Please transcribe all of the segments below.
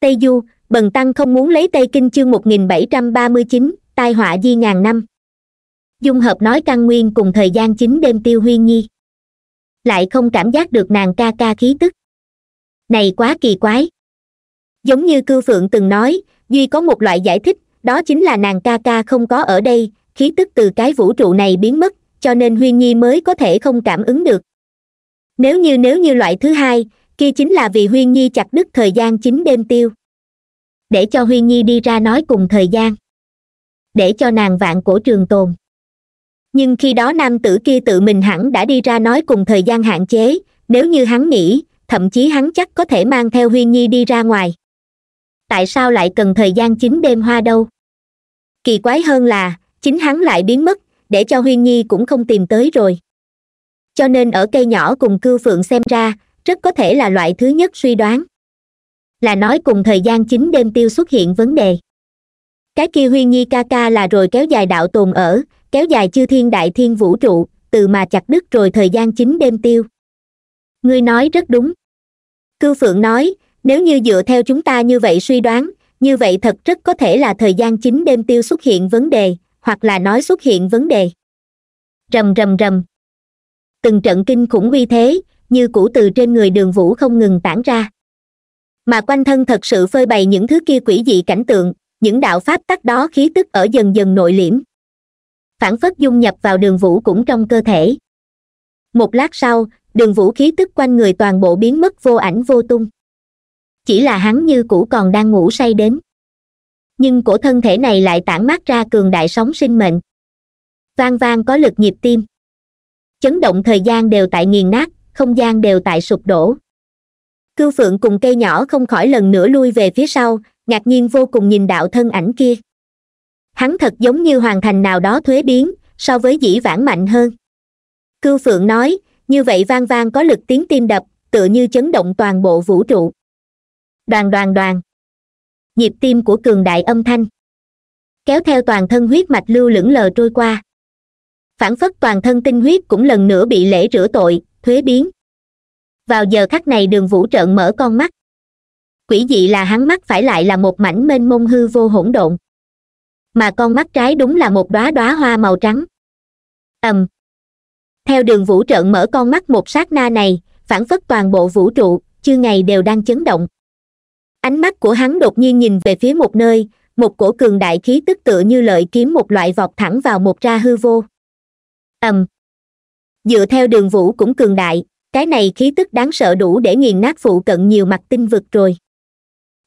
tây du bần tăng không muốn lấy tây kinh chương một nghìn bảy trăm ba mươi chín tai họa di ngàn năm dung hợp nói căn nguyên cùng thời gian chính đêm tiêu huyên nhi lại không cảm giác được nàng ca ca khí tức này quá kỳ quái giống như cư phượng từng nói duy có một loại giải thích đó chính là nàng ca ca không có ở đây khí tức từ cái vũ trụ này biến mất cho nên huyên nhi mới có thể không cảm ứng được nếu như nếu như loại thứ hai kia chính là vì huyên nhi chặt đứt thời gian chính đêm tiêu để cho huyên nhi đi ra nói cùng thời gian để cho nàng vạn cổ trường tồn nhưng khi đó nam tử kia tự mình hẳn đã đi ra nói cùng thời gian hạn chế nếu như hắn nghĩ thậm chí hắn chắc có thể mang theo huyên nhi đi ra ngoài tại sao lại cần thời gian chính đêm hoa đâu kỳ quái hơn là chính hắn lại biến mất để cho huyên nhi cũng không tìm tới rồi cho nên ở cây nhỏ cùng cư phượng xem ra rất có thể là loại thứ nhất suy đoán là nói cùng thời gian chính đêm tiêu xuất hiện vấn đề cái kia huyên nhi ca ca là rồi kéo dài đạo tồn ở kéo dài chư thiên đại thiên vũ trụ từ mà chặt đứt rồi thời gian chính đêm tiêu ngươi nói rất đúng cư phượng nói nếu như dựa theo chúng ta như vậy suy đoán như vậy thật rất có thể là thời gian chính đêm tiêu xuất hiện vấn đề hoặc là nói xuất hiện vấn đề rầm rầm rầm từng trận kinh khủng uy thế như cũ từ trên người đường vũ không ngừng tản ra mà quanh thân thật sự phơi bày những thứ kia quỷ dị cảnh tượng những đạo pháp tắc đó khí tức ở dần dần nội liễm phản phất dung nhập vào đường vũ cũng trong cơ thể một lát sau đường vũ khí tức quanh người toàn bộ biến mất vô ảnh vô tung chỉ là hắn như cũ còn đang ngủ say đến nhưng cổ thân thể này lại tản mát ra cường đại sóng sinh mệnh vang vang có lực nhịp tim chấn động thời gian đều tại nghiền nát không gian đều tại sụp đổ cưu phượng cùng cây nhỏ không khỏi lần nữa lui về phía sau ngạc nhiên vô cùng nhìn đạo thân ảnh kia hắn thật giống như hoàn thành nào đó thuế biến so với dĩ vãng mạnh hơn cưu phượng nói như vậy vang vang có lực tiếng tim đập tựa như chấn động toàn bộ vũ trụ đoàn đoàn đoàn nhịp tim của cường đại âm thanh kéo theo toàn thân huyết mạch lưu lững lờ trôi qua phản phất toàn thân tinh huyết cũng lần nữa bị lễ rửa tội thuế biến vào giờ khắc này đường vũ trợn mở con mắt quỷ dị là hắn mắt phải lại là một mảnh mênh mông hư vô hỗn độn mà con mắt trái đúng là một đóa đóa hoa màu trắng ầm theo đường vũ trợn mở con mắt một sát na này phản phất toàn bộ vũ trụ chư ngày đều đang chấn động ánh mắt của hắn đột nhiên nhìn về phía một nơi một cổ cường đại khí tức tựa như lợi kiếm một loại vọt thẳng vào một ra hư vô ầm dựa theo đường vũ cũng cường đại cái này khí tức đáng sợ đủ để nghiền nát phụ cận nhiều mặt tinh vực rồi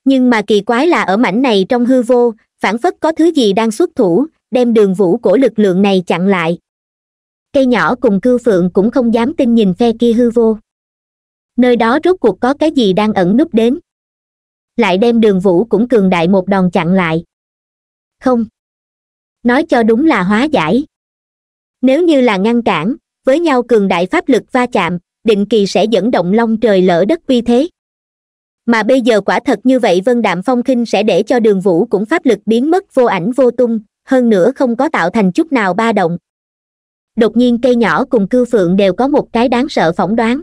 nhưng mà kỳ quái là ở mảnh này trong hư vô phản phất có thứ gì đang xuất thủ đem đường vũ của lực lượng này chặn lại cây nhỏ cùng cư phượng cũng không dám tin nhìn phe kia hư vô nơi đó rốt cuộc có cái gì đang ẩn núp đến lại đem đường vũ cũng cường đại một đòn chặn lại không nói cho đúng là hóa giải nếu như là ngăn cản với nhau cường đại pháp lực va chạm định kỳ sẽ dẫn động long trời lỡ đất uy thế mà bây giờ quả thật như vậy vân đạm phong khinh sẽ để cho đường vũ cũng pháp lực biến mất vô ảnh vô tung hơn nữa không có tạo thành chút nào ba động đột nhiên cây nhỏ cùng cư phượng đều có một cái đáng sợ phỏng đoán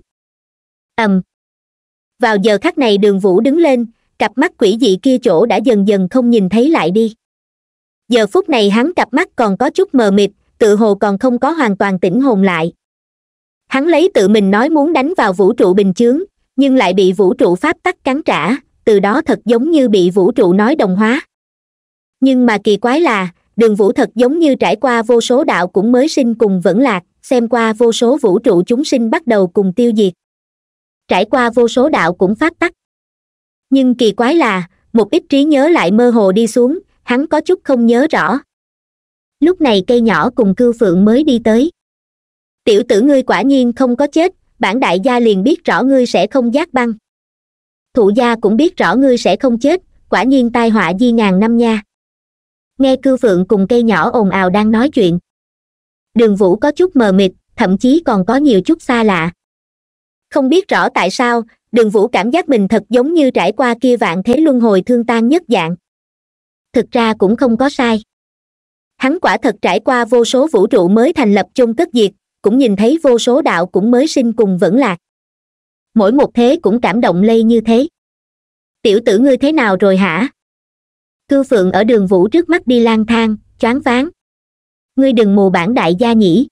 ầm um. vào giờ khắc này đường vũ đứng lên cặp mắt quỷ dị kia chỗ đã dần dần không nhìn thấy lại đi giờ phút này hắn cặp mắt còn có chút mờ mịt tự hồ còn không có hoàn toàn tỉnh hồn lại hắn lấy tự mình nói muốn đánh vào vũ trụ bình chướng nhưng lại bị vũ trụ pháp tắc cắn trả từ đó thật giống như bị vũ trụ nói đồng hóa nhưng mà kỳ quái là đường vũ thật giống như trải qua vô số đạo cũng mới sinh cùng vẫn lạc xem qua vô số vũ trụ chúng sinh bắt đầu cùng tiêu diệt trải qua vô số đạo cũng phát tắc nhưng kỳ quái là một ít trí nhớ lại mơ hồ đi xuống hắn có chút không nhớ rõ lúc này cây nhỏ cùng cưu phượng mới đi tới tiểu tử ngươi quả nhiên không có chết bản đại gia liền biết rõ ngươi sẽ không giác băng thụ gia cũng biết rõ ngươi sẽ không chết quả nhiên tai họa di ngàn năm nha nghe cư phượng cùng cây nhỏ ồn ào đang nói chuyện đường vũ có chút mờ mịt thậm chí còn có nhiều chút xa lạ không biết rõ tại sao đường vũ cảm giác mình thật giống như trải qua kia vạn thế luân hồi thương tan nhất dạng thực ra cũng không có sai hắn quả thật trải qua vô số vũ trụ mới thành lập chung cất diệt cũng nhìn thấy vô số đạo cũng mới sinh cùng vẫn lạc mỗi một thế cũng cảm động lây như thế tiểu tử ngươi thế nào rồi hả cư phượng ở đường vũ trước mắt đi lang thang choáng váng ngươi đừng mù bản đại gia nhỉ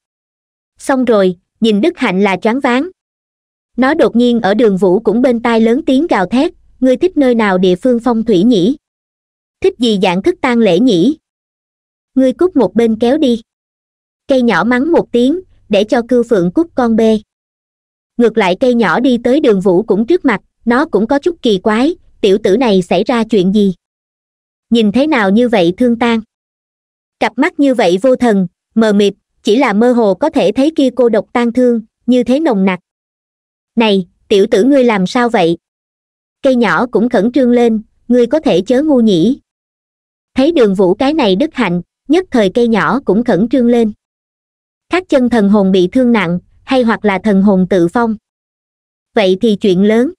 xong rồi nhìn đức hạnh là choáng váng nó đột nhiên ở đường vũ cũng bên tai lớn tiếng gào thét ngươi thích nơi nào địa phương phong thủy nhỉ thích gì dạng thức tang lễ nhỉ ngươi cút một bên kéo đi cây nhỏ mắng một tiếng để cho cưu phượng cút con bê ngược lại cây nhỏ đi tới đường vũ cũng trước mặt nó cũng có chút kỳ quái tiểu tử này xảy ra chuyện gì nhìn thế nào như vậy thương tan cặp mắt như vậy vô thần mờ mịt chỉ là mơ hồ có thể thấy kia cô độc tan thương như thế nồng nặc này tiểu tử ngươi làm sao vậy cây nhỏ cũng khẩn trương lên ngươi có thể chớ ngu nhỉ thấy đường vũ cái này đức hạnh nhất thời cây nhỏ cũng khẩn trương lên các chân thần hồn bị thương nặng hay hoặc là thần hồn tự phong vậy thì chuyện lớn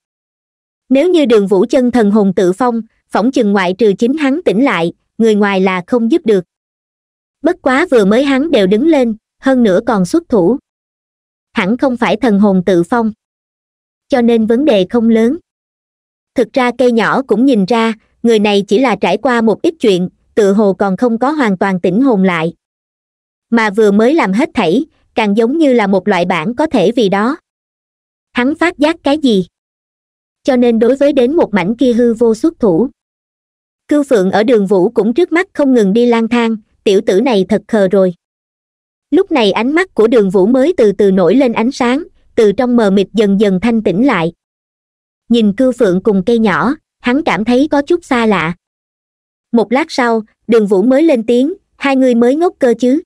nếu như đường vũ chân thần hồn tự phong phỏng chừng ngoại trừ chính hắn tỉnh lại người ngoài là không giúp được bất quá vừa mới hắn đều đứng lên hơn nữa còn xuất thủ hẳn không phải thần hồn tự phong cho nên vấn đề không lớn thực ra cây nhỏ cũng nhìn ra người này chỉ là trải qua một ít chuyện tựa hồ còn không có hoàn toàn tỉnh hồn lại mà vừa mới làm hết thảy càng giống như là một loại bản có thể vì đó hắn phát giác cái gì cho nên đối với đến một mảnh kia hư vô xuất thủ cưu phượng ở đường vũ cũng trước mắt không ngừng đi lang thang tiểu tử này thật khờ rồi lúc này ánh mắt của đường vũ mới từ từ nổi lên ánh sáng từ trong mờ mịt dần dần thanh tỉnh lại nhìn cưu phượng cùng cây nhỏ hắn cảm thấy có chút xa lạ một lát sau đường vũ mới lên tiếng hai người mới ngốc cơ chứ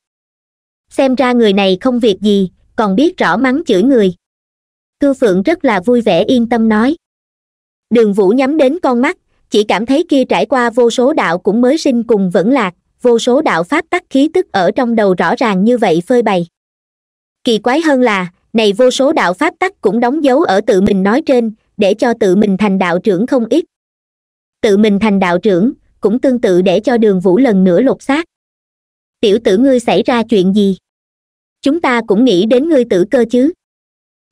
xem ra người này không việc gì còn biết rõ mắng chửi người cư phượng rất là vui vẻ yên tâm nói đường vũ nhắm đến con mắt chỉ cảm thấy kia trải qua vô số đạo cũng mới sinh cùng vẫn lạc vô số đạo pháp tắc khí tức ở trong đầu rõ ràng như vậy phơi bày kỳ quái hơn là này vô số đạo pháp tắc cũng đóng dấu ở tự mình nói trên để cho tự mình thành đạo trưởng không ít tự mình thành đạo trưởng cũng tương tự để cho đường vũ lần nữa lột xác tiểu tử ngươi xảy ra chuyện gì chúng ta cũng nghĩ đến ngươi tử cơ chứ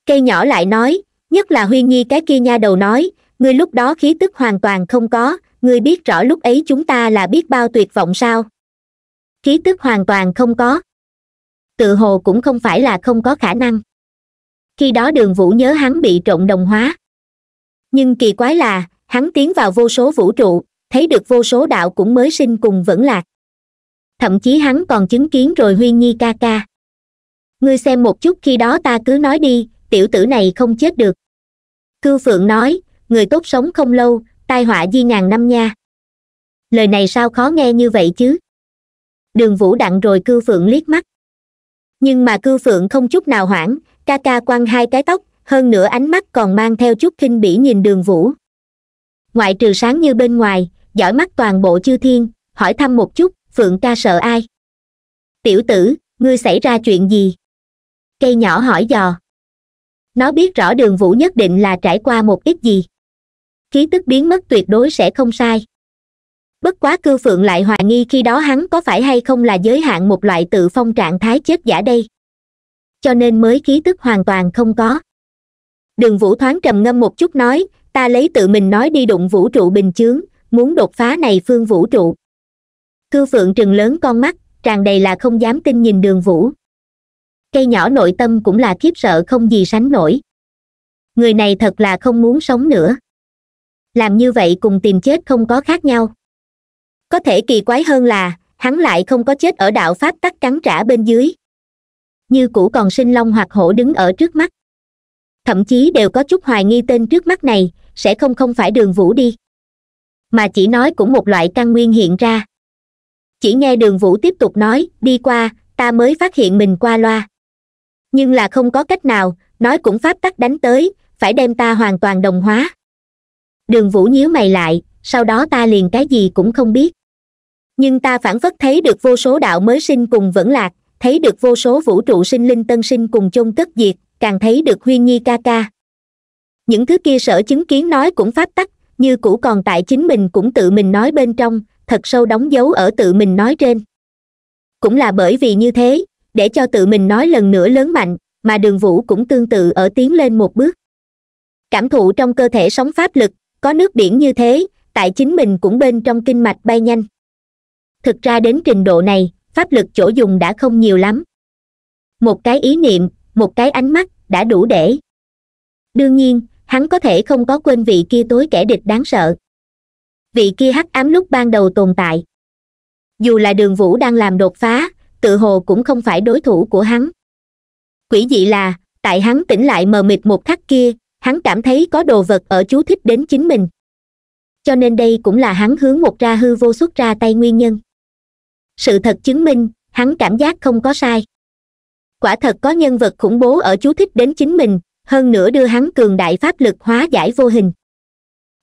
cây nhỏ lại nói nhất là huyên nhi cái kia nha đầu nói ngươi lúc đó khí tức hoàn toàn không có ngươi biết rõ lúc ấy chúng ta là biết bao tuyệt vọng sao khí tức hoàn toàn không có tự hồ cũng không phải là không có khả năng khi đó đường vũ nhớ hắn bị trộn đồng hóa nhưng kỳ quái là hắn tiến vào vô số vũ trụ thấy được vô số đạo cũng mới sinh cùng vẫn lạc thậm chí hắn còn chứng kiến rồi huy nhi ca ca ngươi xem một chút khi đó ta cứ nói đi tiểu tử này không chết được cư phượng nói người tốt sống không lâu tai họa di ngàn năm nha lời này sao khó nghe như vậy chứ đường vũ đặng rồi cư phượng liếc mắt nhưng mà cư phượng không chút nào hoảng ca ca quăng hai cái tóc hơn nữa ánh mắt còn mang theo chút kinh bỉ nhìn đường vũ ngoại trừ sáng như bên ngoài dõi mắt toàn bộ chư thiên hỏi thăm một chút phượng ca sợ ai tiểu tử ngươi xảy ra chuyện gì cây nhỏ hỏi dò nó biết rõ đường vũ nhất định là trải qua một ít gì khí tức biến mất tuyệt đối sẽ không sai bất quá cư phượng lại hoài nghi khi đó hắn có phải hay không là giới hạn một loại tự phong trạng thái chết giả đây cho nên mới khí tức hoàn toàn không có đường vũ thoáng trầm ngâm một chút nói ta lấy tự mình nói đi đụng vũ trụ bình chướng muốn đột phá này phương vũ trụ cư phượng trừng lớn con mắt tràn đầy là không dám tin nhìn đường vũ cây nhỏ nội tâm cũng là khiếp sợ không gì sánh nổi người này thật là không muốn sống nữa làm như vậy cùng tìm chết không có khác nhau có thể kỳ quái hơn là hắn lại không có chết ở đạo pháp tắc cắn trả bên dưới như cũ còn sinh long hoặc hổ đứng ở trước mắt thậm chí đều có chút hoài nghi tên trước mắt này sẽ không không phải đường vũ đi mà chỉ nói cũng một loại căn nguyên hiện ra chỉ nghe đường vũ tiếp tục nói đi qua ta mới phát hiện mình qua loa nhưng là không có cách nào nói cũng pháp tắc đánh tới phải đem ta hoàn toàn đồng hóa đường vũ nhíu mày lại sau đó ta liền cái gì cũng không biết nhưng ta phản phất thấy được vô số đạo mới sinh cùng vẫn lạc thấy được vô số vũ trụ sinh linh tân sinh cùng chung tất diệt càng thấy được huyên nhi ca ca những thứ kia sở chứng kiến nói cũng pháp tắc như cũ còn tại chính mình cũng tự mình nói bên trong thật sâu đóng dấu ở tự mình nói trên cũng là bởi vì như thế để cho tự mình nói lần nữa lớn mạnh mà đường vũ cũng tương tự ở tiến lên một bước cảm thụ trong cơ thể sống pháp lực có nước biển như thế tại chính mình cũng bên trong kinh mạch bay nhanh thực ra đến trình độ này pháp lực chỗ dùng đã không nhiều lắm một cái ý niệm một cái ánh mắt đã đủ để đương nhiên hắn có thể không có quên vị kia tối kẻ địch đáng sợ vị kia hắc ám lúc ban đầu tồn tại dù là đường vũ đang làm đột phá tự hồ cũng không phải đối thủ của hắn quỷ dị là tại hắn tỉnh lại mờ mịt một khắc kia hắn cảm thấy có đồ vật ở chú thích đến chính mình cho nên đây cũng là hắn hướng một ra hư vô xuất ra tay nguyên nhân sự thật chứng minh hắn cảm giác không có sai quả thật có nhân vật khủng bố ở chú thích đến chính mình hơn nữa đưa hắn cường đại pháp lực hóa giải vô hình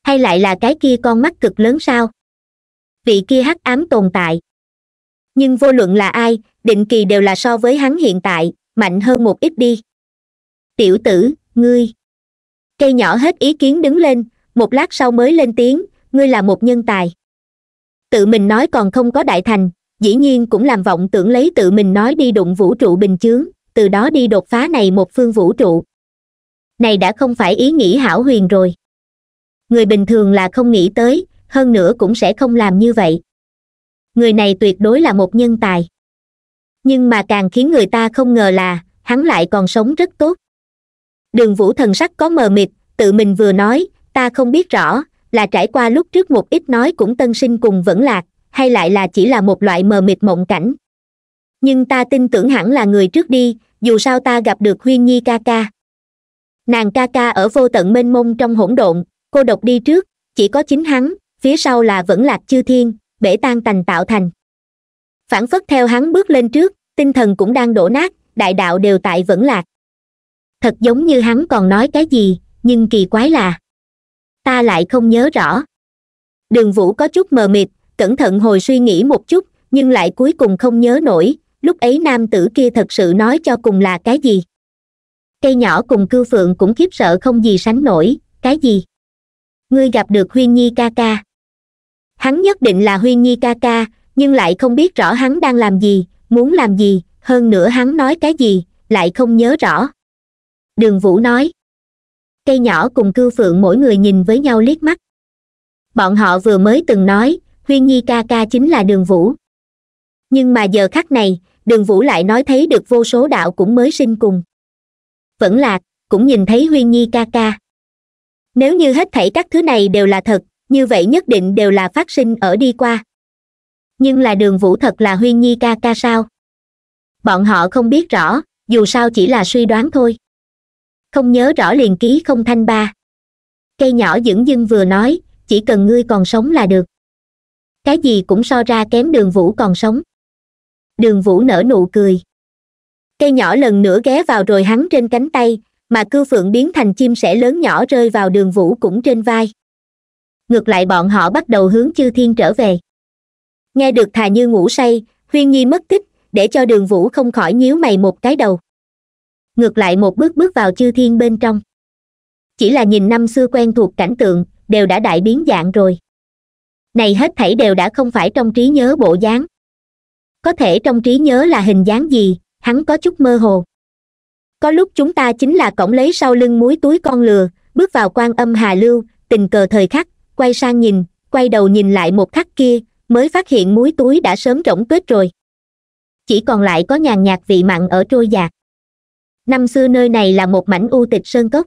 hay lại là cái kia con mắt cực lớn sao vị kia hắc ám tồn tại nhưng vô luận là ai định kỳ đều là so với hắn hiện tại mạnh hơn một ít đi tiểu tử ngươi cây nhỏ hết ý kiến đứng lên một lát sau mới lên tiếng ngươi là một nhân tài tự mình nói còn không có đại thành dĩ nhiên cũng làm vọng tưởng lấy tự mình nói đi đụng vũ trụ bình chướng từ đó đi đột phá này một phương vũ trụ này đã không phải ý nghĩ hảo huyền rồi người bình thường là không nghĩ tới hơn nữa cũng sẽ không làm như vậy người này tuyệt đối là một nhân tài nhưng mà càng khiến người ta không ngờ là hắn lại còn sống rất tốt đường vũ thần sắc có mờ mịt tự mình vừa nói ta không biết rõ là trải qua lúc trước một ít nói cũng tân sinh cùng vẫn lạc hay lại là chỉ là một loại mờ mịt mộng cảnh nhưng ta tin tưởng hẳn là người trước đi dù sao ta gặp được huyên nhi ca ca nàng ca ca ở vô tận mênh mông trong hỗn độn cô độc đi trước chỉ có chính hắn phía sau là vẫn lạc chư thiên bể tan tành tạo thành phản phất theo hắn bước lên trước tinh thần cũng đang đổ nát đại đạo đều tại vẫn lạc thật giống như hắn còn nói cái gì nhưng kỳ quái là ta lại không nhớ rõ đường vũ có chút mờ mịt cẩn thận hồi suy nghĩ một chút nhưng lại cuối cùng không nhớ nổi lúc ấy nam tử kia thật sự nói cho cùng là cái gì cây nhỏ cùng cư phượng cũng khiếp sợ không gì sánh nổi cái gì ngươi gặp được huyên nhi ca ca hắn nhất định là huyên nhi ca ca nhưng lại không biết rõ hắn đang làm gì muốn làm gì hơn nữa hắn nói cái gì lại không nhớ rõ đường vũ nói cây nhỏ cùng cư phượng mỗi người nhìn với nhau liếc mắt bọn họ vừa mới từng nói huyên nhi ca ca chính là đường vũ nhưng mà giờ khắc này đường vũ lại nói thấy được vô số đạo cũng mới sinh cùng vẫn lạc cũng nhìn thấy huyên nhi ca ca nếu như hết thảy các thứ này đều là thật như vậy nhất định đều là phát sinh ở đi qua nhưng là đường vũ thật là huyên nhi ca ca sao bọn họ không biết rõ dù sao chỉ là suy đoán thôi không nhớ rõ liền ký không thanh ba cây nhỏ dưỡng dưng vừa nói chỉ cần ngươi còn sống là được cái gì cũng so ra kém đường vũ còn sống đường vũ nở nụ cười cây nhỏ lần nữa ghé vào rồi hắn trên cánh tay mà cư phượng biến thành chim sẻ lớn nhỏ rơi vào đường vũ cũng trên vai ngược lại bọn họ bắt đầu hướng chư thiên trở về nghe được thà như ngủ say huyên nhi mất tích để cho đường vũ không khỏi nhíu mày một cái đầu ngược lại một bước bước vào chư thiên bên trong chỉ là nhìn năm xưa quen thuộc cảnh tượng đều đã đại biến dạng rồi này hết thảy đều đã không phải trong trí nhớ bộ dáng có thể trong trí nhớ là hình dáng gì hắn có chút mơ hồ có lúc chúng ta chính là cổng lấy sau lưng muối túi con lừa bước vào quan âm hà lưu tình cờ thời khắc quay sang nhìn quay đầu nhìn lại một khắc kia mới phát hiện muối túi đã sớm rỗng tuếch rồi chỉ còn lại có nhàn nhạt vị mặn ở trôi dạt năm xưa nơi này là một mảnh u tịch sơn cốc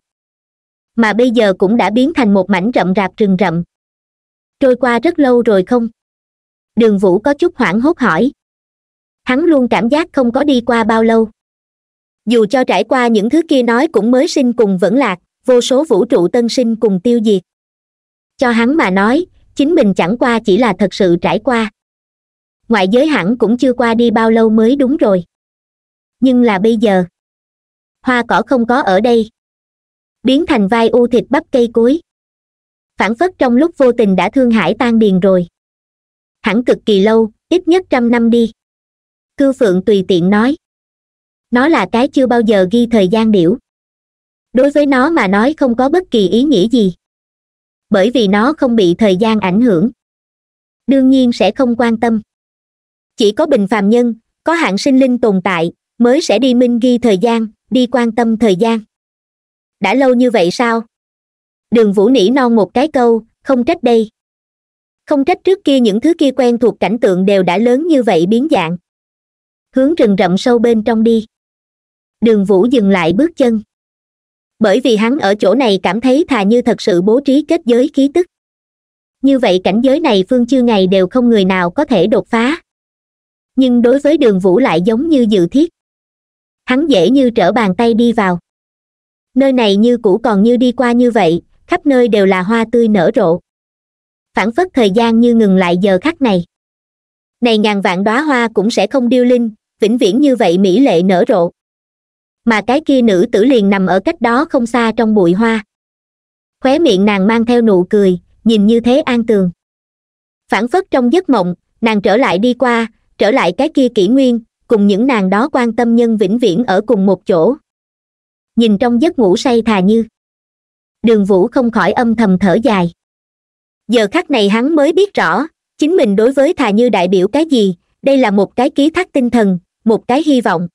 mà bây giờ cũng đã biến thành một mảnh rậm rạp rừng rậm trôi qua rất lâu rồi không đường vũ có chút hoảng hốt hỏi hắn luôn cảm giác không có đi qua bao lâu dù cho trải qua những thứ kia nói cũng mới sinh cùng vẫn lạc vô số vũ trụ tân sinh cùng tiêu diệt cho hắn mà nói chính mình chẳng qua chỉ là thật sự trải qua ngoại giới hẳn cũng chưa qua đi bao lâu mới đúng rồi nhưng là bây giờ hoa cỏ không có ở đây biến thành vai u thịt bắp cây cối phản phất trong lúc vô tình đã thương hải tan điền rồi hẳn cực kỳ lâu ít nhất trăm năm đi cư phượng tùy tiện nói nó là cái chưa bao giờ ghi thời gian điểu đối với nó mà nói không có bất kỳ ý nghĩa gì bởi vì nó không bị thời gian ảnh hưởng đương nhiên sẽ không quan tâm chỉ có bình phàm nhân có hạng sinh linh tồn tại mới sẽ đi minh ghi thời gian đi quan tâm thời gian đã lâu như vậy sao đường vũ nỉ non một cái câu không trách đây không trách trước kia những thứ kia quen thuộc cảnh tượng đều đã lớn như vậy biến dạng hướng rừng rậm sâu bên trong đi đường vũ dừng lại bước chân bởi vì hắn ở chỗ này cảm thấy thà như thật sự bố trí kết giới khí tức như vậy cảnh giới này phương chư ngày đều không người nào có thể đột phá nhưng đối với đường vũ lại giống như dự thiết hắn dễ như trở bàn tay đi vào nơi này như cũ còn như đi qua như vậy khắp nơi đều là hoa tươi nở rộ phản phất thời gian như ngừng lại giờ khắc này này ngàn vạn đóa hoa cũng sẽ không điêu linh vĩnh viễn như vậy mỹ lệ nở rộ mà cái kia nữ tử liền nằm ở cách đó không xa trong bụi hoa khóe miệng nàng mang theo nụ cười nhìn như thế an tường phản phất trong giấc mộng nàng trở lại đi qua trở lại cái kia kỷ nguyên cùng những nàng đó quan tâm nhân vĩnh viễn ở cùng một chỗ nhìn trong giấc ngủ say thà như đường vũ không khỏi âm thầm thở dài giờ khắc này hắn mới biết rõ chính mình đối với thà như đại biểu cái gì đây là một cái ký thác tinh thần một cái hy vọng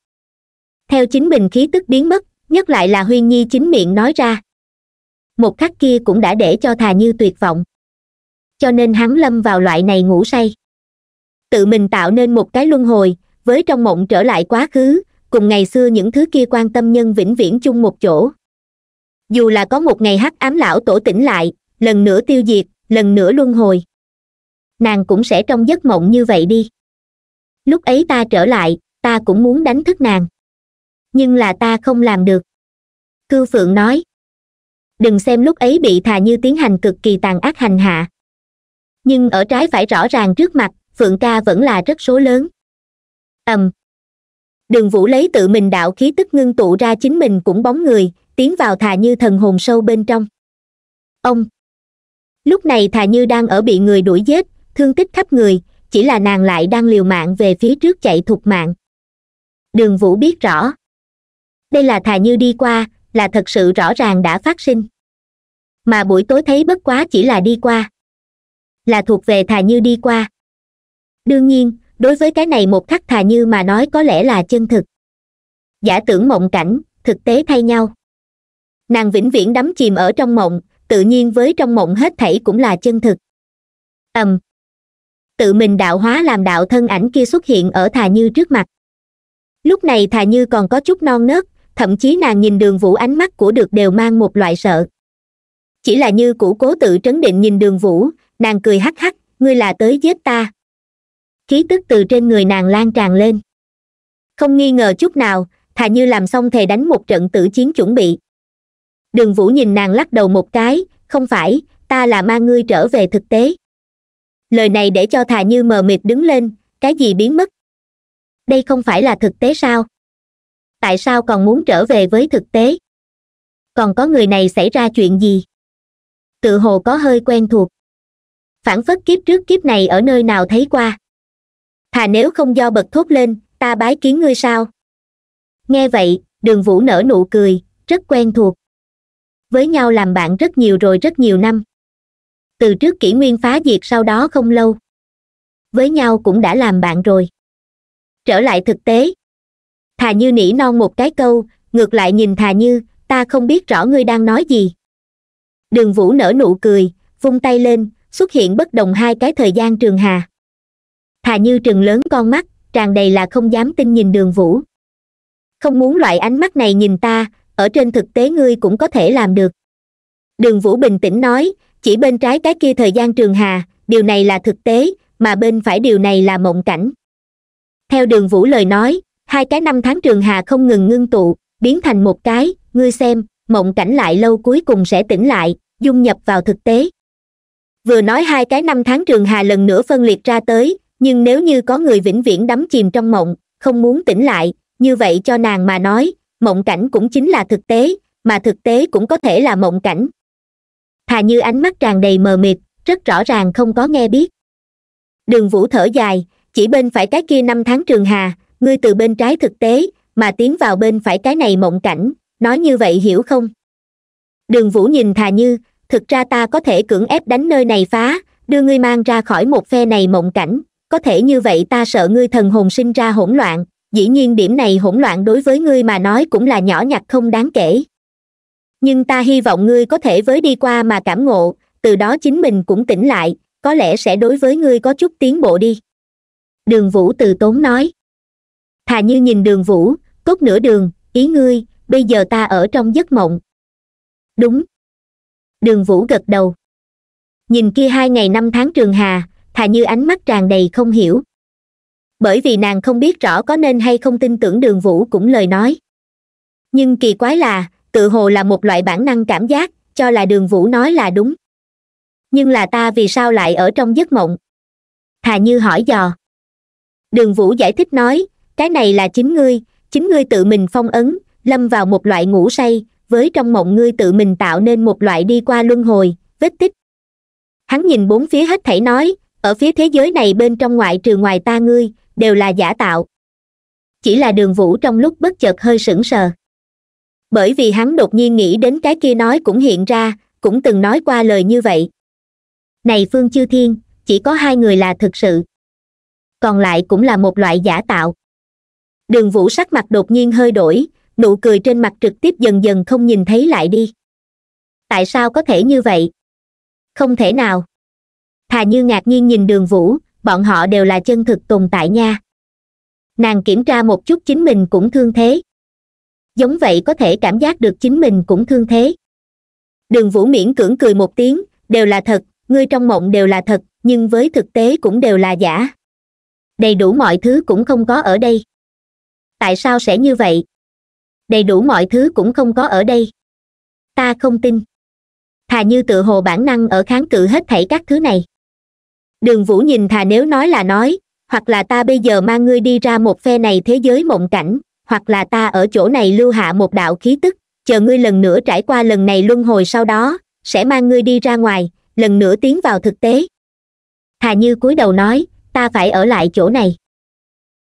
theo chính mình khí tức biến mất nhất lại là huyên nhi chính miệng nói ra một khắc kia cũng đã để cho thà như tuyệt vọng cho nên hắn lâm vào loại này ngủ say tự mình tạo nên một cái luân hồi với trong mộng trở lại quá khứ cùng ngày xưa những thứ kia quan tâm nhân vĩnh viễn chung một chỗ dù là có một ngày hắc ám lão tổ tỉnh lại lần nữa tiêu diệt lần nữa luân hồi nàng cũng sẽ trong giấc mộng như vậy đi lúc ấy ta trở lại ta cũng muốn đánh thức nàng nhưng là ta không làm được cư phượng nói đừng xem lúc ấy bị thà như tiến hành cực kỳ tàn ác hành hạ nhưng ở trái phải rõ ràng trước mặt phượng ca vẫn là rất số lớn ầm um. đường vũ lấy tự mình đạo khí tức ngưng tụ ra chính mình cũng bóng người tiến vào thà như thần hồn sâu bên trong ông lúc này thà như đang ở bị người đuổi giết thương tích khắp người chỉ là nàng lại đang liều mạng về phía trước chạy thục mạng đường vũ biết rõ đây là thà như đi qua là thật sự rõ ràng đã phát sinh mà buổi tối thấy bất quá chỉ là đi qua là thuộc về thà như đi qua đương nhiên đối với cái này một khắc thà như mà nói có lẽ là chân thực giả tưởng mộng cảnh thực tế thay nhau nàng vĩnh viễn đắm chìm ở trong mộng tự nhiên với trong mộng hết thảy cũng là chân thực ầm um, tự mình đạo hóa làm đạo thân ảnh kia xuất hiện ở thà như trước mặt lúc này thà như còn có chút non nớt thậm chí nàng nhìn đường vũ ánh mắt của được đều mang một loại sợ chỉ là như cũ cố tự trấn định nhìn đường vũ nàng cười hắc hắc ngươi là tới giết ta khí tức từ trên người nàng lan tràn lên không nghi ngờ chút nào thà như làm xong thề đánh một trận tử chiến chuẩn bị đường vũ nhìn nàng lắc đầu một cái không phải ta là mang ngươi trở về thực tế lời này để cho thà như mờ mịt đứng lên cái gì biến mất đây không phải là thực tế sao tại sao còn muốn trở về với thực tế còn có người này xảy ra chuyện gì tự hồ có hơi quen thuộc phản phất kiếp trước kiếp này ở nơi nào thấy qua thà nếu không do bật thốt lên ta bái kiến ngươi sao nghe vậy đường vũ nở nụ cười rất quen thuộc với nhau làm bạn rất nhiều rồi rất nhiều năm từ trước kỷ nguyên phá diệt sau đó không lâu với nhau cũng đã làm bạn rồi trở lại thực tế thà như nỉ non một cái câu ngược lại nhìn thà như ta không biết rõ ngươi đang nói gì đường vũ nở nụ cười vung tay lên xuất hiện bất đồng hai cái thời gian trường hà thà như trừng lớn con mắt tràn đầy là không dám tin nhìn đường vũ không muốn loại ánh mắt này nhìn ta ở trên thực tế ngươi cũng có thể làm được đường vũ bình tĩnh nói chỉ bên trái cái kia thời gian trường hà điều này là thực tế mà bên phải điều này là mộng cảnh theo đường vũ lời nói hai cái năm tháng trường hà không ngừng ngưng tụ biến thành một cái ngươi xem mộng cảnh lại lâu cuối cùng sẽ tỉnh lại dung nhập vào thực tế vừa nói hai cái năm tháng trường hà lần nữa phân liệt ra tới nhưng nếu như có người vĩnh viễn đắm chìm trong mộng không muốn tỉnh lại như vậy cho nàng mà nói mộng cảnh cũng chính là thực tế mà thực tế cũng có thể là mộng cảnh thà như ánh mắt tràn đầy mờ mịt rất rõ ràng không có nghe biết đường vũ thở dài chỉ bên phải cái kia năm tháng trường hà ngươi từ bên trái thực tế mà tiến vào bên phải cái này mộng cảnh nói như vậy hiểu không đường vũ nhìn thà như thực ra ta có thể cưỡng ép đánh nơi này phá đưa ngươi mang ra khỏi một phe này mộng cảnh có thể như vậy ta sợ ngươi thần hồn sinh ra hỗn loạn dĩ nhiên điểm này hỗn loạn đối với ngươi mà nói cũng là nhỏ nhặt không đáng kể nhưng ta hy vọng ngươi có thể với đi qua mà cảm ngộ từ đó chính mình cũng tỉnh lại có lẽ sẽ đối với ngươi có chút tiến bộ đi đường vũ từ tốn nói thà như nhìn đường vũ cốt nửa đường ý ngươi bây giờ ta ở trong giấc mộng đúng đường vũ gật đầu nhìn kia hai ngày năm tháng trường hà thà như ánh mắt tràn đầy không hiểu bởi vì nàng không biết rõ có nên hay không tin tưởng đường vũ cũng lời nói nhưng kỳ quái là tự hồ là một loại bản năng cảm giác cho là đường vũ nói là đúng nhưng là ta vì sao lại ở trong giấc mộng thà như hỏi dò đường vũ giải thích nói cái này là chính ngươi chính ngươi tự mình phong ấn lâm vào một loại ngủ say với trong mộng ngươi tự mình tạo nên một loại đi qua luân hồi vết tích hắn nhìn bốn phía hết thảy nói ở phía thế giới này bên trong ngoại trừ ngoài ta ngươi đều là giả tạo chỉ là đường vũ trong lúc bất chợt hơi sững sờ bởi vì hắn đột nhiên nghĩ đến cái kia nói cũng hiện ra cũng từng nói qua lời như vậy này phương chư thiên chỉ có hai người là thực sự còn lại cũng là một loại giả tạo đường vũ sắc mặt đột nhiên hơi đổi nụ cười trên mặt trực tiếp dần dần không nhìn thấy lại đi tại sao có thể như vậy không thể nào thà như ngạc nhiên nhìn đường vũ bọn họ đều là chân thực tồn tại nha nàng kiểm tra một chút chính mình cũng thương thế giống vậy có thể cảm giác được chính mình cũng thương thế đường vũ miễn cưỡng cười một tiếng đều là thật ngươi trong mộng đều là thật nhưng với thực tế cũng đều là giả đầy đủ mọi thứ cũng không có ở đây tại sao sẽ như vậy đầy đủ mọi thứ cũng không có ở đây ta không tin thà như tự hồ bản năng ở kháng cự hết thảy các thứ này đường vũ nhìn thà nếu nói là nói hoặc là ta bây giờ mang ngươi đi ra một phe này thế giới mộng cảnh hoặc là ta ở chỗ này lưu hạ một đạo khí tức chờ ngươi lần nữa trải qua lần này luân hồi sau đó sẽ mang ngươi đi ra ngoài lần nữa tiến vào thực tế thà như cúi đầu nói ta phải ở lại chỗ này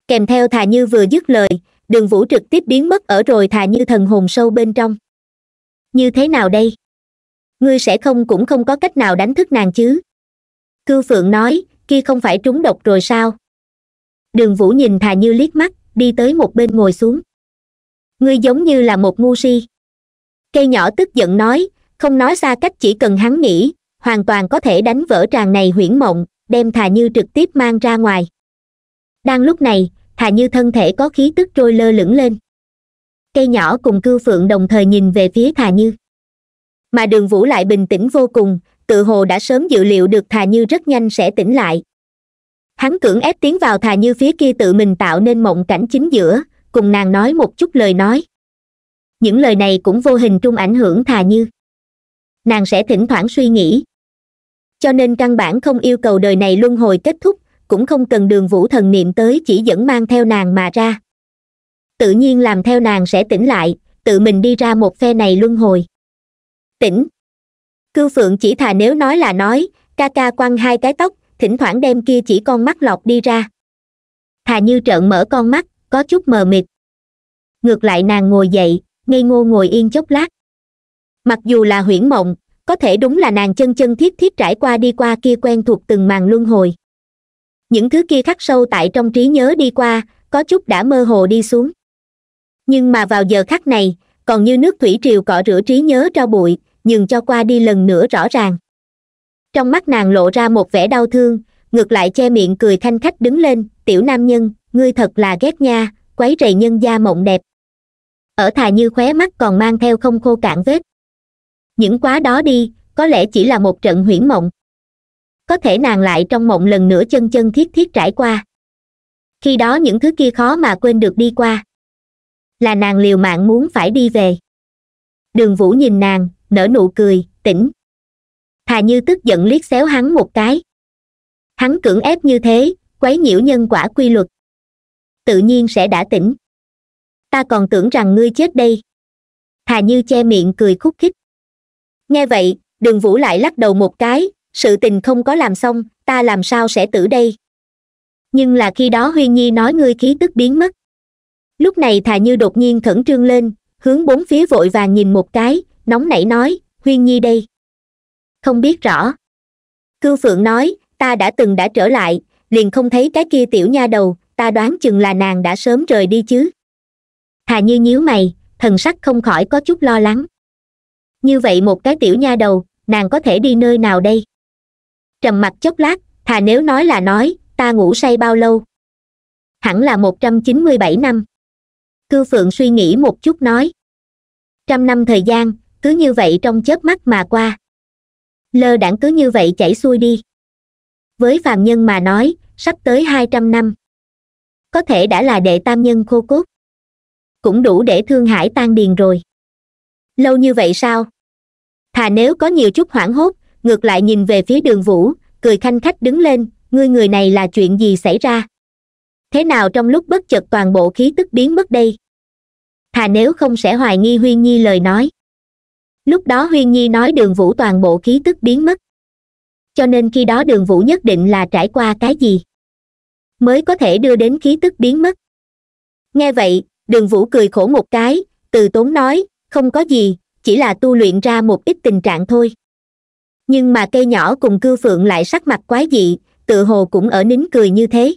kèm theo thà như vừa dứt lời đường vũ trực tiếp biến mất ở rồi thà như thần hồn sâu bên trong như thế nào đây ngươi sẽ không cũng không có cách nào đánh thức nàng chứ cư phượng nói kia không phải trúng độc rồi sao đường vũ nhìn thà như liếc mắt đi tới một bên ngồi xuống ngươi giống như là một ngu si cây nhỏ tức giận nói không nói xa cách chỉ cần hắn nghĩ hoàn toàn có thể đánh vỡ tràng này huyễn mộng đem thà như trực tiếp mang ra ngoài đang lúc này thà như thân thể có khí tức trôi lơ lửng lên cây nhỏ cùng cưu phượng đồng thời nhìn về phía thà như mà đường vũ lại bình tĩnh vô cùng tự hồ đã sớm dự liệu được thà như rất nhanh sẽ tỉnh lại hắn cưỡng ép tiến vào thà như phía kia tự mình tạo nên mộng cảnh chính giữa cùng nàng nói một chút lời nói những lời này cũng vô hình trung ảnh hưởng thà như nàng sẽ thỉnh thoảng suy nghĩ cho nên căn bản không yêu cầu đời này luân hồi kết thúc cũng không cần đường vũ thần niệm tới chỉ dẫn mang theo nàng mà ra tự nhiên làm theo nàng sẽ tỉnh lại tự mình đi ra một phe này luân hồi tỉnh cưu phượng chỉ thà nếu nói là nói ca ca quăng hai cái tóc thỉnh thoảng đem kia chỉ con mắt lọc đi ra thà như trợn mở con mắt có chút mờ mịt ngược lại nàng ngồi dậy ngây ngô ngồi yên chốc lát mặc dù là huyễn mộng có thể đúng là nàng chân chân thiết thiết trải qua đi qua kia quen thuộc từng màn luân hồi những thứ kia khắc sâu tại trong trí nhớ đi qua có chút đã mơ hồ đi xuống nhưng mà vào giờ khắc này còn như nước thủy triều cọ rửa trí nhớ cho bụi nhường cho qua đi lần nữa rõ ràng trong mắt nàng lộ ra một vẻ đau thương ngược lại che miệng cười thanh khách đứng lên tiểu nam nhân ngươi thật là ghét nha quấy rầy nhân gia mộng đẹp ở thà như khóe mắt còn mang theo không khô cạn vết những quá đó đi có lẽ chỉ là một trận huyễn mộng có thể nàng lại trong mộng lần nữa chân chân thiết thiết trải qua khi đó những thứ kia khó mà quên được đi qua là nàng liều mạng muốn phải đi về đường vũ nhìn nàng nở nụ cười tỉnh thà như tức giận liếc xéo hắn một cái hắn cưỡng ép như thế quấy nhiễu nhân quả quy luật tự nhiên sẽ đã tỉnh ta còn tưởng rằng ngươi chết đây thà như che miệng cười khúc khích nghe vậy đường vũ lại lắc đầu một cái sự tình không có làm xong ta làm sao sẽ tử đây nhưng là khi đó huyên nhi nói ngươi khí tức biến mất lúc này thà như đột nhiên khẩn trương lên hướng bốn phía vội vàng nhìn một cái nóng nảy nói huyên nhi đây không biết rõ cưu phượng nói ta đã từng đã trở lại liền không thấy cái kia tiểu nha đầu ta đoán chừng là nàng đã sớm rời đi chứ thà như nhíu mày thần sắc không khỏi có chút lo lắng như vậy một cái tiểu nha đầu nàng có thể đi nơi nào đây trầm mặt chốc lát thà nếu nói là nói ta ngủ say bao lâu hẳn là một trăm chín mươi bảy năm cư phượng suy nghĩ một chút nói trăm năm thời gian cứ như vậy trong chớp mắt mà qua lơ đảng cứ như vậy chảy xuôi đi với phàm nhân mà nói sắp tới hai trăm năm có thể đã là đệ tam nhân khô cốt cũng đủ để thương hải tan điền rồi lâu như vậy sao thà nếu có nhiều chút hoảng hốt ngược lại nhìn về phía đường vũ cười khanh khách đứng lên ngươi người này là chuyện gì xảy ra thế nào trong lúc bất chợt toàn bộ khí tức biến mất đây thà nếu không sẽ hoài nghi huyên nhi lời nói lúc đó huyên nhi nói đường vũ toàn bộ khí tức biến mất cho nên khi đó đường vũ nhất định là trải qua cái gì mới có thể đưa đến khí tức biến mất nghe vậy đường vũ cười khổ một cái từ tốn nói không có gì chỉ là tu luyện ra một ít tình trạng thôi nhưng mà cây nhỏ cùng cư phượng lại sắc mặt quái dị tự hồ cũng ở nín cười như thế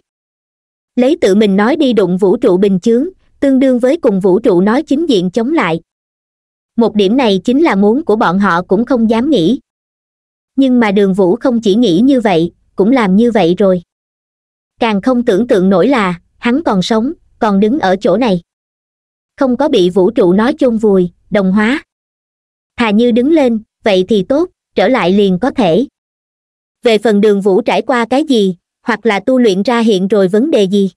lấy tự mình nói đi đụng vũ trụ bình chướng tương đương với cùng vũ trụ nói chính diện chống lại một điểm này chính là muốn của bọn họ cũng không dám nghĩ nhưng mà đường vũ không chỉ nghĩ như vậy cũng làm như vậy rồi càng không tưởng tượng nổi là hắn còn sống còn đứng ở chỗ này không có bị vũ trụ nói chôn vùi đồng hóa Thà như đứng lên vậy thì tốt trở lại liền có thể về phần đường vũ trải qua cái gì hoặc là tu luyện ra hiện rồi vấn đề gì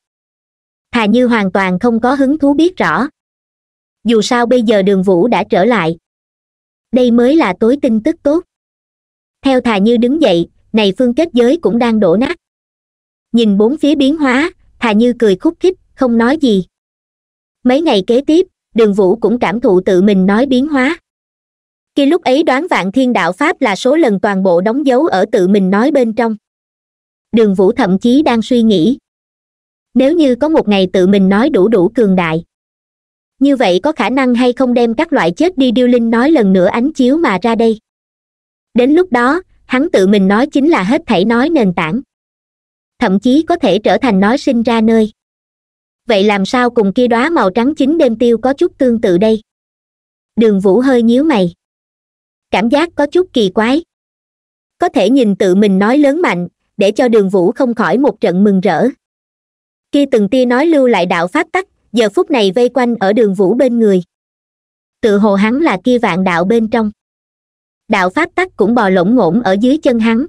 Thà như hoàn toàn không có hứng thú biết rõ dù sao bây giờ đường vũ đã trở lại đây mới là tối tin tức tốt theo thà như đứng dậy này phương kết giới cũng đang đổ nát nhìn bốn phía biến hóa thà như cười khúc khích không nói gì mấy ngày kế tiếp đường vũ cũng cảm thụ tự mình nói biến hóa khi lúc ấy đoán vạn thiên đạo pháp là số lần toàn bộ đóng dấu ở tự mình nói bên trong đường vũ thậm chí đang suy nghĩ nếu như có một ngày tự mình nói đủ đủ cường đại như vậy có khả năng hay không đem các loại chết đi điêu linh nói lần nữa ánh chiếu mà ra đây đến lúc đó hắn tự mình nói chính là hết thảy nói nền tảng thậm chí có thể trở thành nói sinh ra nơi vậy làm sao cùng kia đóa màu trắng chính đêm tiêu có chút tương tự đây đường vũ hơi nhíu mày cảm giác có chút kỳ quái có thể nhìn tự mình nói lớn mạnh để cho đường vũ không khỏi một trận mừng rỡ khi từng tia nói lưu lại đạo pháp tắc giờ phút này vây quanh ở đường vũ bên người tự hồ hắn là kia vạn đạo bên trong đạo pháp tắc cũng bò lỗng ngổn ở dưới chân hắn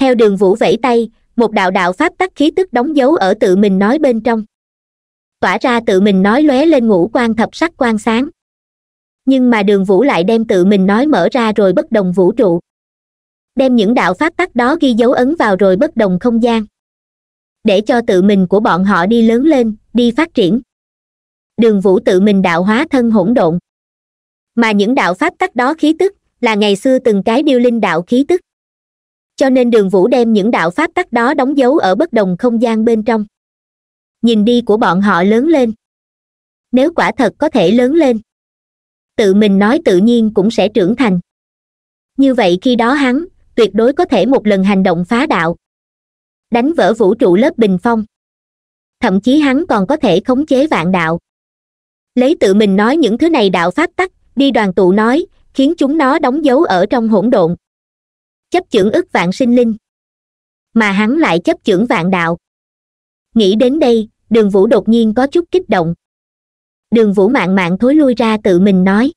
theo đường vũ vẫy tay một đạo đạo pháp tắc khí tức đóng dấu ở tự mình nói bên trong tỏa ra tự mình nói lóe lên ngũ quan thập sắc quan sáng nhưng mà đường vũ lại đem tự mình nói mở ra rồi bất đồng vũ trụ đem những đạo pháp tắc đó ghi dấu ấn vào rồi bất đồng không gian để cho tự mình của bọn họ đi lớn lên đi phát triển đường vũ tự mình đạo hóa thân hỗn độn mà những đạo pháp tắc đó khí tức là ngày xưa từng cái điêu linh đạo khí tức cho nên đường vũ đem những đạo pháp tắc đó đóng dấu ở bất đồng không gian bên trong nhìn đi của bọn họ lớn lên nếu quả thật có thể lớn lên tự mình nói tự nhiên cũng sẽ trưởng thành như vậy khi đó hắn tuyệt đối có thể một lần hành động phá đạo đánh vỡ vũ trụ lớp bình phong thậm chí hắn còn có thể khống chế vạn đạo lấy tự mình nói những thứ này đạo phát tắc đi đoàn tụ nói khiến chúng nó đóng dấu ở trong hỗn độn chấp chưởng ức vạn sinh linh mà hắn lại chấp chưởng vạn đạo nghĩ đến đây đường vũ đột nhiên có chút kích động đường vũ mạng mạng thối lui ra tự mình nói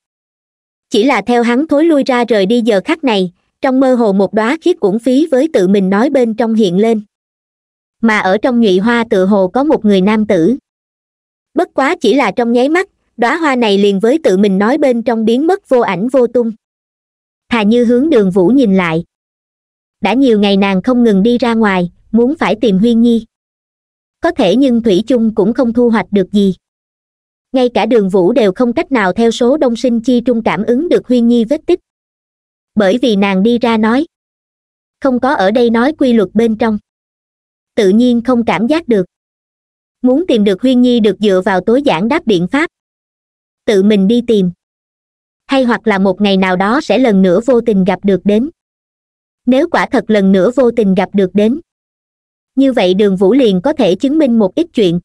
chỉ là theo hắn thối lui ra rời đi giờ khắc này trong mơ hồ một đóa khiết uổng phí với tự mình nói bên trong hiện lên mà ở trong nhụy hoa tự hồ có một người nam tử bất quá chỉ là trong nháy mắt đóa hoa này liền với tự mình nói bên trong biến mất vô ảnh vô tung thà như hướng đường vũ nhìn lại đã nhiều ngày nàng không ngừng đi ra ngoài muốn phải tìm huyên nhi có thể nhưng thủy chung cũng không thu hoạch được gì ngay cả đường vũ đều không cách nào theo số đông sinh chi trung cảm ứng được huyên nhi vết tích bởi vì nàng đi ra nói không có ở đây nói quy luật bên trong tự nhiên không cảm giác được muốn tìm được huyên nhi được dựa vào tối giản đáp biện pháp tự mình đi tìm hay hoặc là một ngày nào đó sẽ lần nữa vô tình gặp được đến nếu quả thật lần nữa vô tình gặp được đến như vậy đường vũ liền có thể chứng minh một ít chuyện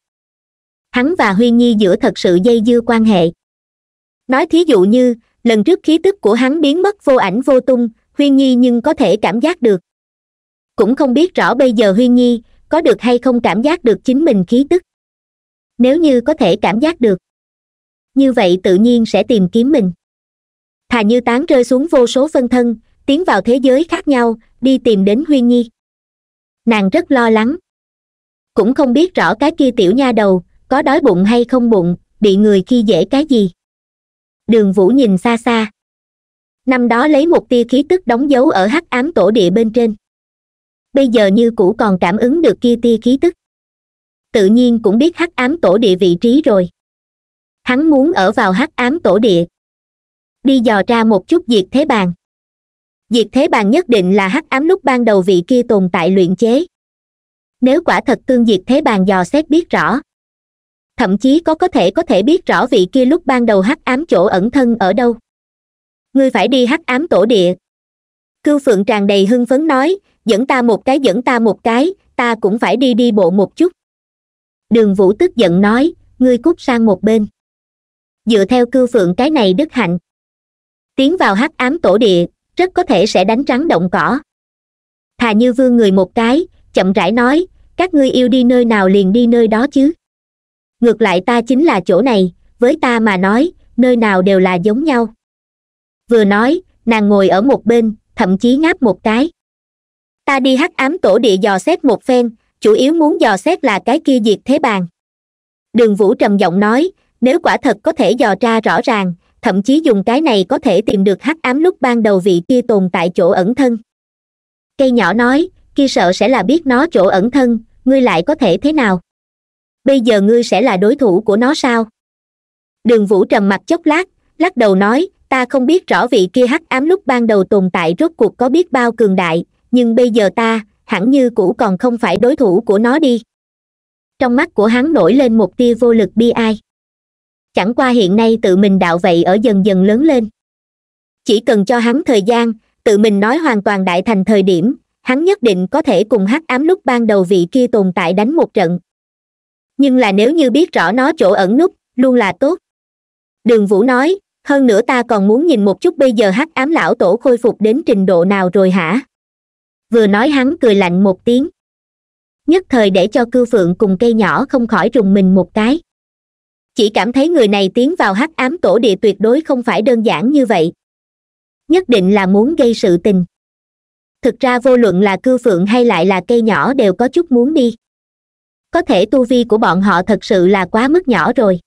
hắn và huyên nhi giữa thật sự dây dưa quan hệ nói thí dụ như lần trước khí tức của hắn biến mất vô ảnh vô tung huyên nhi nhưng có thể cảm giác được cũng không biết rõ bây giờ huyên nhi có được hay không cảm giác được chính mình khí tức nếu như có thể cảm giác được như vậy tự nhiên sẽ tìm kiếm mình thà như tán rơi xuống vô số phân thân tiến vào thế giới khác nhau đi tìm đến huyên nhi nàng rất lo lắng cũng không biết rõ cái kia tiểu nha đầu có đói bụng hay không bụng bị người khi dễ cái gì đường vũ nhìn xa xa năm đó lấy một tia khí tức đóng dấu ở hắc ám tổ địa bên trên bây giờ như cũ còn cảm ứng được kia tia khí tức tự nhiên cũng biết hắc ám tổ địa vị trí rồi hắn muốn ở vào hắc ám tổ địa đi dò ra một chút diệt thế bàn diệt thế bàn nhất định là hắc ám lúc ban đầu vị kia tồn tại luyện chế nếu quả thật tương diệt thế bàn dò xét biết rõ thậm chí có có thể có thể biết rõ vị kia lúc ban đầu hắc ám chỗ ẩn thân ở đâu ngươi phải đi hắc ám tổ địa cưu phượng tràn đầy hưng phấn nói dẫn ta một cái dẫn ta một cái ta cũng phải đi đi bộ một chút đường vũ tức giận nói ngươi cút sang một bên dựa theo cưu phượng cái này đức hạnh tiến vào hắc ám tổ địa rất có thể sẽ đánh trắng động cỏ thà như vương người một cái chậm rãi nói các ngươi yêu đi nơi nào liền đi nơi đó chứ ngược lại ta chính là chỗ này với ta mà nói nơi nào đều là giống nhau vừa nói nàng ngồi ở một bên thậm chí ngáp một cái ta đi hắc ám tổ địa dò xét một phen chủ yếu muốn dò xét là cái kia diệt thế bàn đường vũ trầm giọng nói nếu quả thật có thể dò ra rõ ràng thậm chí dùng cái này có thể tìm được hắc ám lúc ban đầu vị kia tồn tại chỗ ẩn thân cây nhỏ nói kia sợ sẽ là biết nó chỗ ẩn thân ngươi lại có thể thế nào bây giờ ngươi sẽ là đối thủ của nó sao đường vũ trầm mặt chốc lát lắc đầu nói ta không biết rõ vị kia hắc ám lúc ban đầu tồn tại rốt cuộc có biết bao cường đại nhưng bây giờ ta hẳn như cũ còn không phải đối thủ của nó đi trong mắt của hắn nổi lên một tia vô lực bi ai chẳng qua hiện nay tự mình đạo vậy ở dần dần lớn lên chỉ cần cho hắn thời gian tự mình nói hoàn toàn đại thành thời điểm hắn nhất định có thể cùng hắc ám lúc ban đầu vị kia tồn tại đánh một trận nhưng là nếu như biết rõ nó chỗ ẩn nút luôn là tốt đường vũ nói hơn nữa ta còn muốn nhìn một chút bây giờ hắc ám lão tổ khôi phục đến trình độ nào rồi hả vừa nói hắn cười lạnh một tiếng nhất thời để cho cư phượng cùng cây nhỏ không khỏi rùng mình một cái chỉ cảm thấy người này tiến vào hắc ám tổ địa tuyệt đối không phải đơn giản như vậy nhất định là muốn gây sự tình thực ra vô luận là cư phượng hay lại là cây nhỏ đều có chút muốn đi có thể tu vi của bọn họ thật sự là quá mức nhỏ rồi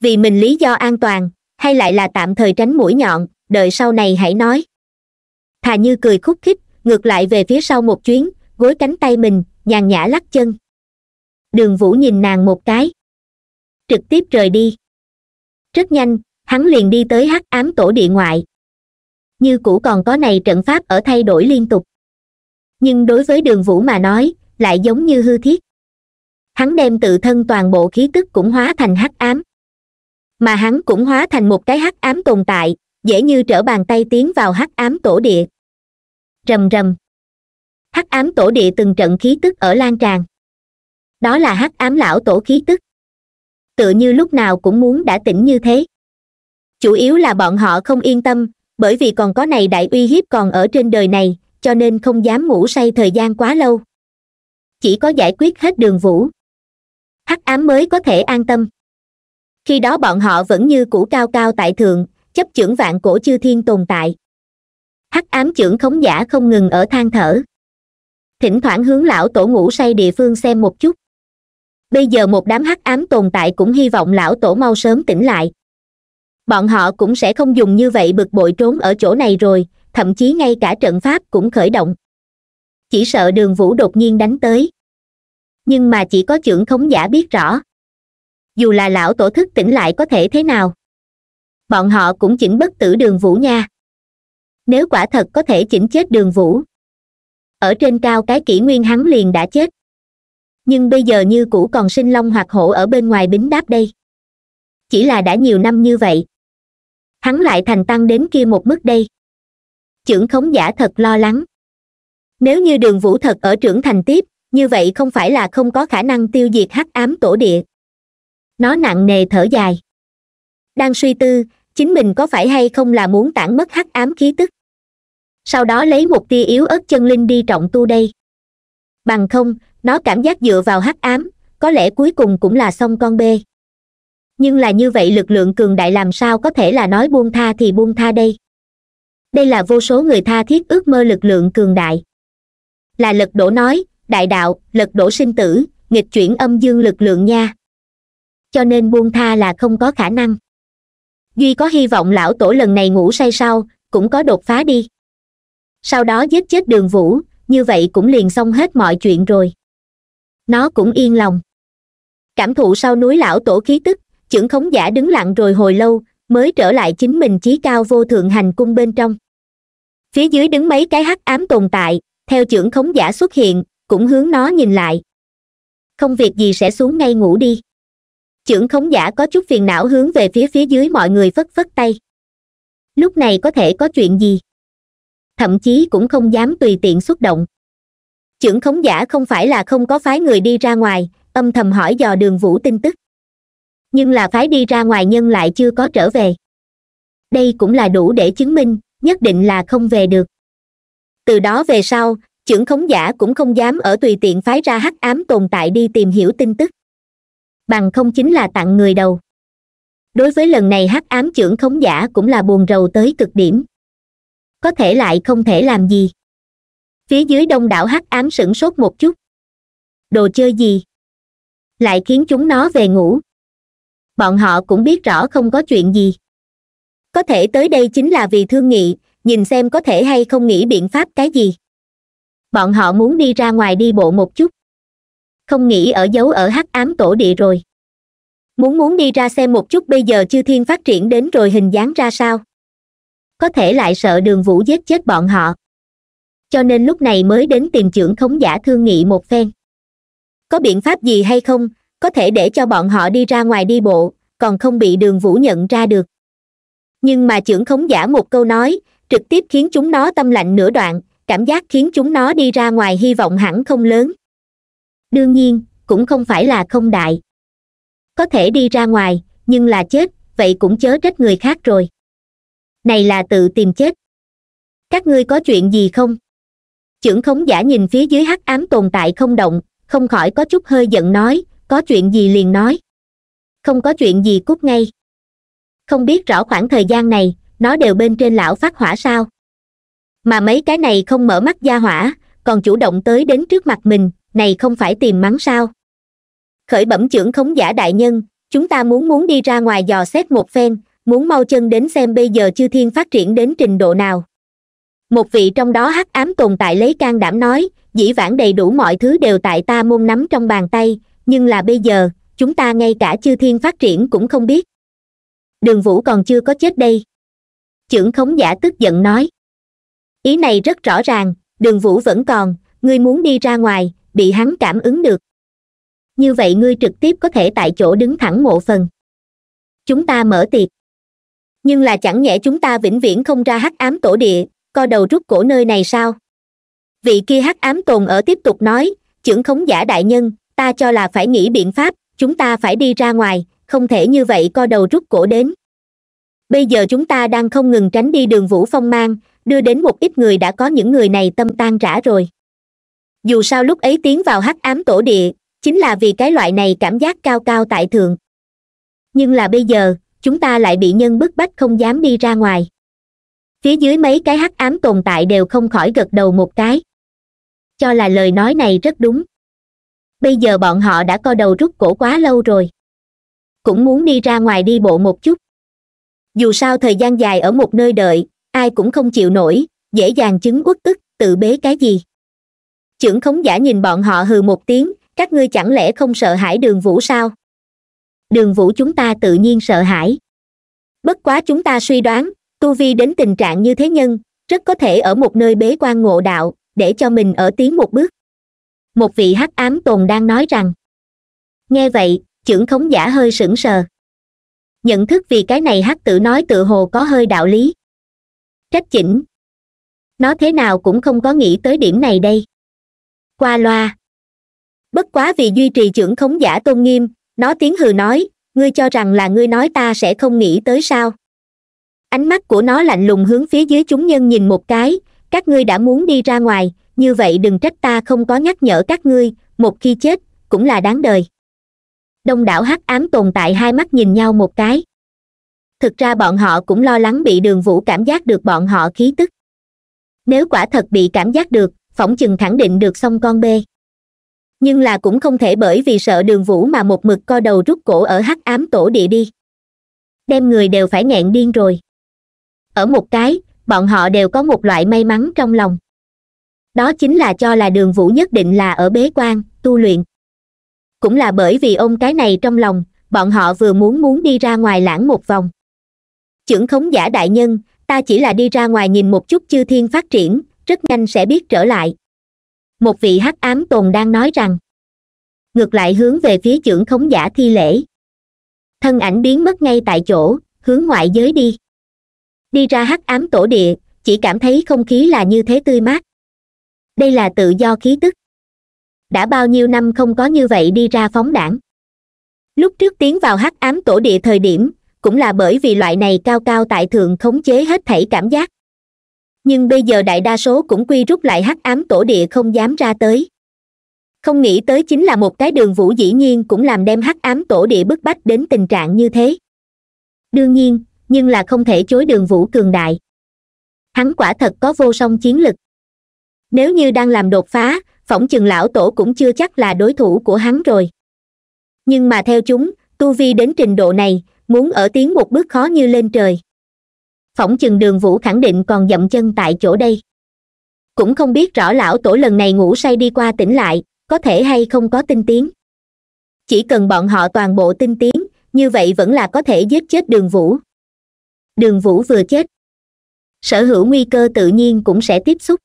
vì mình lý do an toàn hay lại là tạm thời tránh mũi nhọn đợi sau này hãy nói thà như cười khúc khích ngược lại về phía sau một chuyến gối cánh tay mình nhàn nhã lắc chân đường vũ nhìn nàng một cái trực tiếp rời đi rất nhanh hắn liền đi tới hắc ám tổ địa ngoại như cũ còn có này trận pháp ở thay đổi liên tục nhưng đối với đường vũ mà nói lại giống như hư thiết hắn đem tự thân toàn bộ khí tức cũng hóa thành hắc ám mà hắn cũng hóa thành một cái hắc ám tồn tại dễ như trở bàn tay tiến vào hắc ám tổ địa rầm rầm hắc ám tổ địa từng trận khí tức ở lan tràn đó là hắc ám lão tổ khí tức tựa như lúc nào cũng muốn đã tỉnh như thế chủ yếu là bọn họ không yên tâm bởi vì còn có này đại uy hiếp còn ở trên đời này cho nên không dám ngủ say thời gian quá lâu chỉ có giải quyết hết đường vũ hắc ám mới có thể an tâm khi đó bọn họ vẫn như cũ cao cao tại thượng chấp chưởng vạn cổ chư thiên tồn tại hắc ám trưởng khống giả không ngừng ở than thở thỉnh thoảng hướng lão tổ ngủ say địa phương xem một chút bây giờ một đám hắc ám tồn tại cũng hy vọng lão tổ mau sớm tỉnh lại bọn họ cũng sẽ không dùng như vậy bực bội trốn ở chỗ này rồi thậm chí ngay cả trận pháp cũng khởi động chỉ sợ đường vũ đột nhiên đánh tới nhưng mà chỉ có trưởng khống giả biết rõ dù là lão tổ thức tỉnh lại có thể thế nào bọn họ cũng chỉnh bất tử đường vũ nha nếu quả thật có thể chỉnh chết đường vũ ở trên cao cái kỷ nguyên hắn liền đã chết nhưng bây giờ như cũ còn sinh long hoặc hổ ở bên ngoài bính đáp đây chỉ là đã nhiều năm như vậy hắn lại thành tăng đến kia một mức đây trưởng khống giả thật lo lắng nếu như đường vũ thật ở trưởng thành tiếp như vậy không phải là không có khả năng tiêu diệt hắc ám tổ địa nó nặng nề thở dài đang suy tư chính mình có phải hay không là muốn tản mất hắc ám khí tức sau đó lấy một tia yếu ớt chân linh đi trọng tu đây bằng không nó cảm giác dựa vào hắc ám có lẽ cuối cùng cũng là xong con bê nhưng là như vậy lực lượng cường đại làm sao có thể là nói buông tha thì buông tha đây đây là vô số người tha thiết ước mơ lực lượng cường đại là lật đổ nói đại đạo lật đổ sinh tử nghịch chuyển âm dương lực lượng nha cho nên buông tha là không có khả năng duy có hy vọng lão tổ lần này ngủ say sau cũng có đột phá đi sau đó giết chết đường vũ như vậy cũng liền xong hết mọi chuyện rồi nó cũng yên lòng cảm thụ sau núi lão tổ khí tức chưởng khống giả đứng lặng rồi hồi lâu mới trở lại chính mình chí cao vô thượng hành cung bên trong phía dưới đứng mấy cái hắc ám tồn tại theo chưởng khống giả xuất hiện cũng hướng nó nhìn lại không việc gì sẽ xuống ngay ngủ đi chưởng khống giả có chút phiền não hướng về phía phía dưới mọi người phất phất tay lúc này có thể có chuyện gì thậm chí cũng không dám tùy tiện xúc động trưởng khống giả không phải là không có phái người đi ra ngoài âm thầm hỏi dò đường vũ tin tức nhưng là phái đi ra ngoài nhân lại chưa có trở về đây cũng là đủ để chứng minh nhất định là không về được từ đó về sau trưởng khống giả cũng không dám ở tùy tiện phái ra hắc ám tồn tại đi tìm hiểu tin tức bằng không chính là tặng người đầu đối với lần này hắc ám trưởng khống giả cũng là buồn rầu tới cực điểm có thể lại không thể làm gì phía dưới đông đảo hắc ám sửng sốt một chút đồ chơi gì lại khiến chúng nó về ngủ bọn họ cũng biết rõ không có chuyện gì có thể tới đây chính là vì thương nghị nhìn xem có thể hay không nghĩ biện pháp cái gì bọn họ muốn đi ra ngoài đi bộ một chút không nghĩ ở giấu ở hắc ám tổ địa rồi muốn muốn đi ra xem một chút bây giờ chư thiên phát triển đến rồi hình dáng ra sao có thể lại sợ đường vũ giết chết bọn họ cho nên lúc này mới đến tìm trưởng khống giả thương nghị một phen có biện pháp gì hay không có thể để cho bọn họ đi ra ngoài đi bộ còn không bị đường vũ nhận ra được nhưng mà trưởng khống giả một câu nói trực tiếp khiến chúng nó tâm lạnh nửa đoạn cảm giác khiến chúng nó đi ra ngoài hy vọng hẳn không lớn đương nhiên cũng không phải là không đại có thể đi ra ngoài nhưng là chết vậy cũng chớ trách người khác rồi này là tự tìm chết các ngươi có chuyện gì không trưởng khống giả nhìn phía dưới hắc ám tồn tại không động không khỏi có chút hơi giận nói có chuyện gì liền nói không có chuyện gì cút ngay không biết rõ khoảng thời gian này nó đều bên trên lão phát hỏa sao mà mấy cái này không mở mắt ra hỏa còn chủ động tới đến trước mặt mình này không phải tìm mắng sao khởi bẩm trưởng khống giả đại nhân chúng ta muốn muốn đi ra ngoài dò xét một phen muốn mau chân đến xem bây giờ chư thiên phát triển đến trình độ nào một vị trong đó hắc ám tồn tại lấy can đảm nói dĩ vãng đầy đủ mọi thứ đều tại ta môn nắm trong bàn tay nhưng là bây giờ chúng ta ngay cả chư thiên phát triển cũng không biết đường vũ còn chưa có chết đây trưởng khống giả tức giận nói ý này rất rõ ràng đường vũ vẫn còn ngươi muốn đi ra ngoài bị hắn cảm ứng được như vậy ngươi trực tiếp có thể tại chỗ đứng thẳng mộ phần chúng ta mở tiệc nhưng là chẳng nhẽ chúng ta vĩnh viễn không ra hắc ám tổ địa co đầu rút cổ nơi này sao vị kia hắc ám tồn ở tiếp tục nói chưởng khống giả đại nhân ta cho là phải nghĩ biện pháp chúng ta phải đi ra ngoài không thể như vậy co đầu rút cổ đến bây giờ chúng ta đang không ngừng tránh đi đường vũ phong mang đưa đến một ít người đã có những người này tâm tan rã rồi dù sao lúc ấy tiến vào hắc ám tổ địa chính là vì cái loại này cảm giác cao cao tại thượng nhưng là bây giờ chúng ta lại bị nhân bức bách không dám đi ra ngoài phía dưới mấy cái hắc ám tồn tại đều không khỏi gật đầu một cái cho là lời nói này rất đúng bây giờ bọn họ đã co đầu rút cổ quá lâu rồi cũng muốn đi ra ngoài đi bộ một chút dù sao thời gian dài ở một nơi đợi ai cũng không chịu nổi dễ dàng chứng uất ức tự bế cái gì trưởng khống giả nhìn bọn họ hừ một tiếng các ngươi chẳng lẽ không sợ hãi đường vũ sao đường vũ chúng ta tự nhiên sợ hãi bất quá chúng ta suy đoán tu vi đến tình trạng như thế nhân rất có thể ở một nơi bế quan ngộ đạo để cho mình ở tiến một bước một vị hắc ám tồn đang nói rằng nghe vậy trưởng khống giả hơi sững sờ nhận thức vì cái này hắc tự nói tự hồ có hơi đạo lý trách chỉnh nó thế nào cũng không có nghĩ tới điểm này đây qua loa bất quá vì duy trì trưởng khống giả tôn nghiêm nó tiếng hừ nói ngươi cho rằng là ngươi nói ta sẽ không nghĩ tới sao ánh mắt của nó lạnh lùng hướng phía dưới chúng nhân nhìn một cái các ngươi đã muốn đi ra ngoài như vậy đừng trách ta không có nhắc nhở các ngươi một khi chết cũng là đáng đời đông đảo hắc ám tồn tại hai mắt nhìn nhau một cái thực ra bọn họ cũng lo lắng bị đường vũ cảm giác được bọn họ khí tức nếu quả thật bị cảm giác được phỏng chừng khẳng định được xong con bê nhưng là cũng không thể bởi vì sợ đường vũ mà một mực co đầu rút cổ ở hắc ám tổ địa đi đem người đều phải nghẹn điên rồi ở một cái bọn họ đều có một loại may mắn trong lòng đó chính là cho là đường vũ nhất định là ở bế quan tu luyện cũng là bởi vì ôm cái này trong lòng bọn họ vừa muốn muốn đi ra ngoài lãng một vòng chưởng khống giả đại nhân ta chỉ là đi ra ngoài nhìn một chút chư thiên phát triển rất nhanh sẽ biết trở lại một vị hắc ám tồn đang nói rằng ngược lại hướng về phía chưởng khống giả thi lễ thân ảnh biến mất ngay tại chỗ hướng ngoại giới đi đi ra hắc ám tổ địa chỉ cảm thấy không khí là như thế tươi mát đây là tự do khí tức đã bao nhiêu năm không có như vậy đi ra phóng đảng lúc trước tiến vào hắc ám tổ địa thời điểm cũng là bởi vì loại này cao cao tại thượng khống chế hết thảy cảm giác nhưng bây giờ đại đa số cũng quy rút lại hắc ám tổ địa không dám ra tới không nghĩ tới chính là một cái đường vũ dĩ nhiên cũng làm đem hắc ám tổ địa bức bách đến tình trạng như thế đương nhiên nhưng là không thể chối đường vũ cường đại hắn quả thật có vô song chiến lực nếu như đang làm đột phá phỏng chừng lão tổ cũng chưa chắc là đối thủ của hắn rồi nhưng mà theo chúng tu vi đến trình độ này muốn ở tiến một bước khó như lên trời phỏng chừng đường vũ khẳng định còn dậm chân tại chỗ đây cũng không biết rõ lão tổ lần này ngủ say đi qua tỉnh lại có thể hay không có tinh tiến chỉ cần bọn họ toàn bộ tinh tiến như vậy vẫn là có thể giết chết đường vũ đường vũ vừa chết sở hữu nguy cơ tự nhiên cũng sẽ tiếp xúc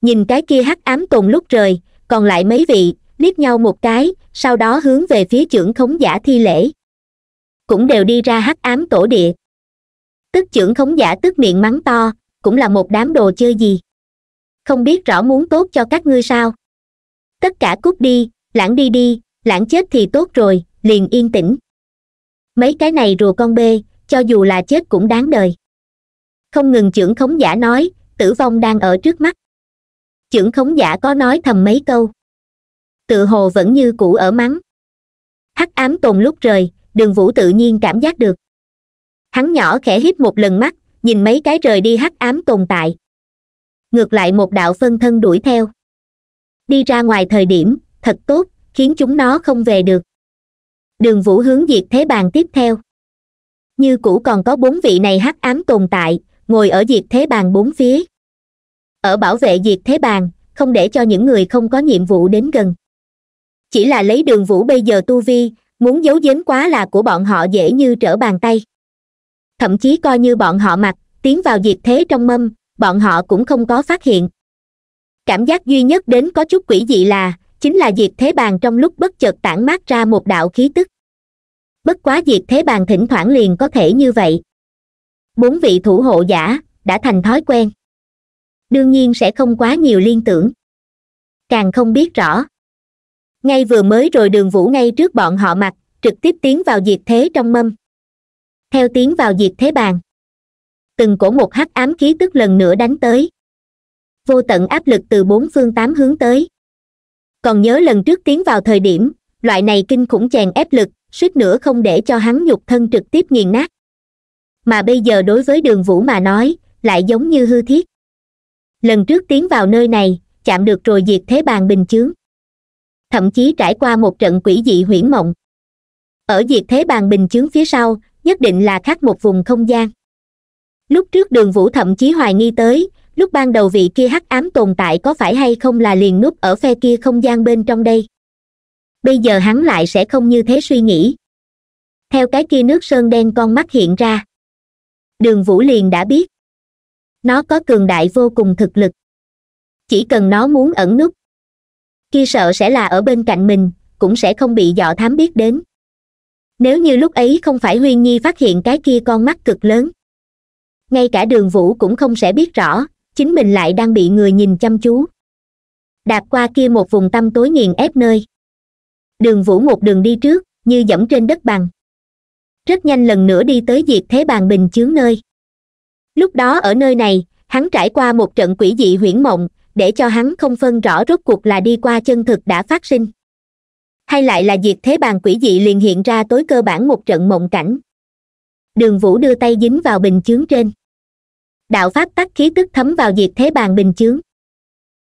nhìn cái kia hắc ám tồn lúc rời còn lại mấy vị liếc nhau một cái sau đó hướng về phía trưởng khống giả thi lễ cũng đều đi ra hắc ám tổ địa tức trưởng khống giả tức miệng mắng to cũng là một đám đồ chơi gì không biết rõ muốn tốt cho các ngươi sao tất cả cút đi lãng đi đi lãng chết thì tốt rồi liền yên tĩnh mấy cái này rùa con bê cho dù là chết cũng đáng đời không ngừng trưởng khống giả nói tử vong đang ở trước mắt trưởng khống giả có nói thầm mấy câu tự hồ vẫn như cũ ở mắng hắc ám tồn lúc rời đường vũ tự nhiên cảm giác được hắn nhỏ khẽ híp một lần mắt nhìn mấy cái rời đi hắc ám tồn tại ngược lại một đạo phân thân đuổi theo đi ra ngoài thời điểm thật tốt khiến chúng nó không về được đường vũ hướng diệt thế bàn tiếp theo như cũ còn có bốn vị này hắc ám tồn tại ngồi ở diệt thế bàn bốn phía ở bảo vệ diệt thế bàn không để cho những người không có nhiệm vụ đến gần chỉ là lấy đường vũ bây giờ tu vi muốn giấu giếm quá là của bọn họ dễ như trở bàn tay thậm chí coi như bọn họ mặc tiến vào diệt thế trong mâm bọn họ cũng không có phát hiện cảm giác duy nhất đến có chút quỷ dị là chính là diệt thế bàn trong lúc bất chợt tản mát ra một đạo khí tức bất quá diệt thế bàn thỉnh thoảng liền có thể như vậy bốn vị thủ hộ giả đã thành thói quen đương nhiên sẽ không quá nhiều liên tưởng càng không biết rõ ngay vừa mới rồi đường vũ ngay trước bọn họ mặt trực tiếp tiến vào diệt thế trong mâm theo tiến vào diệt thế bàn từng cổ một hắc ám khí tức lần nữa đánh tới vô tận áp lực từ bốn phương tám hướng tới còn nhớ lần trước tiến vào thời điểm loại này kinh khủng chèn ép lực suýt nữa không để cho hắn nhục thân trực tiếp nghiền nát mà bây giờ đối với đường vũ mà nói lại giống như hư thiết lần trước tiến vào nơi này chạm được rồi diệt thế bàn bình chướng thậm chí trải qua một trận quỷ dị huyễn mộng ở diệt thế bàn bình chướng phía sau nhất định là khác một vùng không gian lúc trước đường vũ thậm chí hoài nghi tới lúc ban đầu vị kia hắc ám tồn tại có phải hay không là liền núp ở phe kia không gian bên trong đây bây giờ hắn lại sẽ không như thế suy nghĩ theo cái kia nước sơn đen con mắt hiện ra đường vũ liền đã biết nó có cường đại vô cùng thực lực chỉ cần nó muốn ẩn nút, kia sợ sẽ là ở bên cạnh mình cũng sẽ không bị dọ thám biết đến nếu như lúc ấy không phải huyên nhi phát hiện cái kia con mắt cực lớn ngay cả đường vũ cũng không sẽ biết rõ chính mình lại đang bị người nhìn chăm chú đạp qua kia một vùng tâm tối nghiền ép nơi đường vũ một đường đi trước như dẫm trên đất bằng rất nhanh lần nữa đi tới diệt thế bàn bình chướng nơi lúc đó ở nơi này hắn trải qua một trận quỷ dị huyễn mộng để cho hắn không phân rõ rốt cuộc là đi qua chân thực đã phát sinh hay lại là diệt thế bàn quỷ dị liền hiện ra tối cơ bản một trận mộng cảnh đường vũ đưa tay dính vào bình chướng trên đạo pháp tắc khí tức thấm vào diệt thế bàn bình chướng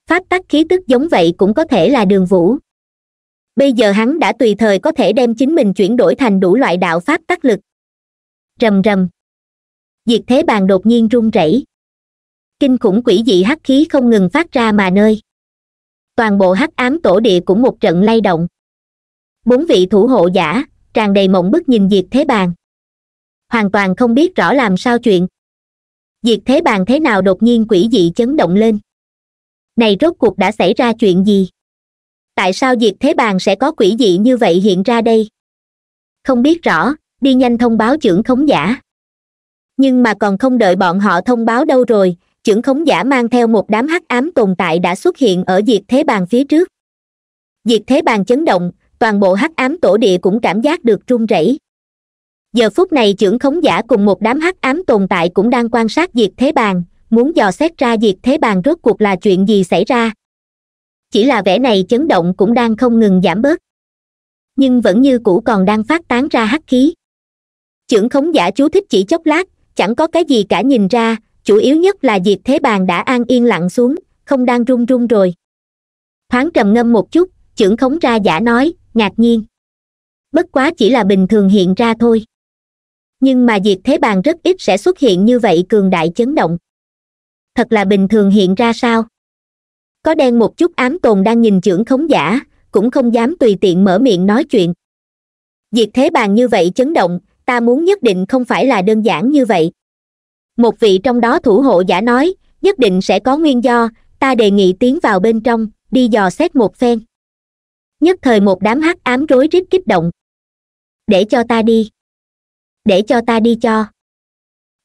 pháp tắc khí tức giống vậy cũng có thể là đường vũ bây giờ hắn đã tùy thời có thể đem chính mình chuyển đổi thành đủ loại đạo pháp tác lực rầm rầm diệt thế bàn đột nhiên run rẩy kinh khủng quỷ dị hắc khí không ngừng phát ra mà nơi toàn bộ hắc ám tổ địa cũng một trận lay động bốn vị thủ hộ giả tràn đầy mộng bức nhìn diệt thế bàn hoàn toàn không biết rõ làm sao chuyện diệt thế bàn thế nào đột nhiên quỷ dị chấn động lên này rốt cuộc đã xảy ra chuyện gì tại sao diệt thế bàn sẽ có quỷ dị như vậy hiện ra đây không biết rõ đi nhanh thông báo trưởng khống giả nhưng mà còn không đợi bọn họ thông báo đâu rồi trưởng khống giả mang theo một đám hắc ám tồn tại đã xuất hiện ở diệt thế bàn phía trước diệt thế bàn chấn động toàn bộ hắc ám tổ địa cũng cảm giác được run rẩy giờ phút này trưởng khống giả cùng một đám hắc ám tồn tại cũng đang quan sát diệt thế bàn muốn dò xét ra diệt thế bàn rốt cuộc là chuyện gì xảy ra chỉ là vẻ này chấn động cũng đang không ngừng giảm bớt nhưng vẫn như cũ còn đang phát tán ra hắc khí trưởng khống giả chú thích chỉ chốc lát chẳng có cái gì cả nhìn ra chủ yếu nhất là diệt thế bàn đã an yên lặng xuống không đang run run rồi thoáng trầm ngâm một chút trưởng khống ra giả nói ngạc nhiên bất quá chỉ là bình thường hiện ra thôi nhưng mà diệt thế bàn rất ít sẽ xuất hiện như vậy cường đại chấn động thật là bình thường hiện ra sao có đen một chút ám tồn đang nhìn trưởng khống giả cũng không dám tùy tiện mở miệng nói chuyện diệt thế bàn như vậy chấn động ta muốn nhất định không phải là đơn giản như vậy một vị trong đó thủ hộ giả nói nhất định sẽ có nguyên do ta đề nghị tiến vào bên trong đi dò xét một phen nhất thời một đám hắc ám rối rít kích động để cho ta đi để cho ta đi cho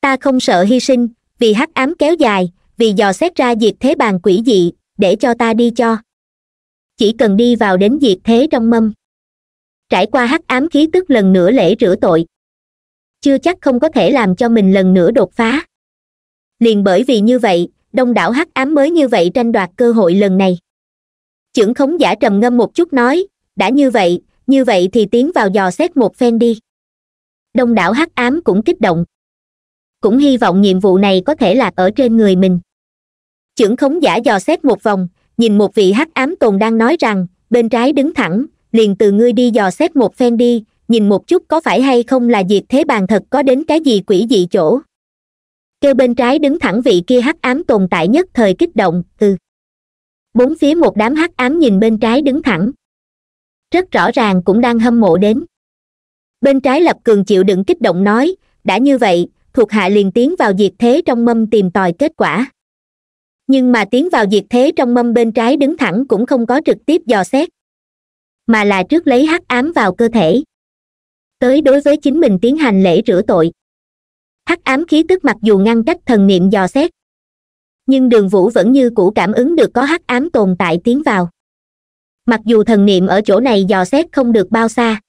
ta không sợ hy sinh vì hắc ám kéo dài vì dò xét ra diệt thế bàn quỷ dị để cho ta đi cho chỉ cần đi vào đến diệt thế trong mâm trải qua hắc ám khí tức lần nữa lễ rửa tội chưa chắc không có thể làm cho mình lần nữa đột phá liền bởi vì như vậy đông đảo hắc ám mới như vậy tranh đoạt cơ hội lần này chưởng khống giả trầm ngâm một chút nói đã như vậy như vậy thì tiến vào dò xét một phen đi đông đảo hắc ám cũng kích động cũng hy vọng nhiệm vụ này có thể lạc ở trên người mình chưởng khống giả dò xét một vòng nhìn một vị hắc ám tồn đang nói rằng bên trái đứng thẳng liền từ ngươi đi dò xét một phen đi nhìn một chút có phải hay không là diệt thế bàn thật có đến cái gì quỷ dị chỗ kêu bên trái đứng thẳng vị kia hắc ám tồn tại nhất thời kích động ừ bốn phía một đám hắc ám nhìn bên trái đứng thẳng rất rõ ràng cũng đang hâm mộ đến bên trái lập cường chịu đựng kích động nói đã như vậy thuộc hạ liền tiến vào diệt thế trong mâm tìm tòi kết quả nhưng mà tiến vào diệt thế trong mâm bên trái đứng thẳng cũng không có trực tiếp dò xét mà là trước lấy hắc ám vào cơ thể tới đối với chính mình tiến hành lễ rửa tội hắc ám khí tức mặc dù ngăn cách thần niệm dò xét nhưng đường vũ vẫn như cũ cảm ứng được có hắc ám tồn tại tiến vào mặc dù thần niệm ở chỗ này dò xét không được bao xa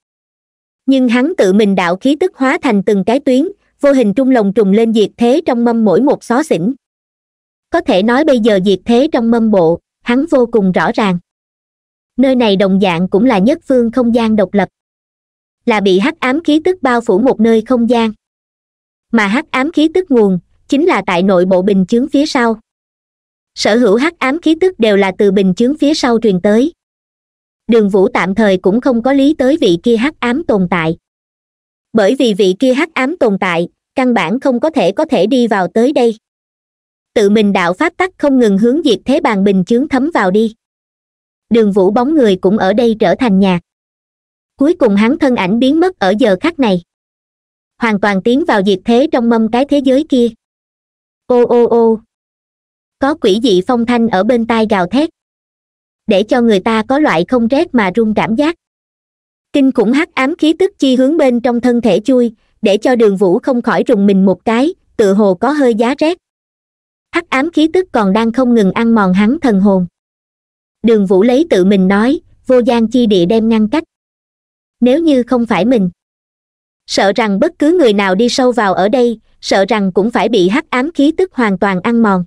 nhưng hắn tự mình đạo khí tức hóa thành từng cái tuyến vô hình trung lồng trùng lên diệt thế trong mâm mỗi một xó xỉnh có thể nói bây giờ diệt thế trong mâm bộ hắn vô cùng rõ ràng nơi này đồng dạng cũng là nhất phương không gian độc lập là bị hắc ám khí tức bao phủ một nơi không gian mà hắc ám khí tức nguồn chính là tại nội bộ bình chướng phía sau sở hữu hắc ám khí tức đều là từ bình chướng phía sau truyền tới đường vũ tạm thời cũng không có lý tới vị kia hắc ám tồn tại bởi vì vị kia hắc ám tồn tại căn bản không có thể có thể đi vào tới đây tự mình đạo pháp tắc không ngừng hướng diệt thế bàn bình chướng thấm vào đi đường vũ bóng người cũng ở đây trở thành nhà. cuối cùng hắn thân ảnh biến mất ở giờ khắc này hoàn toàn tiến vào diệt thế trong mâm cái thế giới kia ô ô ô có quỷ dị phong thanh ở bên tai gào thét để cho người ta có loại không rét mà run cảm giác kinh khủng hắc ám khí tức chi hướng bên trong thân thể chui để cho đường vũ không khỏi rùng mình một cái tự hồ có hơi giá rét hắc ám khí tức còn đang không ngừng ăn mòn hắn thần hồn đường vũ lấy tự mình nói vô gian chi địa đem ngăn cách nếu như không phải mình sợ rằng bất cứ người nào đi sâu vào ở đây sợ rằng cũng phải bị hắc ám khí tức hoàn toàn ăn mòn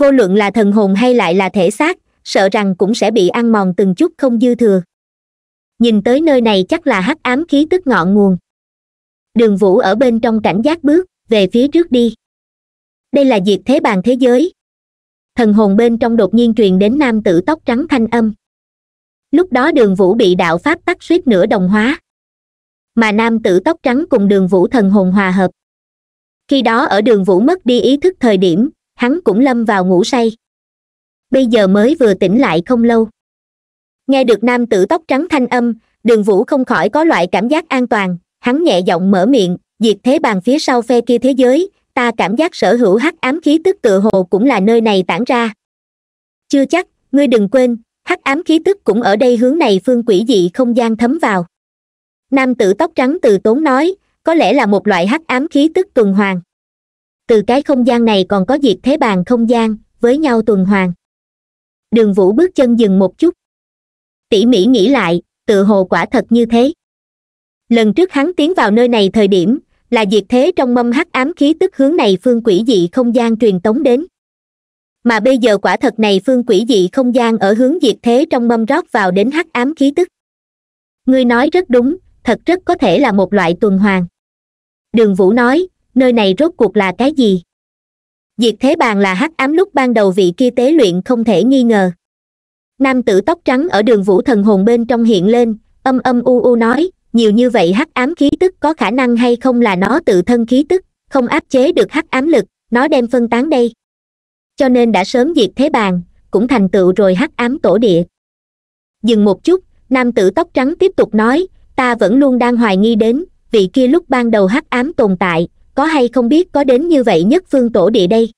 vô luận là thần hồn hay lại là thể xác sợ rằng cũng sẽ bị ăn mòn từng chút không dư thừa nhìn tới nơi này chắc là hắc ám khí tức ngọn nguồn đường vũ ở bên trong cảnh giác bước về phía trước đi đây là diệt thế bàn thế giới thần hồn bên trong đột nhiên truyền đến nam tử tóc trắng thanh âm lúc đó đường vũ bị đạo pháp tắc suýt nửa đồng hóa mà nam tử tóc trắng cùng đường vũ thần hồn hòa hợp khi đó ở đường vũ mất đi ý thức thời điểm hắn cũng lâm vào ngủ say bây giờ mới vừa tỉnh lại không lâu nghe được nam tử tóc trắng thanh âm đường vũ không khỏi có loại cảm giác an toàn hắn nhẹ giọng mở miệng diệt thế bàn phía sau phe kia thế giới ta cảm giác sở hữu hắc ám khí tức tựa hồ cũng là nơi này tản ra chưa chắc ngươi đừng quên hắc ám khí tức cũng ở đây hướng này phương quỷ dị không gian thấm vào nam tử tóc trắng từ tốn nói có lẽ là một loại hắc ám khí tức tuần hoàn từ cái không gian này còn có diệt thế bàn không gian với nhau tuần hoàn đường vũ bước chân dừng một chút tỉ mỉ nghĩ lại tự hồ quả thật như thế lần trước hắn tiến vào nơi này thời điểm là diệt thế trong mâm hắc ám khí tức hướng này phương quỷ dị không gian truyền tống đến mà bây giờ quả thật này phương quỷ dị không gian ở hướng diệt thế trong mâm rót vào đến hắc ám khí tức ngươi nói rất đúng thật rất có thể là một loại tuần hoàn đường vũ nói nơi này rốt cuộc là cái gì diệt thế bàn là hắc ám lúc ban đầu vị kia tế luyện không thể nghi ngờ nam tử tóc trắng ở đường vũ thần hồn bên trong hiện lên âm âm u u nói nhiều như vậy hắc ám khí tức có khả năng hay không là nó tự thân khí tức không áp chế được hắc ám lực nó đem phân tán đây cho nên đã sớm diệt thế bàn cũng thành tựu rồi hắc ám tổ địa dừng một chút nam tử tóc trắng tiếp tục nói ta vẫn luôn đang hoài nghi đến vị kia lúc ban đầu hắc ám tồn tại có hay không biết có đến như vậy nhất phương tổ địa đây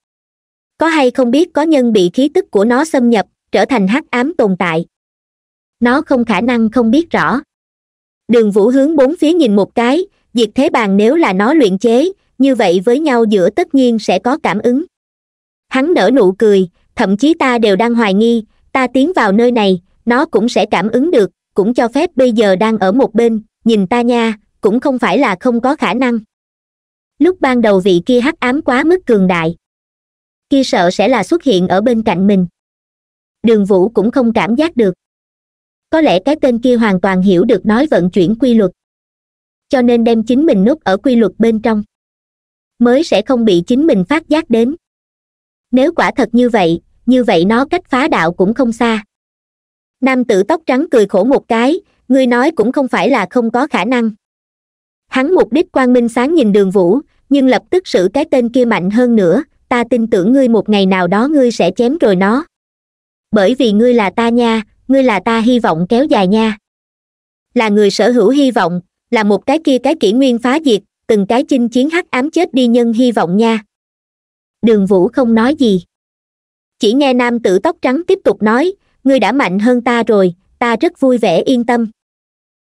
có hay không biết có nhân bị khí tức của nó xâm nhập trở thành hắc ám tồn tại nó không khả năng không biết rõ đường vũ hướng bốn phía nhìn một cái diệt thế bàn nếu là nó luyện chế như vậy với nhau giữa tất nhiên sẽ có cảm ứng hắn nở nụ cười thậm chí ta đều đang hoài nghi ta tiến vào nơi này nó cũng sẽ cảm ứng được cũng cho phép bây giờ đang ở một bên nhìn ta nha cũng không phải là không có khả năng lúc ban đầu vị kia hắc ám quá mức cường đại kia sợ sẽ là xuất hiện ở bên cạnh mình đường vũ cũng không cảm giác được có lẽ cái tên kia hoàn toàn hiểu được nói vận chuyển quy luật cho nên đem chính mình núp ở quy luật bên trong mới sẽ không bị chính mình phát giác đến nếu quả thật như vậy như vậy nó cách phá đạo cũng không xa nam tử tóc trắng cười khổ một cái ngươi nói cũng không phải là không có khả năng hắn mục đích quang minh sáng nhìn đường vũ nhưng lập tức xử cái tên kia mạnh hơn nữa ta tin tưởng ngươi một ngày nào đó ngươi sẽ chém rồi nó bởi vì ngươi là ta nha ngươi là ta hy vọng kéo dài nha là người sở hữu hy vọng là một cái kia cái kỷ nguyên phá diệt từng cái chinh chiến hắc ám chết đi nhân hy vọng nha đường vũ không nói gì chỉ nghe nam tử tóc trắng tiếp tục nói ngươi đã mạnh hơn ta rồi ta rất vui vẻ yên tâm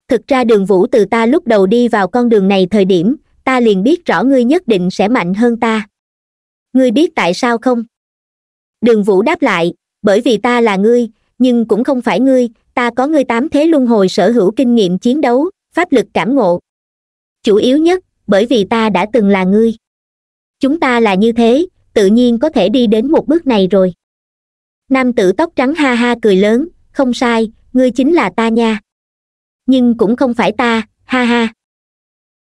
thực ra đường vũ từ ta lúc đầu đi vào con đường này thời điểm ta liền biết rõ ngươi nhất định sẽ mạnh hơn ta ngươi biết tại sao không đường vũ đáp lại bởi vì ta là ngươi nhưng cũng không phải ngươi ta có ngươi tám thế luân hồi sở hữu kinh nghiệm chiến đấu pháp lực cảm ngộ chủ yếu nhất bởi vì ta đã từng là ngươi chúng ta là như thế tự nhiên có thể đi đến một bước này rồi nam tử tóc trắng ha ha cười lớn không sai ngươi chính là ta nha nhưng cũng không phải ta ha ha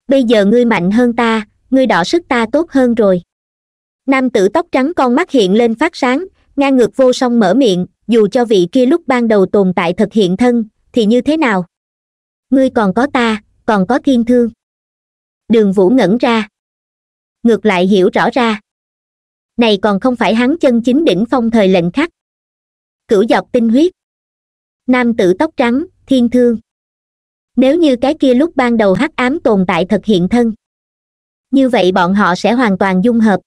bây giờ ngươi mạnh hơn ta ngươi đỏ sức ta tốt hơn rồi nam tử tóc trắng con mắt hiện lên phát sáng ngang ngược vô song mở miệng dù cho vị kia lúc ban đầu tồn tại thực hiện thân thì như thế nào ngươi còn có ta còn có thiên thương đường vũ ngẩn ra ngược lại hiểu rõ ra này còn không phải hắn chân chính đỉnh phong thời lệnh khắc cửu dọc tinh huyết nam tử tóc trắng thiên thương nếu như cái kia lúc ban đầu hắc ám tồn tại thực hiện thân như vậy bọn họ sẽ hoàn toàn dung hợp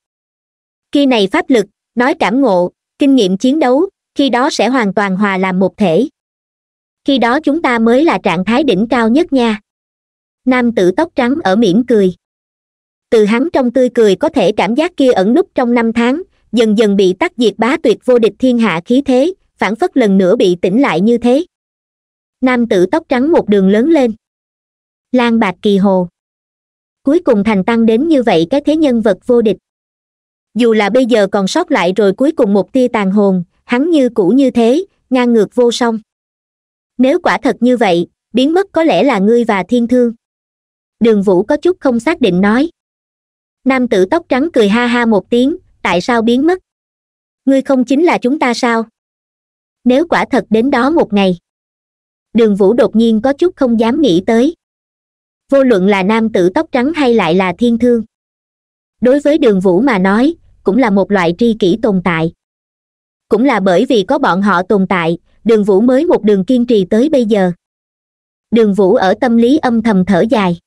khi này pháp lực nói cảm ngộ kinh nghiệm chiến đấu khi đó sẽ hoàn toàn hòa làm một thể khi đó chúng ta mới là trạng thái đỉnh cao nhất nha nam tử tóc trắng ở mỉm cười từ hắn trong tươi cười có thể cảm giác kia ẩn núp trong năm tháng dần dần bị tắt diệt bá tuyệt vô địch thiên hạ khí thế phản phất lần nữa bị tỉnh lại như thế nam tử tóc trắng một đường lớn lên lan bạc kỳ hồ cuối cùng thành tăng đến như vậy cái thế nhân vật vô địch dù là bây giờ còn sót lại rồi cuối cùng một tia tàn hồn hắn như cũ như thế ngang ngược vô song nếu quả thật như vậy biến mất có lẽ là ngươi và thiên thương đường vũ có chút không xác định nói nam tử tóc trắng cười ha ha một tiếng tại sao biến mất ngươi không chính là chúng ta sao nếu quả thật đến đó một ngày đường vũ đột nhiên có chút không dám nghĩ tới vô luận là nam tử tóc trắng hay lại là thiên thương đối với đường vũ mà nói cũng là một loại tri kỷ tồn tại cũng là bởi vì có bọn họ tồn tại đường vũ mới một đường kiên trì tới bây giờ đường vũ ở tâm lý âm thầm thở dài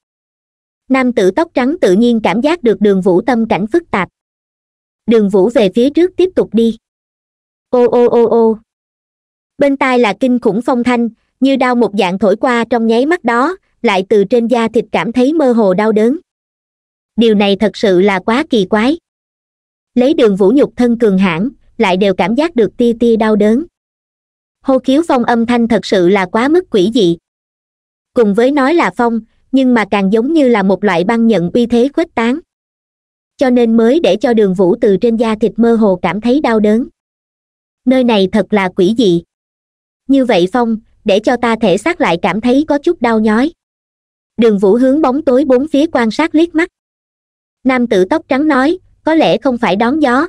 nam tử tóc trắng tự nhiên cảm giác được đường vũ tâm cảnh phức tạp đường vũ về phía trước tiếp tục đi ô ô ô ô bên tai là kinh khủng phong thanh như đau một dạng thổi qua trong nháy mắt đó lại từ trên da thịt cảm thấy mơ hồ đau đớn điều này thật sự là quá kỳ quái lấy đường vũ nhục thân cường hãn lại đều cảm giác được ti ti đau đớn hô khiếu phong âm thanh thật sự là quá mức quỷ dị cùng với nói là phong nhưng mà càng giống như là một loại băng nhận uy thế khuếch tán cho nên mới để cho đường vũ từ trên da thịt mơ hồ cảm thấy đau đớn nơi này thật là quỷ dị như vậy phong để cho ta thể xác lại cảm thấy có chút đau nhói đường vũ hướng bóng tối bốn phía quan sát liếc mắt nam tử tóc trắng nói có lẽ không phải đón gió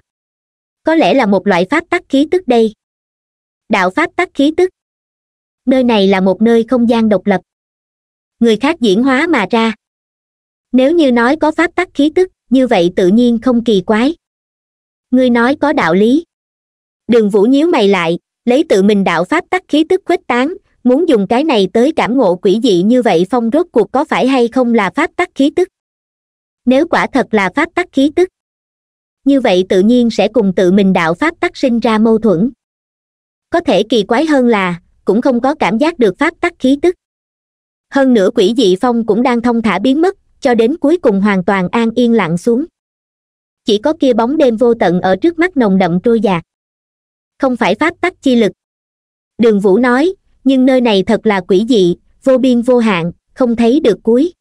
có lẽ là một loại pháp tắc khí tức đây đạo pháp tắc khí tức nơi này là một nơi không gian độc lập người khác diễn hóa mà ra nếu như nói có pháp tắc khí tức như vậy tự nhiên không kỳ quái người nói có đạo lý đường vũ nhíu mày lại lấy tự mình đạo pháp tắc khí tức khuếch tán muốn dùng cái này tới cảm ngộ quỷ dị như vậy phong rốt cuộc có phải hay không là pháp tắc khí tức nếu quả thật là pháp tắc khí tức như vậy tự nhiên sẽ cùng tự mình đạo pháp tắc sinh ra mâu thuẫn có thể kỳ quái hơn là cũng không có cảm giác được pháp tắc khí tức hơn nữa quỷ dị phong cũng đang thông thả biến mất cho đến cuối cùng hoàn toàn an yên lặng xuống chỉ có kia bóng đêm vô tận ở trước mắt nồng đậm trôi dạt không phải pháp tắc chi lực đường vũ nói nhưng nơi này thật là quỷ dị vô biên vô hạn không thấy được cuối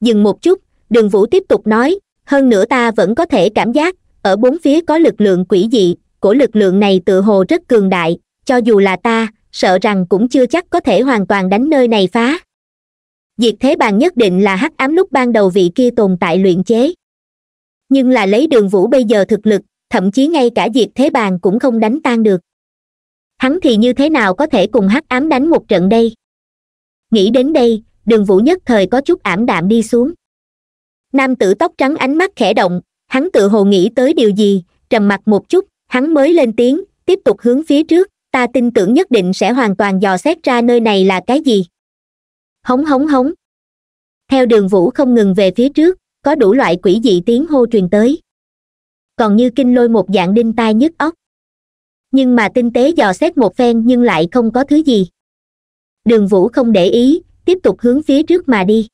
dừng một chút đường vũ tiếp tục nói hơn nữa ta vẫn có thể cảm giác ở bốn phía có lực lượng quỷ dị của lực lượng này tự hồ rất cường đại cho dù là ta sợ rằng cũng chưa chắc có thể hoàn toàn đánh nơi này phá diệt thế bàn nhất định là hắc ám lúc ban đầu vị kia tồn tại luyện chế nhưng là lấy đường vũ bây giờ thực lực thậm chí ngay cả diệt thế bàn cũng không đánh tan được hắn thì như thế nào có thể cùng hắc ám đánh một trận đây nghĩ đến đây đường vũ nhất thời có chút ảm đạm đi xuống nam tử tóc trắng ánh mắt khẽ động hắn tự hồ nghĩ tới điều gì trầm mặt một chút hắn mới lên tiếng tiếp tục hướng phía trước ta tin tưởng nhất định sẽ hoàn toàn dò xét ra nơi này là cái gì hống hống hống theo đường vũ không ngừng về phía trước có đủ loại quỷ dị tiếng hô truyền tới còn như kinh lôi một dạng đinh tai nhức óc nhưng mà tinh tế dò xét một phen nhưng lại không có thứ gì đường vũ không để ý tiếp tục hướng phía trước mà đi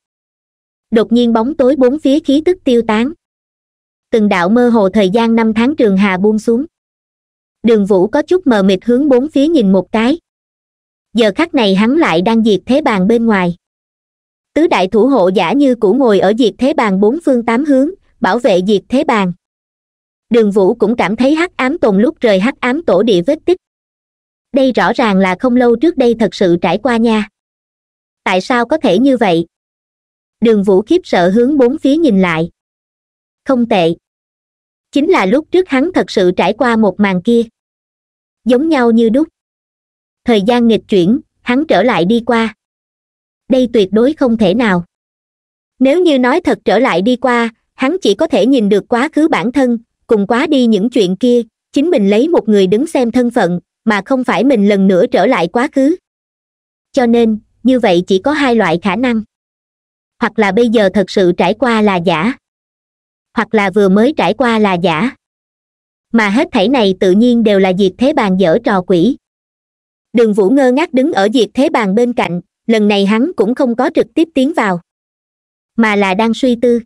đột nhiên bóng tối bốn phía khí tức tiêu tán từng đạo mơ hồ thời gian năm tháng trường hà buông xuống đường vũ có chút mờ mịt hướng bốn phía nhìn một cái giờ khắc này hắn lại đang diệt thế bàn bên ngoài tứ đại thủ hộ giả như cũ ngồi ở diệt thế bàn bốn phương tám hướng bảo vệ diệt thế bàn đường vũ cũng cảm thấy hắc ám tồn lúc rời hắc ám tổ địa vết tích đây rõ ràng là không lâu trước đây thật sự trải qua nha tại sao có thể như vậy đường vũ khiếp sợ hướng bốn phía nhìn lại không tệ chính là lúc trước hắn thật sự trải qua một màn kia giống nhau như đúc thời gian nghịch chuyển hắn trở lại đi qua đây tuyệt đối không thể nào nếu như nói thật trở lại đi qua hắn chỉ có thể nhìn được quá khứ bản thân cùng quá đi những chuyện kia chính mình lấy một người đứng xem thân phận mà không phải mình lần nữa trở lại quá khứ cho nên như vậy chỉ có hai loại khả năng hoặc là bây giờ thật sự trải qua là giả hoặc là vừa mới trải qua là giả mà hết thảy này tự nhiên đều là diệt thế bàn dở trò quỷ đường vũ ngơ ngác đứng ở diệt thế bàn bên cạnh lần này hắn cũng không có trực tiếp tiến vào mà là đang suy tư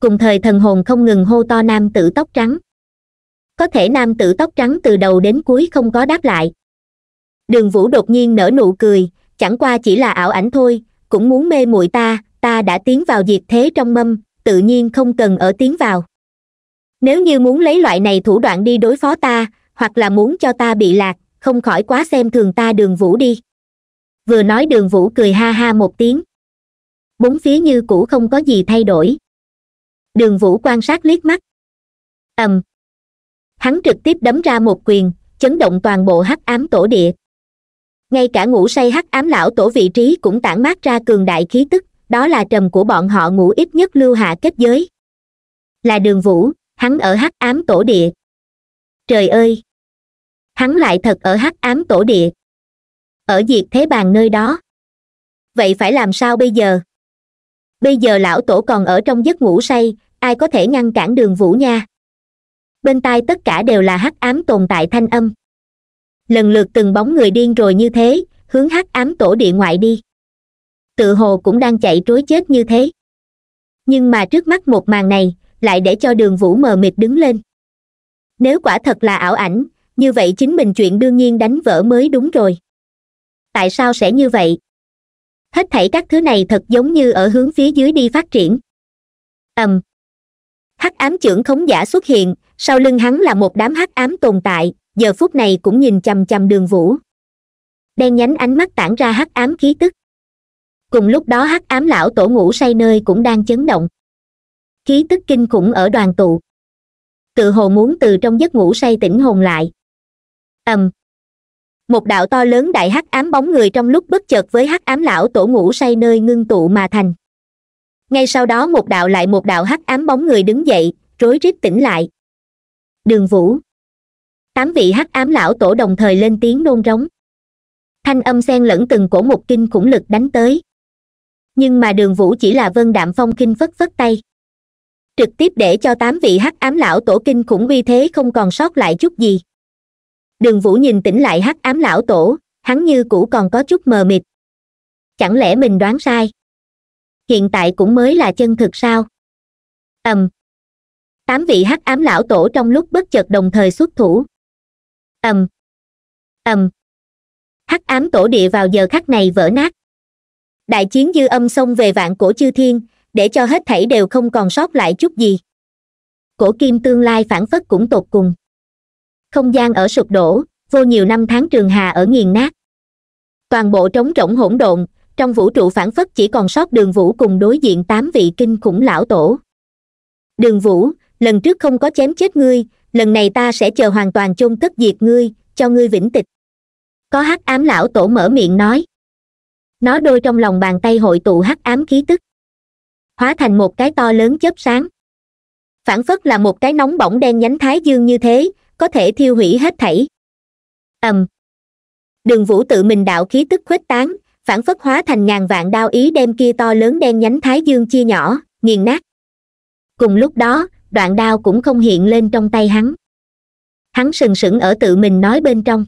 cùng thời thần hồn không ngừng hô to nam tử tóc trắng có thể nam tử tóc trắng từ đầu đến cuối không có đáp lại đường vũ đột nhiên nở nụ cười chẳng qua chỉ là ảo ảnh thôi cũng muốn mê muội ta ta đã tiến vào diệt thế trong mâm tự nhiên không cần ở tiến vào nếu như muốn lấy loại này thủ đoạn đi đối phó ta hoặc là muốn cho ta bị lạc không khỏi quá xem thường ta đường vũ đi vừa nói đường vũ cười ha ha một tiếng bốn phía như cũ không có gì thay đổi đường vũ quan sát liếc mắt ầm hắn trực tiếp đấm ra một quyền chấn động toàn bộ hắc ám tổ địa ngay cả ngủ say hắc ám lão tổ vị trí cũng tản mát ra cường đại khí tức đó là trầm của bọn họ ngủ ít nhất lưu hạ kết giới là đường vũ hắn ở hắc ám tổ địa trời ơi hắn lại thật ở hắc ám tổ địa ở diệt thế bàn nơi đó vậy phải làm sao bây giờ bây giờ lão tổ còn ở trong giấc ngủ say ai có thể ngăn cản đường vũ nha bên tai tất cả đều là hắc ám tồn tại thanh âm lần lượt từng bóng người điên rồi như thế hướng hắc ám tổ địa ngoại đi tự hồ cũng đang chạy trối chết như thế nhưng mà trước mắt một màn này lại để cho đường vũ mờ mịt đứng lên nếu quả thật là ảo ảnh như vậy chính mình chuyện đương nhiên đánh vỡ mới đúng rồi tại sao sẽ như vậy hết thảy các thứ này thật giống như ở hướng phía dưới đi phát triển ầm hắc ám trưởng khống giả xuất hiện sau lưng hắn là một đám hắc ám tồn tại giờ phút này cũng nhìn chằm chằm đường vũ đen nhánh ánh mắt tản ra hắc ám khí tức cùng lúc đó hắc ám lão tổ ngủ say nơi cũng đang chấn động khí tức kinh khủng ở đoàn tụ tự hồ muốn từ trong giấc ngủ say tỉnh hồn lại ầm um. một đạo to lớn đại hắc ám bóng người trong lúc bất chợt với hắc ám lão tổ ngủ say nơi ngưng tụ mà thành ngay sau đó một đạo lại một đạo hắc ám bóng người đứng dậy rối rít tỉnh lại đường vũ tám vị hắc ám lão tổ đồng thời lên tiếng nôn rống thanh âm xen lẫn từng cổ một kinh khủng lực đánh tới nhưng mà đường vũ chỉ là vân đạm phong kinh phất phất tay trực tiếp để cho tám vị hắc ám lão tổ kinh khủng uy thế không còn sót lại chút gì đường vũ nhìn tỉnh lại hắc ám lão tổ hắn như cũ còn có chút mờ mịt chẳng lẽ mình đoán sai hiện tại cũng mới là chân thực sao ầm tám vị hắc ám lão tổ trong lúc bất chợt đồng thời xuất thủ ầm ầm hắc ám tổ địa vào giờ khắc này vỡ nát đại chiến dư âm xông về vạn cổ chư thiên để cho hết thảy đều không còn sót lại chút gì cổ kim tương lai phản phất cũng tột cùng không gian ở sụp đổ vô nhiều năm tháng trường hà ở nghiền nát toàn bộ trống rỗng hỗn độn trong vũ trụ phản phất chỉ còn sót đường vũ cùng đối diện tám vị kinh khủng lão tổ đường vũ lần trước không có chém chết ngươi lần này ta sẽ chờ hoàn toàn chôn cất diệt ngươi cho ngươi vĩnh tịch có hắc ám lão tổ mở miệng nói nó đôi trong lòng bàn tay hội tụ hắc ám khí tức hóa thành một cái to lớn chớp sáng phản phất là một cái nóng bỏng đen nhánh thái dương như thế có thể thiêu hủy hết thảy ầm đường vũ tự mình đạo khí tức khuếch tán phản phất hóa thành ngàn vạn đao ý đem kia to lớn đen nhánh thái dương chia nhỏ nghiền nát cùng lúc đó đoạn đao cũng không hiện lên trong tay hắn hắn sừng sững ở tự mình nói bên trong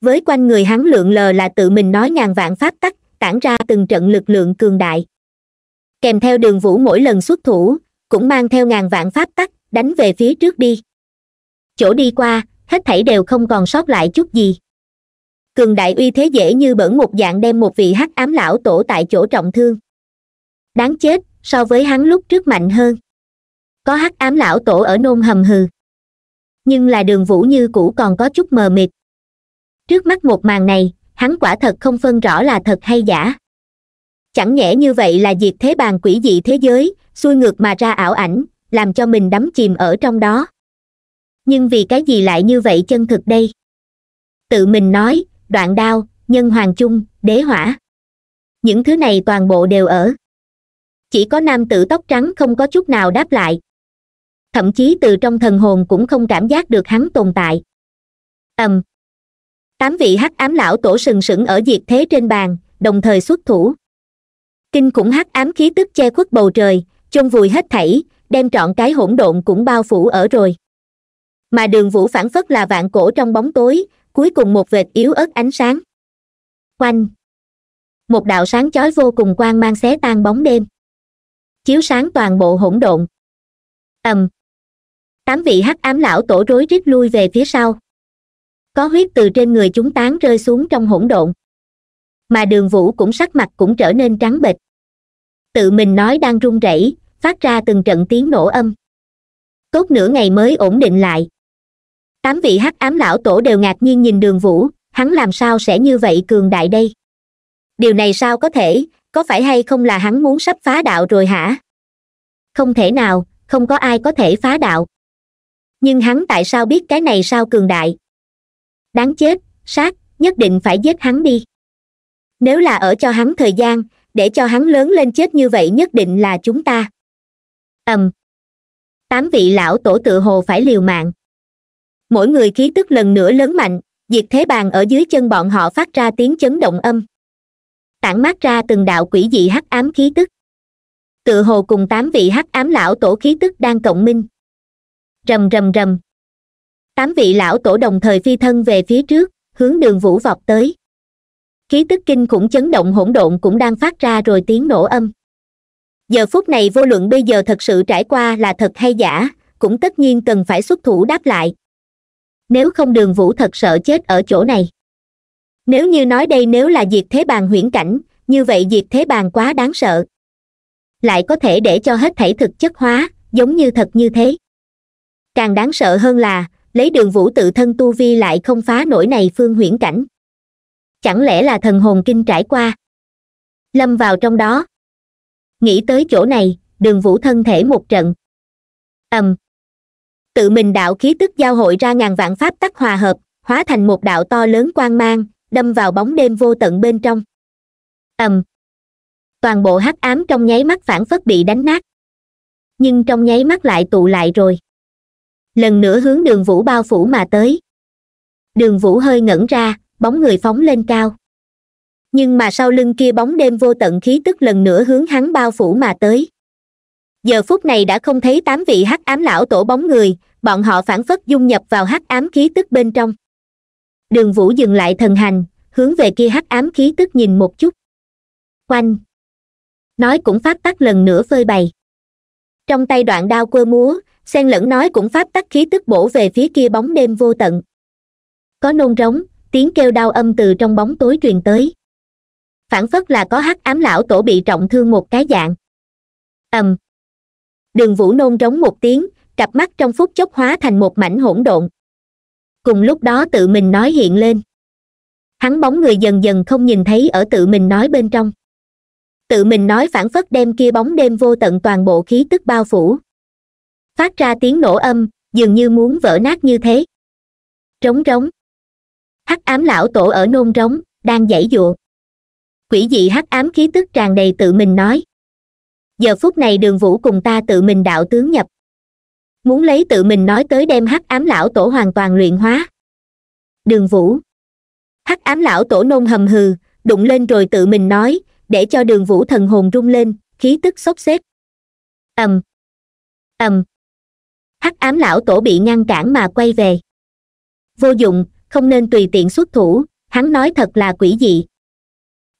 với quanh người hắn lượn lờ là tự mình nói ngàn vạn pháp tắc tản ra từng trận lực lượng cường đại kèm theo đường vũ mỗi lần xuất thủ cũng mang theo ngàn vạn pháp tắc đánh về phía trước đi chỗ đi qua hết thảy đều không còn sót lại chút gì cường đại uy thế dễ như bẩn một dạng đem một vị hắc ám lão tổ tại chỗ trọng thương đáng chết so với hắn lúc trước mạnh hơn có hắc ám lão tổ ở nôn hầm hừ nhưng là đường vũ như cũ còn có chút mờ mịt trước mắt một màn này hắn quả thật không phân rõ là thật hay giả chẳng nhẽ như vậy là diệt thế bàn quỷ dị thế giới xuôi ngược mà ra ảo ảnh làm cho mình đắm chìm ở trong đó nhưng vì cái gì lại như vậy chân thực đây tự mình nói đoạn đao nhân hoàng chung đế hỏa những thứ này toàn bộ đều ở chỉ có nam tử tóc trắng không có chút nào đáp lại thậm chí từ trong thần hồn cũng không cảm giác được hắn tồn tại ầm um, tám vị hắc ám lão tổ sừng sững ở diệt thế trên bàn đồng thời xuất thủ kinh khủng hắc ám khí tức che khuất bầu trời chôn vùi hết thảy đem trọn cái hỗn độn cũng bao phủ ở rồi mà đường vũ phản phất là vạn cổ trong bóng tối cuối cùng một vệt yếu ớt ánh sáng quanh một đạo sáng chói vô cùng quang mang xé tan bóng đêm chiếu sáng toàn bộ hỗn độn ầm tám vị hắc ám lão tổ rối rít lui về phía sau có huyết từ trên người chúng tán rơi xuống trong hỗn độn mà đường vũ cũng sắc mặt cũng trở nên trắng bệch tự mình nói đang run rẩy phát ra từng trận tiếng nổ âm cốt nửa ngày mới ổn định lại tám vị hắc ám lão tổ đều ngạc nhiên nhìn đường vũ hắn làm sao sẽ như vậy cường đại đây điều này sao có thể có phải hay không là hắn muốn sắp phá đạo rồi hả không thể nào không có ai có thể phá đạo nhưng hắn tại sao biết cái này sao cường đại đáng chết sát nhất định phải giết hắn đi nếu là ở cho hắn thời gian để cho hắn lớn lên chết như vậy nhất định là chúng ta ầm um, tám vị lão tổ tự hồ phải liều mạng mỗi người khí tức lần nữa lớn mạnh diệt thế bàn ở dưới chân bọn họ phát ra tiếng chấn động âm tản mát ra từng đạo quỷ dị hắc ám khí tức tự hồ cùng tám vị hắc ám lão tổ khí tức đang cộng minh rầm rầm rầm tám vị lão tổ đồng thời phi thân về phía trước hướng đường vũ vọt tới khí tức kinh khủng chấn động hỗn độn cũng đang phát ra rồi tiếng nổ âm giờ phút này vô luận bây giờ thật sự trải qua là thật hay giả cũng tất nhiên cần phải xuất thủ đáp lại nếu không đường vũ thật sợ chết ở chỗ này nếu như nói đây nếu là diệt thế bàn huyễn cảnh như vậy diệt thế bàn quá đáng sợ lại có thể để cho hết thảy thực chất hóa giống như thật như thế càng đáng sợ hơn là lấy đường vũ tự thân tu vi lại không phá nổi này phương huyễn cảnh chẳng lẽ là thần hồn kinh trải qua lâm vào trong đó nghĩ tới chỗ này đường vũ thân thể một trận ầm um. tự mình đạo khí tức giao hội ra ngàn vạn pháp tắc hòa hợp hóa thành một đạo to lớn quang mang đâm vào bóng đêm vô tận bên trong ầm um. toàn bộ hắc ám trong nháy mắt phản phất bị đánh nát nhưng trong nháy mắt lại tụ lại rồi lần nữa hướng đường vũ bao phủ mà tới đường vũ hơi ngẩn ra bóng người phóng lên cao nhưng mà sau lưng kia bóng đêm vô tận khí tức lần nữa hướng hắn bao phủ mà tới giờ phút này đã không thấy tám vị hắc ám lão tổ bóng người bọn họ phản phất dung nhập vào hắc ám khí tức bên trong đường vũ dừng lại thần hành hướng về kia hắc ám khí tức nhìn một chút quanh nói cũng phát tắc lần nữa phơi bày trong tay đoạn đao quơ múa xen lẫn nói cũng pháp tắc khí tức bổ về phía kia bóng đêm vô tận có nôn rống tiếng kêu đau âm từ trong bóng tối truyền tới phản phất là có hắc ám lão tổ bị trọng thương một cái dạng ầm đường vũ nôn rống một tiếng cặp mắt trong phút chốc hóa thành một mảnh hỗn độn cùng lúc đó tự mình nói hiện lên hắn bóng người dần dần không nhìn thấy ở tự mình nói bên trong tự mình nói phản phất đem kia bóng đêm vô tận toàn bộ khí tức bao phủ phát ra tiếng nổ âm dường như muốn vỡ nát như thế trống rống hắc ám lão tổ ở nôn rống đang giãy giụa quỷ dị hắc ám khí tức tràn đầy tự mình nói giờ phút này đường vũ cùng ta tự mình đạo tướng nhập muốn lấy tự mình nói tới đem hắc ám lão tổ hoàn toàn luyện hóa đường vũ hắc ám lão tổ nôn hầm hừ đụng lên rồi tự mình nói để cho đường vũ thần hồn rung lên khí tức xốc xếp ầm ầm hắc ám lão tổ bị ngăn cản mà quay về vô dụng không nên tùy tiện xuất thủ hắn nói thật là quỷ dị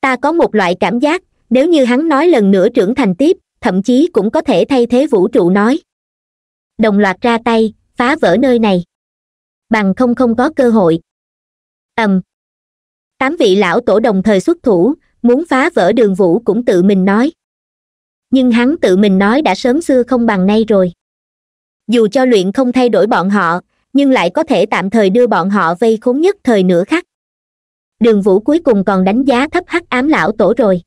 ta có một loại cảm giác nếu như hắn nói lần nữa trưởng thành tiếp thậm chí cũng có thể thay thế vũ trụ nói đồng loạt ra tay phá vỡ nơi này bằng không không có cơ hội ầm tám vị lão tổ đồng thời xuất thủ muốn phá vỡ đường vũ cũng tự mình nói nhưng hắn tự mình nói đã sớm xưa không bằng nay rồi dù cho luyện không thay đổi bọn họ nhưng lại có thể tạm thời đưa bọn họ vây khốn nhất thời nửa khắc đường vũ cuối cùng còn đánh giá thấp hắc ám lão tổ rồi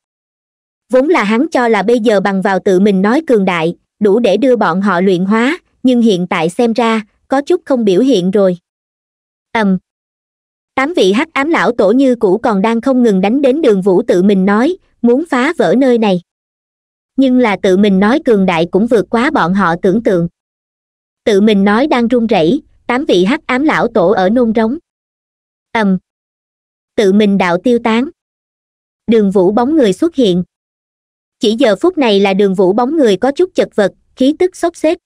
vốn là hắn cho là bây giờ bằng vào tự mình nói cường đại đủ để đưa bọn họ luyện hóa nhưng hiện tại xem ra có chút không biểu hiện rồi ầm um, tám vị hắc ám lão tổ như cũ còn đang không ngừng đánh đến đường vũ tự mình nói muốn phá vỡ nơi này nhưng là tự mình nói cường đại cũng vượt quá bọn họ tưởng tượng tự mình nói đang run rẩy tám vị hắc ám lão tổ ở nôn rống ầm tự mình đạo tiêu tán đường vũ bóng người xuất hiện chỉ giờ phút này là đường vũ bóng người có chút chật vật khí tức xốc xếp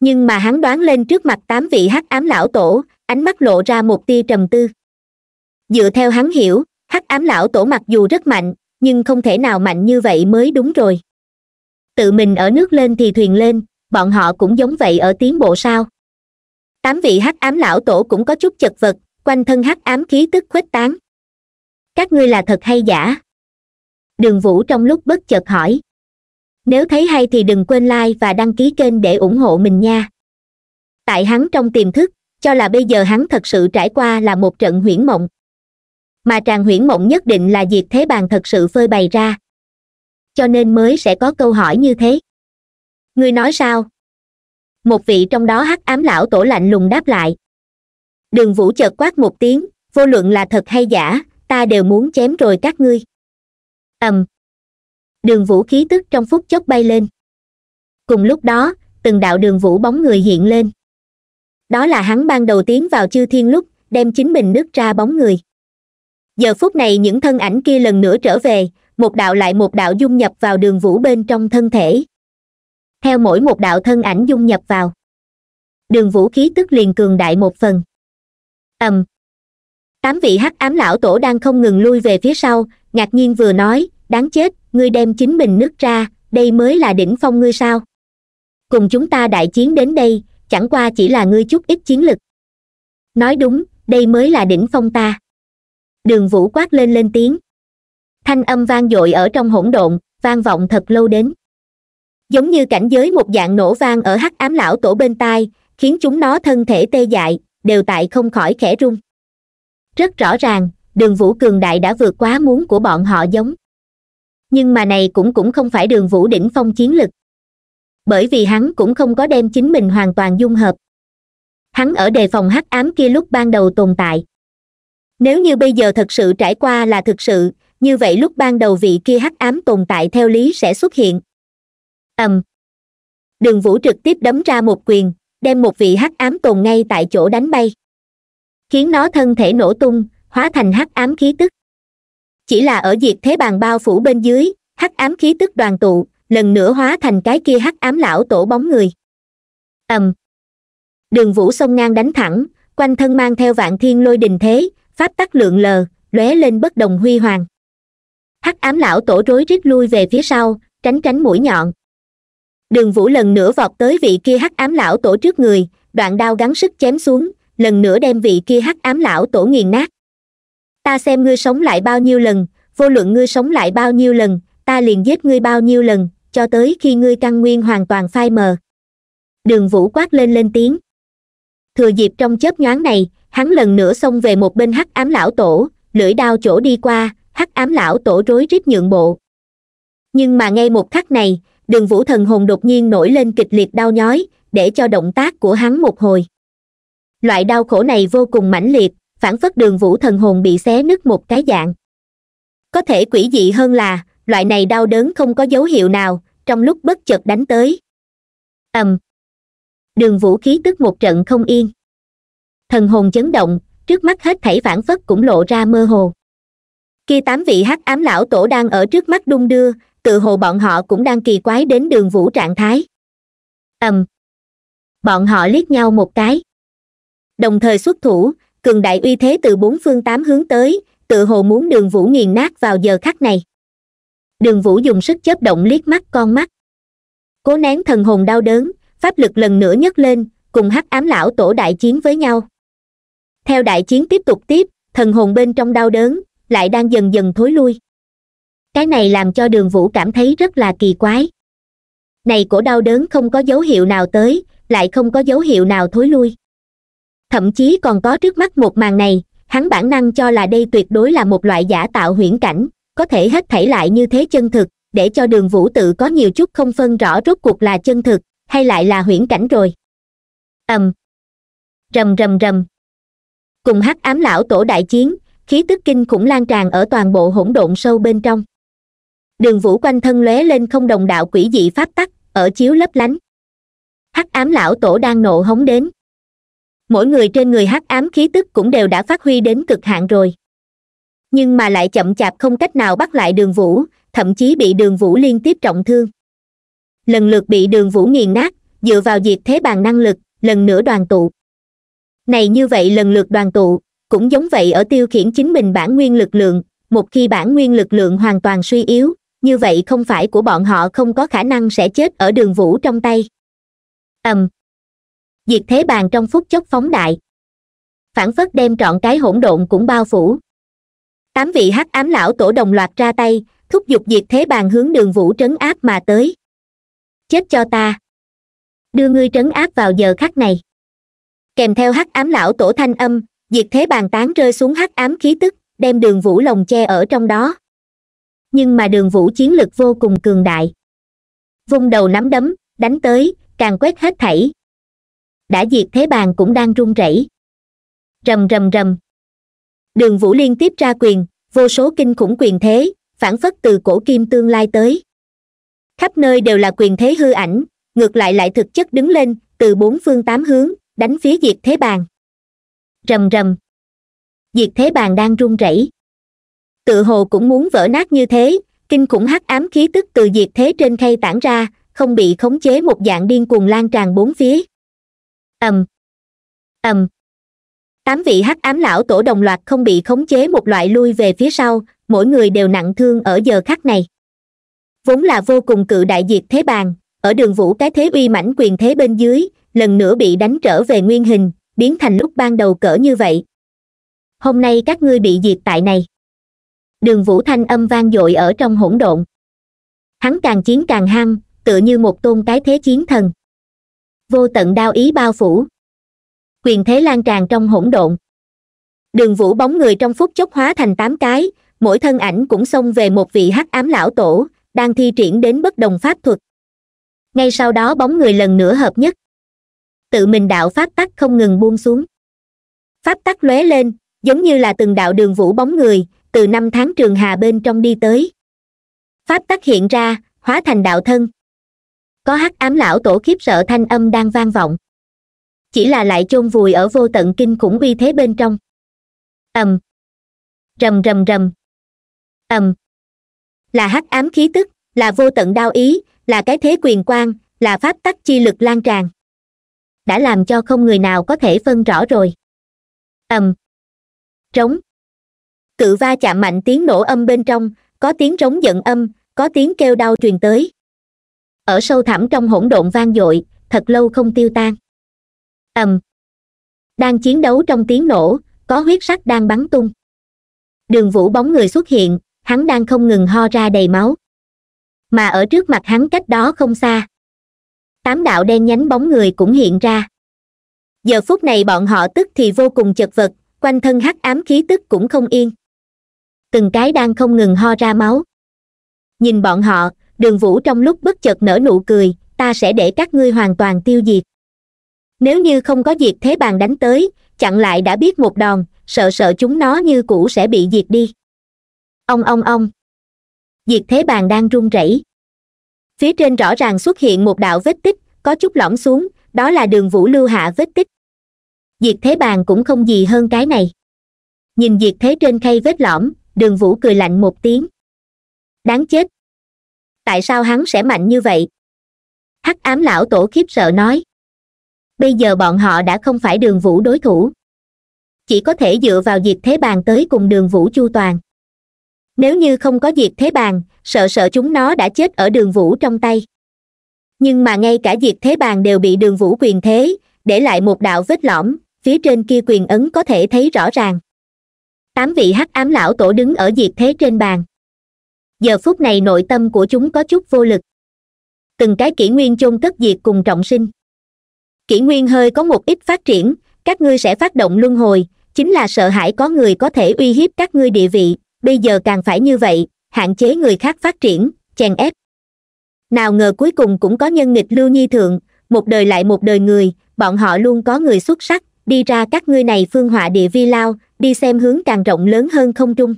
nhưng mà hắn đoán lên trước mặt tám vị hắc ám lão tổ ánh mắt lộ ra một tia trầm tư dựa theo hắn hiểu hắc ám lão tổ mặc dù rất mạnh nhưng không thể nào mạnh như vậy mới đúng rồi tự mình ở nước lên thì thuyền lên bọn họ cũng giống vậy ở tiến bộ sao tám vị hắc ám lão tổ cũng có chút chật vật quanh thân hắc ám khí tức khuếch tán các ngươi là thật hay giả đường vũ trong lúc bất chợt hỏi nếu thấy hay thì đừng quên like và đăng ký kênh để ủng hộ mình nha tại hắn trong tiềm thức cho là bây giờ hắn thật sự trải qua là một trận huyễn mộng mà tràng huyễn mộng nhất định là diệt thế bàn thật sự phơi bày ra cho nên mới sẽ có câu hỏi như thế ngươi nói sao một vị trong đó hắc ám lão tổ lạnh lùng đáp lại đường vũ chợt quát một tiếng vô luận là thật hay giả ta đều muốn chém rồi các ngươi ầm đường vũ khí tức trong phút chốc bay lên cùng lúc đó từng đạo đường vũ bóng người hiện lên đó là hắn ban đầu tiến vào chư thiên lúc đem chính mình nứt ra bóng người giờ phút này những thân ảnh kia lần nữa trở về một đạo lại một đạo dung nhập vào đường vũ bên trong thân thể theo mỗi một đạo thân ảnh dung nhập vào đường vũ khí tức liền cường đại một phần ầm um, tám vị hắc ám lão tổ đang không ngừng lui về phía sau ngạc nhiên vừa nói đáng chết ngươi đem chính mình nứt ra đây mới là đỉnh phong ngươi sao cùng chúng ta đại chiến đến đây chẳng qua chỉ là ngươi chút ít chiến lực nói đúng đây mới là đỉnh phong ta đường vũ quát lên lên tiếng thanh âm vang dội ở trong hỗn độn vang vọng thật lâu đến giống như cảnh giới một dạng nổ vang ở hắc ám lão tổ bên tai khiến chúng nó thân thể tê dại đều tại không khỏi khẽ run rất rõ ràng đường vũ cường đại đã vượt quá muốn của bọn họ giống nhưng mà này cũng cũng không phải đường vũ đỉnh phong chiến lực bởi vì hắn cũng không có đem chính mình hoàn toàn dung hợp hắn ở đề phòng hắc ám kia lúc ban đầu tồn tại nếu như bây giờ thật sự trải qua là thực sự như vậy lúc ban đầu vị kia hắc ám tồn tại theo lý sẽ xuất hiện ầm đường vũ trực tiếp đấm ra một quyền đem một vị hắc ám tồn ngay tại chỗ đánh bay khiến nó thân thể nổ tung hóa thành hắc ám khí tức chỉ là ở diệt thế bàn bao phủ bên dưới hắc ám khí tức đoàn tụ lần nữa hóa thành cái kia hắc ám lão tổ bóng người ầm đường vũ sông ngang đánh thẳng quanh thân mang theo vạn thiên lôi đình thế pháp tắc lượng lờ lóe lên bất đồng huy hoàng hắc ám lão tổ rối rít lui về phía sau tránh tránh mũi nhọn đường vũ lần nữa vọt tới vị kia hắc ám lão tổ trước người đoạn đao gắn sức chém xuống lần nữa đem vị kia hắc ám lão tổ nghiền nát ta xem ngươi sống lại bao nhiêu lần vô luận ngươi sống lại bao nhiêu lần ta liền giết ngươi bao nhiêu lần cho tới khi ngươi căn nguyên hoàn toàn phai mờ đường vũ quát lên lên tiếng thừa dịp trong chớp nhoáng này hắn lần nữa xông về một bên hắc ám lão tổ lưỡi đao chỗ đi qua hắc ám lão tổ rối rít nhượng bộ nhưng mà ngay một khắc này đường vũ thần hồn đột nhiên nổi lên kịch liệt đau nhói để cho động tác của hắn một hồi loại đau khổ này vô cùng mãnh liệt phản phất đường vũ thần hồn bị xé nứt một cái dạng có thể quỷ dị hơn là loại này đau đớn không có dấu hiệu nào trong lúc bất chợt đánh tới ầm um, đường vũ khí tức một trận không yên thần hồn chấn động trước mắt hết thảy phản phất cũng lộ ra mơ hồ kia tám vị hắc ám lão tổ đang ở trước mắt đung đưa tự hồ bọn họ cũng đang kỳ quái đến đường vũ trạng thái ầm um, bọn họ liếc nhau một cái đồng thời xuất thủ cường đại uy thế từ bốn phương tám hướng tới tự hồ muốn đường vũ nghiền nát vào giờ khắc này đường vũ dùng sức chớp động liếc mắt con mắt cố nén thần hồn đau đớn pháp lực lần nữa nhấc lên cùng hắc ám lão tổ đại chiến với nhau theo đại chiến tiếp tục tiếp thần hồn bên trong đau đớn lại đang dần dần thối lui cái này làm cho đường vũ cảm thấy rất là kỳ quái này cổ đau đớn không có dấu hiệu nào tới lại không có dấu hiệu nào thối lui thậm chí còn có trước mắt một màn này hắn bản năng cho là đây tuyệt đối là một loại giả tạo huyễn cảnh có thể hết thảy lại như thế chân thực để cho đường vũ tự có nhiều chút không phân rõ rốt cuộc là chân thực hay lại là huyễn cảnh rồi ầm rầm rầm rầm cùng hắc ám lão tổ đại chiến khí tức kinh khủng lan tràn ở toàn bộ hỗn độn sâu bên trong đường vũ quanh thân lóe lên không đồng đạo quỷ dị pháp tắc ở chiếu lấp lánh hắc ám lão tổ đang nộ hống đến mỗi người trên người hắc ám khí tức cũng đều đã phát huy đến cực hạn rồi nhưng mà lại chậm chạp không cách nào bắt lại đường vũ thậm chí bị đường vũ liên tiếp trọng thương lần lượt bị đường vũ nghiền nát dựa vào diệt thế bàn năng lực lần nữa đoàn tụ này như vậy lần lượt đoàn tụ cũng giống vậy ở tiêu khiển chính mình bản nguyên lực lượng một khi bản nguyên lực lượng hoàn toàn suy yếu như vậy không phải của bọn họ không có khả năng sẽ chết ở đường vũ trong tay ầm diệt thế bàn trong phút chốc phóng đại phản phất đem trọn cái hỗn độn cũng bao phủ tám vị hắc ám lão tổ đồng loạt ra tay thúc giục diệt thế bàn hướng đường vũ trấn áp mà tới chết cho ta đưa ngươi trấn áp vào giờ khắc này kèm theo hắc ám lão tổ thanh âm diệt thế bàn tán rơi xuống hắc ám khí tức đem đường vũ lồng che ở trong đó nhưng mà đường vũ chiến lực vô cùng cường đại vung đầu nắm đấm đánh tới càng quét hết thảy đã diệt thế bàn cũng đang run rẩy rầm rầm rầm đường vũ liên tiếp ra quyền vô số kinh khủng quyền thế phản phất từ cổ kim tương lai tới khắp nơi đều là quyền thế hư ảnh ngược lại lại thực chất đứng lên từ bốn phương tám hướng đánh phía diệt thế bàn rầm rầm diệt thế bàn đang run rẩy tự hồ cũng muốn vỡ nát như thế kinh khủng hắc ám khí tức từ diệt thế trên khay tản ra không bị khống chế một dạng điên cuồng lan tràn bốn phía ầm ầm tám vị hắc ám lão tổ đồng loạt không bị khống chế một loại lui về phía sau mỗi người đều nặng thương ở giờ khắc này vốn là vô cùng cự đại diệt thế bàn ở đường vũ cái thế uy mãnh quyền thế bên dưới lần nữa bị đánh trở về nguyên hình biến thành lúc ban đầu cỡ như vậy hôm nay các ngươi bị diệt tại này đường vũ thanh âm vang dội ở trong hỗn độn hắn càng chiến càng hăng tựa như một tôn cái thế chiến thần vô tận đao ý bao phủ quyền thế lan tràn trong hỗn độn đường vũ bóng người trong phút chốc hóa thành tám cái mỗi thân ảnh cũng xông về một vị hắc ám lão tổ đang thi triển đến bất đồng pháp thuật ngay sau đó bóng người lần nữa hợp nhất tự mình đạo pháp tắc không ngừng buông xuống pháp tắc lóe lên giống như là từng đạo đường vũ bóng người từ năm tháng trường hà bên trong đi tới pháp tắc hiện ra hóa thành đạo thân có hắc ám lão tổ khiếp sợ thanh âm đang vang vọng chỉ là lại chôn vùi ở vô tận kinh khủng uy thế bên trong ầm rầm rầm rầm ầm là hắc ám khí tức là vô tận đao ý là cái thế quyền quan là pháp tắc chi lực lan tràn đã làm cho không người nào có thể phân rõ rồi ầm trống cự va chạm mạnh tiếng nổ âm bên trong có tiếng rống giận âm có tiếng kêu đau truyền tới ở sâu thẳm trong hỗn độn vang dội thật lâu không tiêu tan ầm đang chiến đấu trong tiếng nổ có huyết sắc đang bắn tung đường vũ bóng người xuất hiện hắn đang không ngừng ho ra đầy máu mà ở trước mặt hắn cách đó không xa tám đạo đen nhánh bóng người cũng hiện ra giờ phút này bọn họ tức thì vô cùng chật vật quanh thân hắc ám khí tức cũng không yên từng cái đang không ngừng ho ra máu nhìn bọn họ đường vũ trong lúc bất chợt nở nụ cười ta sẽ để các ngươi hoàn toàn tiêu diệt nếu như không có diệt thế bàn đánh tới chặn lại đã biết một đòn sợ sợ chúng nó như cũ sẽ bị diệt đi ông ông ông diệt thế bàn đang run rẩy phía trên rõ ràng xuất hiện một đạo vết tích có chút lõm xuống đó là đường vũ lưu hạ vết tích diệt thế bàn cũng không gì hơn cái này nhìn diệt thế trên khay vết lõm đường vũ cười lạnh một tiếng đáng chết tại sao hắn sẽ mạnh như vậy hắc ám lão tổ khiếp sợ nói bây giờ bọn họ đã không phải đường vũ đối thủ chỉ có thể dựa vào diệt thế bàn tới cùng đường vũ chu toàn nếu như không có diệt thế bàn sợ sợ chúng nó đã chết ở đường vũ trong tay nhưng mà ngay cả diệt thế bàn đều bị đường vũ quyền thế để lại một đạo vết lõm phía trên kia quyền ấn có thể thấy rõ ràng tám vị hắc ám lão tổ đứng ở diệt thế trên bàn giờ phút này nội tâm của chúng có chút vô lực từng cái kỷ nguyên chôn cất diệt cùng trọng sinh kỷ nguyên hơi có một ít phát triển các ngươi sẽ phát động luân hồi chính là sợ hãi có người có thể uy hiếp các ngươi địa vị bây giờ càng phải như vậy hạn chế người khác phát triển chèn ép nào ngờ cuối cùng cũng có nhân nghịch lưu nhi thượng một đời lại một đời người bọn họ luôn có người xuất sắc đi ra các ngươi này phương họa địa vi lao đi xem hướng càng rộng lớn hơn không trung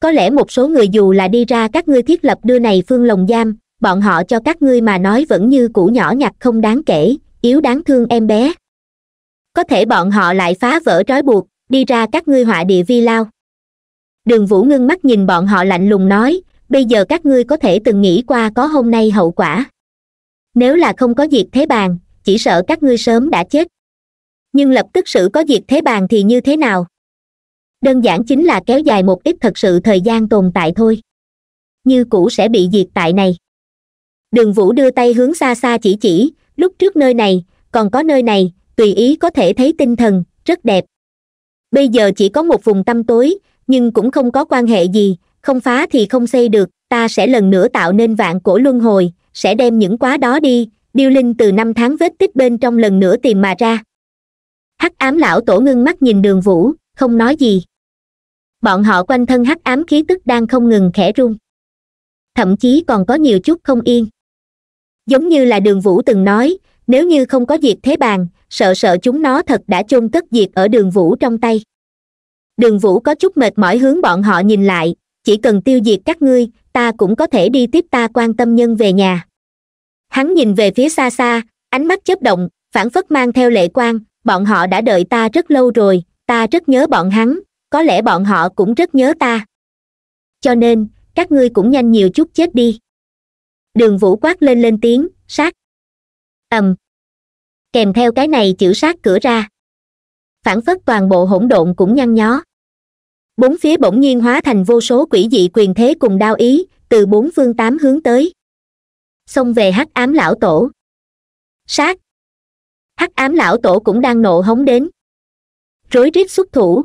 có lẽ một số người dù là đi ra các ngươi thiết lập đưa này phương lồng giam bọn họ cho các ngươi mà nói vẫn như cũ nhỏ nhặt không đáng kể yếu đáng thương em bé có thể bọn họ lại phá vỡ trói buộc đi ra các ngươi họa địa vi lao đường vũ ngưng mắt nhìn bọn họ lạnh lùng nói bây giờ các ngươi có thể từng nghĩ qua có hôm nay hậu quả nếu là không có việc thế bàn chỉ sợ các ngươi sớm đã chết nhưng lập tức sự có diệt thế bàn thì như thế nào đơn giản chính là kéo dài một ít thật sự thời gian tồn tại thôi như cũ sẽ bị diệt tại này đường vũ đưa tay hướng xa xa chỉ chỉ lúc trước nơi này còn có nơi này tùy ý có thể thấy tinh thần rất đẹp bây giờ chỉ có một vùng tâm tối nhưng cũng không có quan hệ gì không phá thì không xây được ta sẽ lần nữa tạo nên vạn cổ luân hồi sẽ đem những quá đó đi điêu linh từ năm tháng vết tích bên trong lần nữa tìm mà ra hắc ám lão tổ ngưng mắt nhìn đường vũ không nói gì bọn họ quanh thân hắc ám khí tức đang không ngừng khẽ run thậm chí còn có nhiều chút không yên giống như là đường vũ từng nói nếu như không có diệt thế bàn sợ sợ chúng nó thật đã chôn cất diệt ở đường vũ trong tay đường vũ có chút mệt mỏi hướng bọn họ nhìn lại chỉ cần tiêu diệt các ngươi ta cũng có thể đi tiếp ta quan tâm nhân về nhà hắn nhìn về phía xa xa ánh mắt chớp động phản phất mang theo lệ quan bọn họ đã đợi ta rất lâu rồi ta rất nhớ bọn hắn có lẽ bọn họ cũng rất nhớ ta cho nên các ngươi cũng nhanh nhiều chút chết đi đường vũ quát lên lên tiếng sát ầm kèm theo cái này chữ sát cửa ra phản phất toàn bộ hỗn độn cũng nhăn nhó bốn phía bỗng nhiên hóa thành vô số quỷ dị quyền thế cùng đao ý từ bốn phương tám hướng tới xông về hắc ám lão tổ sát hắc ám lão tổ cũng đang nộ hống đến rối rít xuất thủ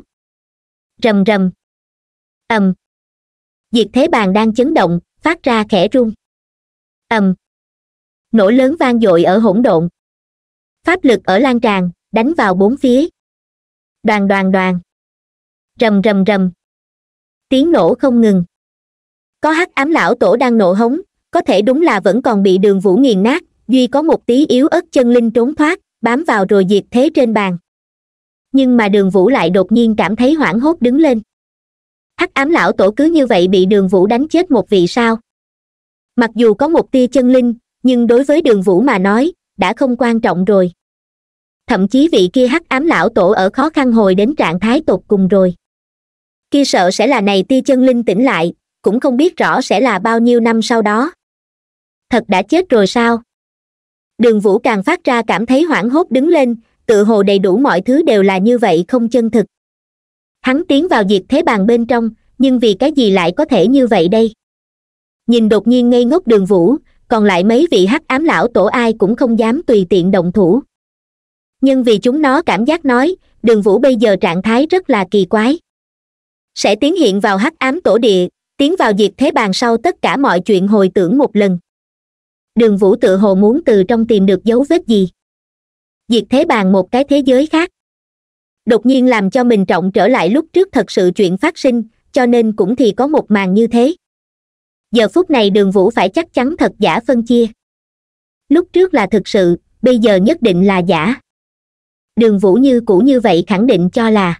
rầm rầm ầm diệt thế bàn đang chấn động phát ra khẽ rung ầm nổ lớn vang dội ở hỗn độn pháp lực ở lan tràn đánh vào bốn phía đoàn đoàn đoàn rầm rầm rầm tiếng nổ không ngừng có hắc ám lão tổ đang nộ hống có thể đúng là vẫn còn bị đường vũ nghiền nát duy có một tí yếu ớt chân linh trốn thoát bám vào rồi diệt thế trên bàn nhưng mà đường vũ lại đột nhiên cảm thấy hoảng hốt đứng lên hắc ám lão tổ cứ như vậy bị đường vũ đánh chết một vị sao mặc dù có một tia chân linh nhưng đối với đường vũ mà nói đã không quan trọng rồi thậm chí vị kia hắc ám lão tổ ở khó khăn hồi đến trạng thái tột cùng rồi kia sợ sẽ là này tia chân linh tỉnh lại cũng không biết rõ sẽ là bao nhiêu năm sau đó thật đã chết rồi sao đường vũ càng phát ra cảm thấy hoảng hốt đứng lên tự hồ đầy đủ mọi thứ đều là như vậy không chân thực hắn tiến vào diệt thế bàn bên trong nhưng vì cái gì lại có thể như vậy đây nhìn đột nhiên ngây ngốc đường vũ còn lại mấy vị hắc ám lão tổ ai cũng không dám tùy tiện động thủ nhưng vì chúng nó cảm giác nói đường vũ bây giờ trạng thái rất là kỳ quái sẽ tiến hiện vào hắc ám tổ địa tiến vào diệt thế bàn sau tất cả mọi chuyện hồi tưởng một lần đường vũ tự hồ muốn từ trong tìm được dấu vết gì diệt thế bàn một cái thế giới khác đột nhiên làm cho mình trọng trở lại lúc trước thật sự chuyện phát sinh cho nên cũng thì có một màn như thế giờ phút này đường vũ phải chắc chắn thật giả phân chia lúc trước là thực sự bây giờ nhất định là giả đường vũ như cũ như vậy khẳng định cho là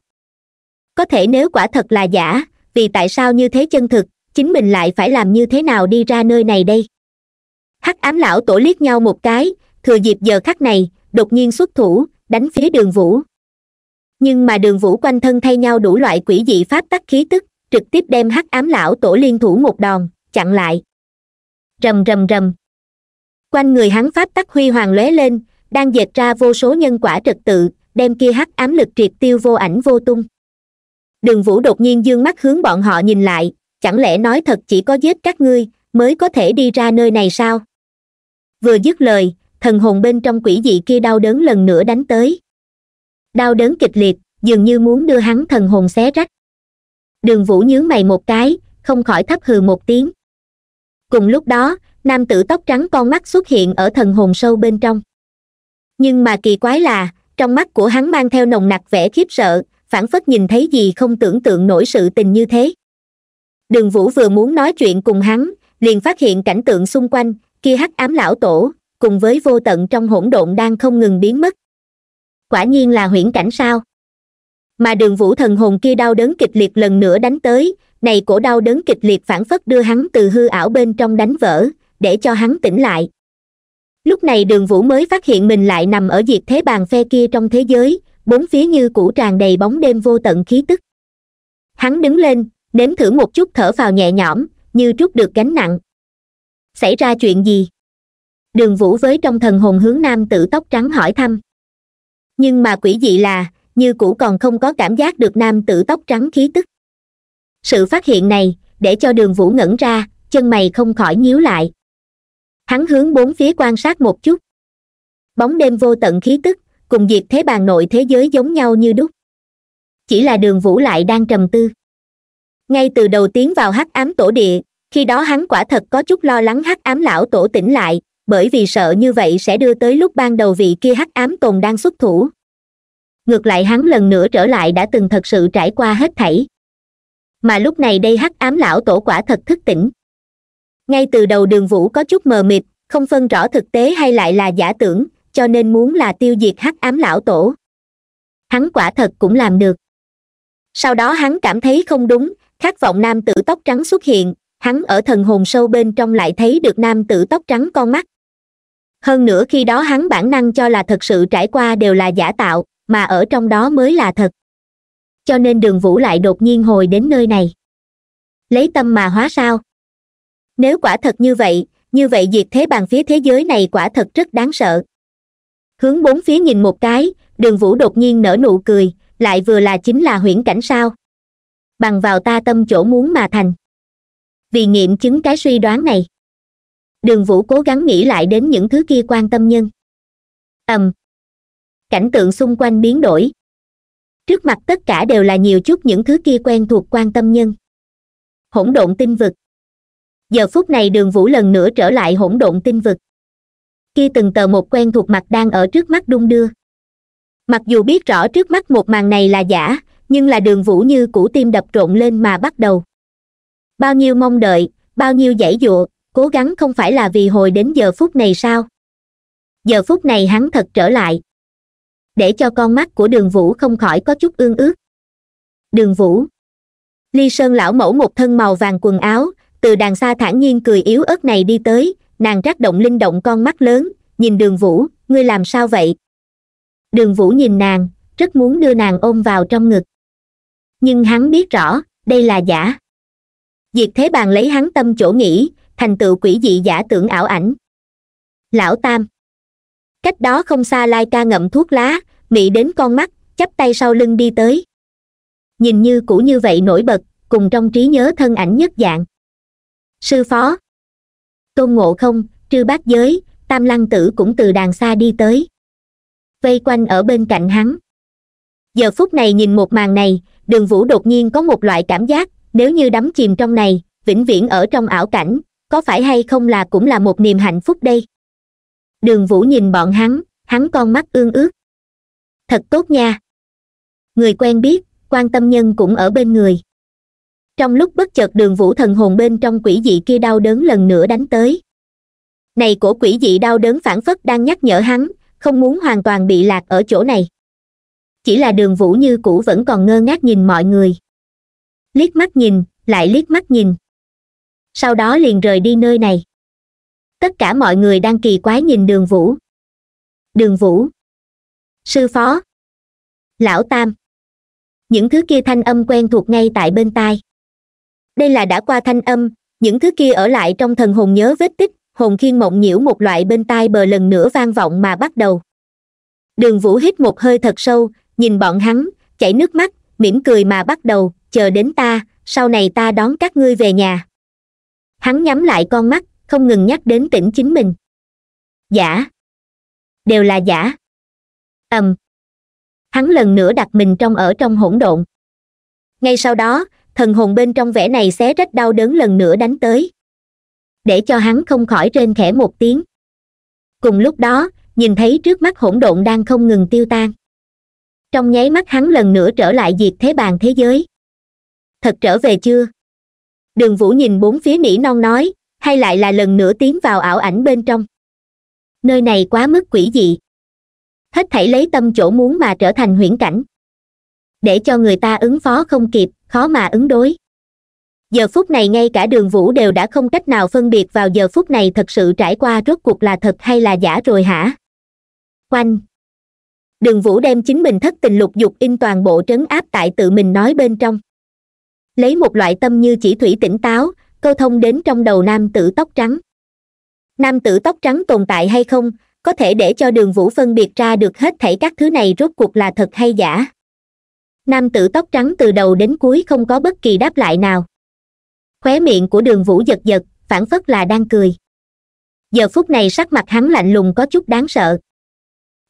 có thể nếu quả thật là giả vì tại sao như thế chân thực chính mình lại phải làm như thế nào đi ra nơi này đây hắc ám lão tổ liếc nhau một cái thừa dịp giờ khắc này đột nhiên xuất thủ đánh phía đường vũ nhưng mà đường vũ quanh thân thay nhau đủ loại quỷ dị pháp tắc khí tức trực tiếp đem hắc ám lão tổ liên thủ một đòn chặn lại rầm rầm rầm quanh người hắn pháp tắc huy hoàng lóe lên đang dệt ra vô số nhân quả trật tự đem kia hắc ám lực triệt tiêu vô ảnh vô tung đường vũ đột nhiên dương mắt hướng bọn họ nhìn lại chẳng lẽ nói thật chỉ có giết các ngươi mới có thể đi ra nơi này sao vừa dứt lời thần hồn bên trong quỷ dị kia đau đớn lần nữa đánh tới đau đớn kịch liệt dường như muốn đưa hắn thần hồn xé rách đường vũ nhướng mày một cái không khỏi thấp hừ một tiếng cùng lúc đó nam tử tóc trắng con mắt xuất hiện ở thần hồn sâu bên trong nhưng mà kỳ quái là trong mắt của hắn mang theo nồng nặc vẻ khiếp sợ phản phất nhìn thấy gì không tưởng tượng nổi sự tình như thế đường vũ vừa muốn nói chuyện cùng hắn liền phát hiện cảnh tượng xung quanh kia hắc ám lão tổ cùng với vô tận trong hỗn độn đang không ngừng biến mất quả nhiên là huyễn cảnh sao mà đường vũ thần hồn kia đau đớn kịch liệt lần nữa đánh tới này cổ đau đớn kịch liệt phản phất đưa hắn từ hư ảo bên trong đánh vỡ để cho hắn tỉnh lại lúc này đường vũ mới phát hiện mình lại nằm ở diệt thế bàn phe kia trong thế giới bốn phía như cũ tràn đầy bóng đêm vô tận khí tức hắn đứng lên nếm thử một chút thở vào nhẹ nhõm như trút được gánh nặng xảy ra chuyện gì đường vũ với trong thần hồn hướng nam tử tóc trắng hỏi thăm nhưng mà quỷ dị là như cũ còn không có cảm giác được nam tử tóc trắng khí tức sự phát hiện này để cho đường vũ ngẩn ra chân mày không khỏi nhíu lại hắn hướng bốn phía quan sát một chút bóng đêm vô tận khí tức cùng diệp thế bàn nội thế giới giống nhau như đúc chỉ là đường vũ lại đang trầm tư ngay từ đầu tiến vào hắc ám tổ địa khi đó hắn quả thật có chút lo lắng hắc ám lão tổ tỉnh lại bởi vì sợ như vậy sẽ đưa tới lúc ban đầu vị kia hắc ám tồn đang xuất thủ ngược lại hắn lần nữa trở lại đã từng thật sự trải qua hết thảy mà lúc này đây hắc ám lão tổ quả thật thức tỉnh ngay từ đầu đường vũ có chút mờ mịt không phân rõ thực tế hay lại là giả tưởng cho nên muốn là tiêu diệt hắc ám lão tổ hắn quả thật cũng làm được sau đó hắn cảm thấy không đúng khát vọng nam tử tóc trắng xuất hiện hắn ở thần hồn sâu bên trong lại thấy được nam tử tóc trắng con mắt hơn nữa khi đó hắn bản năng cho là thật sự trải qua đều là giả tạo mà ở trong đó mới là thật cho nên đường vũ lại đột nhiên hồi đến nơi này lấy tâm mà hóa sao nếu quả thật như vậy như vậy diệt thế bàn phía thế giới này quả thật rất đáng sợ hướng bốn phía nhìn một cái đường vũ đột nhiên nở nụ cười lại vừa là chính là huyễn cảnh sao bằng vào ta tâm chỗ muốn mà thành vì nghiệm chứng cái suy đoán này đường vũ cố gắng nghĩ lại đến những thứ kia quan tâm nhân ầm cảnh tượng xung quanh biến đổi trước mặt tất cả đều là nhiều chút những thứ kia quen thuộc quan tâm nhân hỗn độn tinh vực giờ phút này đường vũ lần nữa trở lại hỗn độn tinh vực khi từng tờ một quen thuộc mặt đang ở trước mắt đung đưa mặc dù biết rõ trước mắt một màn này là giả nhưng là đường vũ như củ tim đập trộn lên mà bắt đầu bao nhiêu mong đợi bao nhiêu giãy dụa cố gắng không phải là vì hồi đến giờ phút này sao giờ phút này hắn thật trở lại để cho con mắt của đường vũ không khỏi có chút ương ước đường vũ ly sơn lão mẫu một thân màu vàng quần áo từ đàn xa thản nhiên cười yếu ớt này đi tới nàng rác động linh động con mắt lớn nhìn đường vũ ngươi làm sao vậy đường vũ nhìn nàng rất muốn đưa nàng ôm vào trong ngực nhưng hắn biết rõ đây là giả diệt thế bàn lấy hắn tâm chỗ nghĩ thành tựu quỷ dị giả tưởng ảo ảnh lão tam cách đó không xa lai ca ngậm thuốc lá mị đến con mắt chắp tay sau lưng đi tới nhìn như cũ như vậy nổi bật cùng trong trí nhớ thân ảnh nhất dạng sư phó tôn ngộ không trư bát giới tam lăng tử cũng từ đàng xa đi tới vây quanh ở bên cạnh hắn giờ phút này nhìn một màn này đường vũ đột nhiên có một loại cảm giác nếu như đắm chìm trong này vĩnh viễn ở trong ảo cảnh có phải hay không là cũng là một niềm hạnh phúc đây đường vũ nhìn bọn hắn hắn con mắt ương ước thật tốt nha người quen biết quan tâm nhân cũng ở bên người trong lúc bất chợt đường vũ thần hồn bên trong quỷ dị kia đau đớn lần nữa đánh tới này của quỷ dị đau đớn phản phất đang nhắc nhở hắn không muốn hoàn toàn bị lạc ở chỗ này chỉ là đường vũ như cũ vẫn còn ngơ ngác nhìn mọi người liếc mắt nhìn lại liếc mắt nhìn sau đó liền rời đi nơi này tất cả mọi người đang kỳ quái nhìn đường vũ đường vũ sư phó lão tam những thứ kia thanh âm quen thuộc ngay tại bên tai đây là đã qua thanh âm những thứ kia ở lại trong thần hồn nhớ vết tích hồn khiên mộng nhiễu một loại bên tai bờ lần nữa vang vọng mà bắt đầu đường vũ hít một hơi thật sâu nhìn bọn hắn chảy nước mắt mỉm cười mà bắt đầu chờ đến ta sau này ta đón các ngươi về nhà hắn nhắm lại con mắt không ngừng nhắc đến tỉnh chính mình giả đều là giả ầm hắn lần nữa đặt mình trong ở trong hỗn độn ngay sau đó thần hồn bên trong vẻ này xé rách đau đớn lần nữa đánh tới để cho hắn không khỏi trên khẽ một tiếng cùng lúc đó nhìn thấy trước mắt hỗn độn đang không ngừng tiêu tan trong nháy mắt hắn lần nữa trở lại diệt thế bàn thế giới thật trở về chưa đường vũ nhìn bốn phía nỉ non nói hay lại là lần nữa tiến vào ảo ảnh bên trong nơi này quá mức quỷ dị hết thảy lấy tâm chỗ muốn mà trở thành huyễn cảnh để cho người ta ứng phó không kịp khó mà ứng đối giờ phút này ngay cả đường vũ đều đã không cách nào phân biệt vào giờ phút này thật sự trải qua rốt cuộc là thật hay là giả rồi hả quanh đường vũ đem chính mình thất tình lục dục in toàn bộ trấn áp tại tự mình nói bên trong lấy một loại tâm như chỉ thủy tỉnh táo câu thông đến trong đầu nam tử tóc trắng nam tử tóc trắng tồn tại hay không có thể để cho đường vũ phân biệt ra được hết thảy các thứ này rốt cuộc là thật hay giả nam tử tóc trắng từ đầu đến cuối không có bất kỳ đáp lại nào khóe miệng của đường vũ giật giật phản phất là đang cười giờ phút này sắc mặt hắn lạnh lùng có chút đáng sợ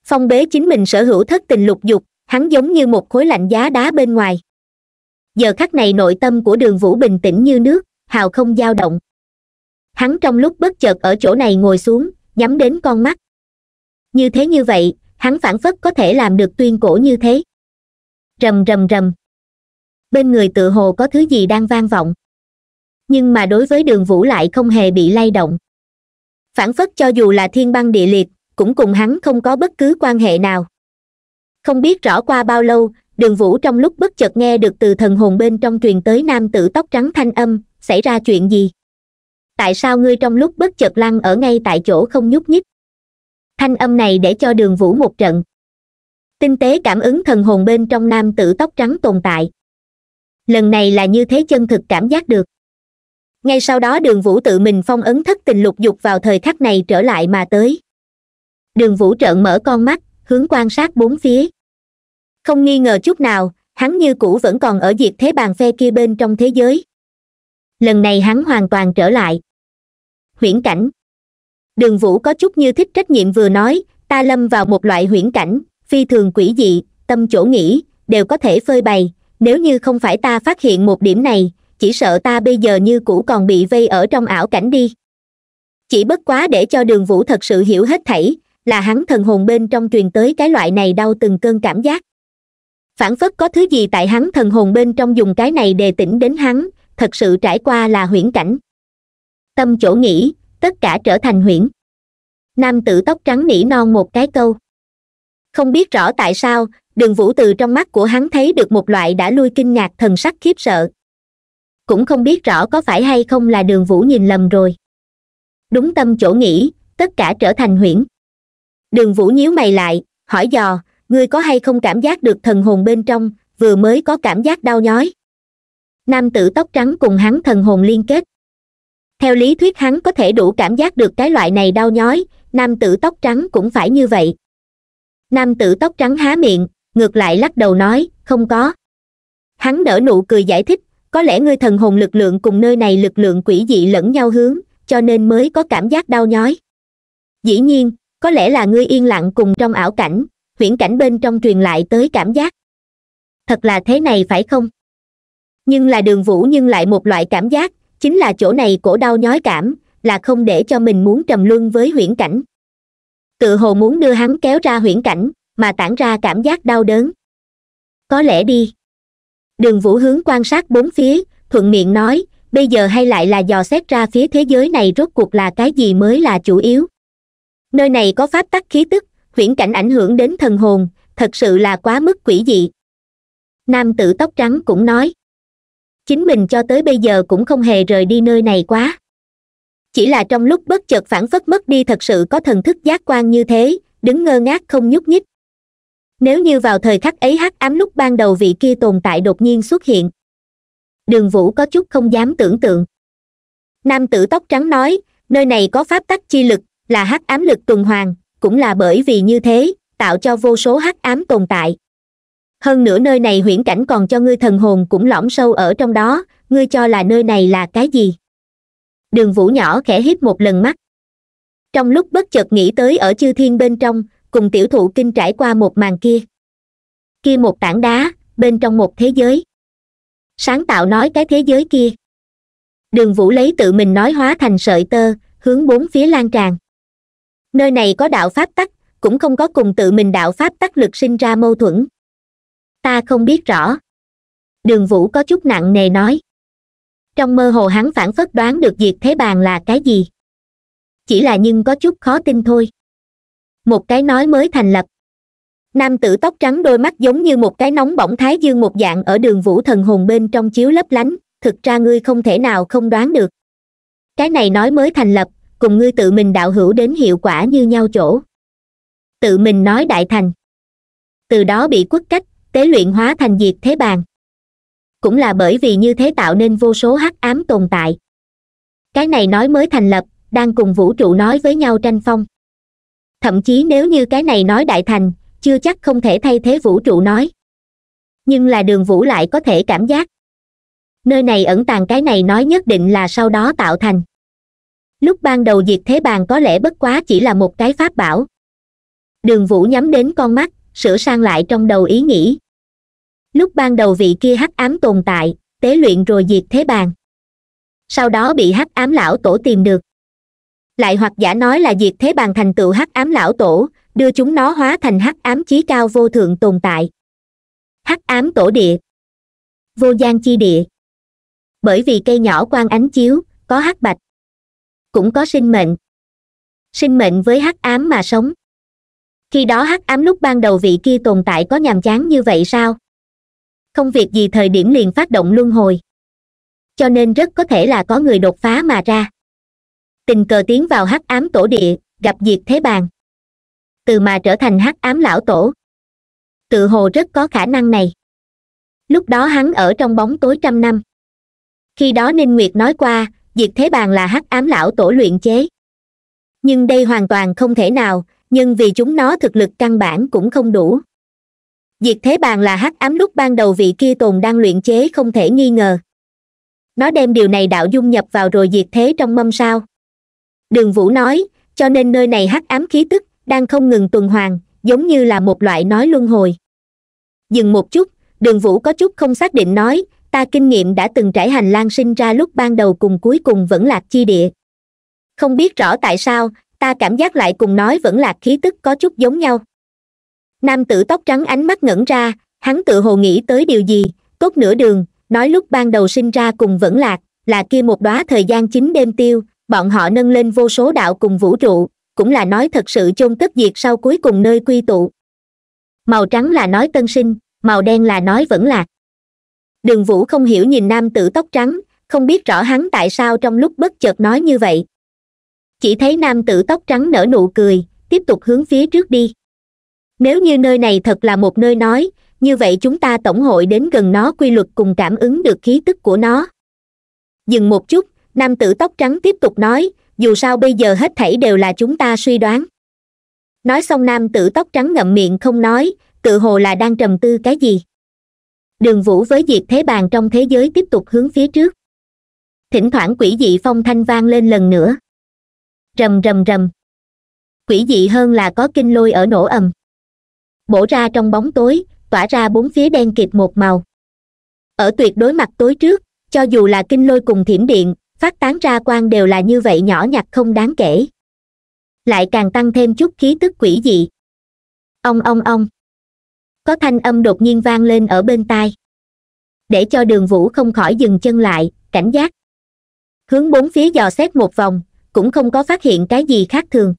phong bế chính mình sở hữu thất tình lục dục hắn giống như một khối lạnh giá đá bên ngoài giờ khắc này nội tâm của đường vũ bình tĩnh như nước hào không dao động hắn trong lúc bất chợt ở chỗ này ngồi xuống nhắm đến con mắt như thế như vậy hắn phản phất có thể làm được tuyên cổ như thế rầm rầm rầm bên người tự hồ có thứ gì đang vang vọng nhưng mà đối với đường vũ lại không hề bị lay động phản phất cho dù là thiên băng địa liệt cũng cùng hắn không có bất cứ quan hệ nào không biết rõ qua bao lâu đường vũ trong lúc bất chợt nghe được từ thần hồn bên trong truyền tới nam tử tóc trắng thanh âm xảy ra chuyện gì tại sao ngươi trong lúc bất chợt lăn ở ngay tại chỗ không nhúc nhích thanh âm này để cho đường vũ một trận tinh tế cảm ứng thần hồn bên trong nam tử tóc trắng tồn tại lần này là như thế chân thực cảm giác được ngay sau đó đường vũ tự mình phong ấn thất tình lục dục vào thời khắc này trở lại mà tới đường vũ trợn mở con mắt hướng quan sát bốn phía không nghi ngờ chút nào hắn như cũ vẫn còn ở diệt thế bàn phe kia bên trong thế giới lần này hắn hoàn toàn trở lại huyễn cảnh đường vũ có chút như thích trách nhiệm vừa nói ta lâm vào một loại huyễn cảnh phi thường quỷ dị tâm chỗ nghĩ đều có thể phơi bày nếu như không phải ta phát hiện một điểm này chỉ sợ ta bây giờ như cũ còn bị vây ở trong ảo cảnh đi chỉ bất quá để cho đường vũ thật sự hiểu hết thảy là hắn thần hồn bên trong truyền tới cái loại này đau từng cơn cảm giác phản phất có thứ gì tại hắn thần hồn bên trong dùng cái này đề tỉnh đến hắn thật sự trải qua là huyễn cảnh tâm chỗ nghĩ tất cả trở thành huyễn nam tử tóc trắng nỉ non một cái câu không biết rõ tại sao đường vũ từ trong mắt của hắn thấy được một loại đã lui kinh ngạc thần sắc khiếp sợ cũng không biết rõ có phải hay không là đường vũ nhìn lầm rồi đúng tâm chỗ nghĩ tất cả trở thành huyễn đường vũ nhíu mày lại hỏi dò ngươi có hay không cảm giác được thần hồn bên trong vừa mới có cảm giác đau nhói nam tử tóc trắng cùng hắn thần hồn liên kết theo lý thuyết hắn có thể đủ cảm giác được cái loại này đau nhói nam tử tóc trắng cũng phải như vậy nam tử tóc trắng há miệng ngược lại lắc đầu nói không có hắn nở nụ cười giải thích có lẽ ngươi thần hồn lực lượng cùng nơi này lực lượng quỷ dị lẫn nhau hướng cho nên mới có cảm giác đau nhói dĩ nhiên có lẽ là ngươi yên lặng cùng trong ảo cảnh huyễn cảnh bên trong truyền lại tới cảm giác thật là thế này phải không nhưng là đường vũ nhưng lại một loại cảm giác chính là chỗ này cổ đau nhói cảm là không để cho mình muốn trầm luân với huyễn cảnh tự hồ muốn đưa hắn kéo ra huyễn cảnh mà tản ra cảm giác đau đớn có lẽ đi đường vũ hướng quan sát bốn phía thuận miệng nói bây giờ hay lại là dò xét ra phía thế giới này rốt cuộc là cái gì mới là chủ yếu nơi này có pháp tắc khí tức huyễn cảnh ảnh hưởng đến thần hồn thật sự là quá mức quỷ dị nam tử tóc trắng cũng nói chính mình cho tới bây giờ cũng không hề rời đi nơi này quá chỉ là trong lúc bất chợt phản phất mất đi thật sự có thần thức giác quan như thế đứng ngơ ngác không nhúc nhích nếu như vào thời khắc ấy hắc ám lúc ban đầu vị kia tồn tại đột nhiên xuất hiện đường vũ có chút không dám tưởng tượng nam tử tóc trắng nói nơi này có pháp tắc chi lực là hắc ám lực tuần hoàn cũng là bởi vì như thế tạo cho vô số hắc ám tồn tại hơn nữa nơi này huyễn cảnh còn cho ngươi thần hồn cũng lõm sâu ở trong đó ngươi cho là nơi này là cái gì đường vũ nhỏ khẽ híp một lần mắt trong lúc bất chợt nghĩ tới ở chư thiên bên trong cùng tiểu thụ kinh trải qua một màn kia kia một tảng đá bên trong một thế giới sáng tạo nói cái thế giới kia đường vũ lấy tự mình nói hóa thành sợi tơ hướng bốn phía lan tràn nơi này có đạo pháp tắc cũng không có cùng tự mình đạo pháp tắc lực sinh ra mâu thuẫn ta không biết rõ đường vũ có chút nặng nề nói trong mơ hồ hắn phản phất đoán được diệt thế bàn là cái gì chỉ là nhưng có chút khó tin thôi một cái nói mới thành lập nam tử tóc trắng đôi mắt giống như một cái nóng bỏng thái dương một dạng ở đường vũ thần hồn bên trong chiếu lấp lánh thực ra ngươi không thể nào không đoán được cái này nói mới thành lập cùng ngươi tự mình đạo hữu đến hiệu quả như nhau chỗ tự mình nói đại thành từ đó bị quất cách tế luyện hóa thành diệt thế bàn cũng là bởi vì như thế tạo nên vô số hắc ám tồn tại cái này nói mới thành lập đang cùng vũ trụ nói với nhau tranh phong thậm chí nếu như cái này nói đại thành chưa chắc không thể thay thế vũ trụ nói nhưng là đường vũ lại có thể cảm giác nơi này ẩn tàng cái này nói nhất định là sau đó tạo thành lúc ban đầu diệt thế bàn có lẽ bất quá chỉ là một cái pháp bảo đường vũ nhắm đến con mắt sửa sang lại trong đầu ý nghĩ lúc ban đầu vị kia hắc ám tồn tại tế luyện rồi diệt thế bàn sau đó bị hắc ám lão tổ tìm được lại hoặc giả nói là diệt thế bàn thành tựu hắc ám lão tổ đưa chúng nó hóa thành hắc ám chí cao vô thượng tồn tại hắc ám tổ địa vô gian chi địa bởi vì cây nhỏ quan ánh chiếu có hắc bạch cũng có sinh mệnh sinh mệnh với hắc ám mà sống khi đó hắc ám lúc ban đầu vị kia tồn tại có nhàm chán như vậy sao không việc gì thời điểm liền phát động luân hồi cho nên rất có thể là có người đột phá mà ra tình cờ tiến vào hắc ám tổ địa gặp diệt thế bàn từ mà trở thành hắc ám lão tổ tự hồ rất có khả năng này lúc đó hắn ở trong bóng tối trăm năm khi đó ninh nguyệt nói qua diệt thế bàn là hắc ám lão tổ luyện chế nhưng đây hoàn toàn không thể nào nhưng vì chúng nó thực lực căn bản cũng không đủ diệt thế bàn là hắc ám lúc ban đầu vị kia tồn đang luyện chế không thể nghi ngờ nó đem điều này đạo dung nhập vào rồi diệt thế trong mâm sao đường vũ nói cho nên nơi này hắc ám khí tức đang không ngừng tuần hoàn giống như là một loại nói luân hồi dừng một chút đường vũ có chút không xác định nói ta kinh nghiệm đã từng trải hành lang sinh ra lúc ban đầu cùng cuối cùng vẫn lạc chi địa không biết rõ tại sao ta cảm giác lại cùng nói vẫn lạc khí tức có chút giống nhau nam tử tóc trắng ánh mắt ngẩn ra hắn tự hồ nghĩ tới điều gì cốt nửa đường nói lúc ban đầu sinh ra cùng vẫn lạc là kia một đóa thời gian chính đêm tiêu bọn họ nâng lên vô số đạo cùng vũ trụ cũng là nói thật sự chôn cất diệt sau cuối cùng nơi quy tụ màu trắng là nói tân sinh màu đen là nói vẫn lạc đường vũ không hiểu nhìn nam tử tóc trắng không biết rõ hắn tại sao trong lúc bất chợt nói như vậy chỉ thấy nam tử tóc trắng nở nụ cười tiếp tục hướng phía trước đi nếu như nơi này thật là một nơi nói như vậy chúng ta tổng hội đến gần nó quy luật cùng cảm ứng được khí tức của nó dừng một chút nam tử tóc trắng tiếp tục nói dù sao bây giờ hết thảy đều là chúng ta suy đoán nói xong nam tử tóc trắng ngậm miệng không nói tự hồ là đang trầm tư cái gì đường vũ với diệt thế bàn trong thế giới tiếp tục hướng phía trước thỉnh thoảng quỷ dị phong thanh vang lên lần nữa rầm rầm rầm quỷ dị hơn là có kinh lôi ở nổ ầm bổ ra trong bóng tối tỏa ra bốn phía đen kịt một màu ở tuyệt đối mặt tối trước cho dù là kinh lôi cùng thiểm điện phát tán ra quang đều là như vậy nhỏ nhặt không đáng kể lại càng tăng thêm chút khí tức quỷ dị ông ông ông có thanh âm đột nhiên vang lên ở bên tai để cho đường vũ không khỏi dừng chân lại cảnh giác hướng bốn phía dò xét một vòng cũng không có phát hiện cái gì khác thường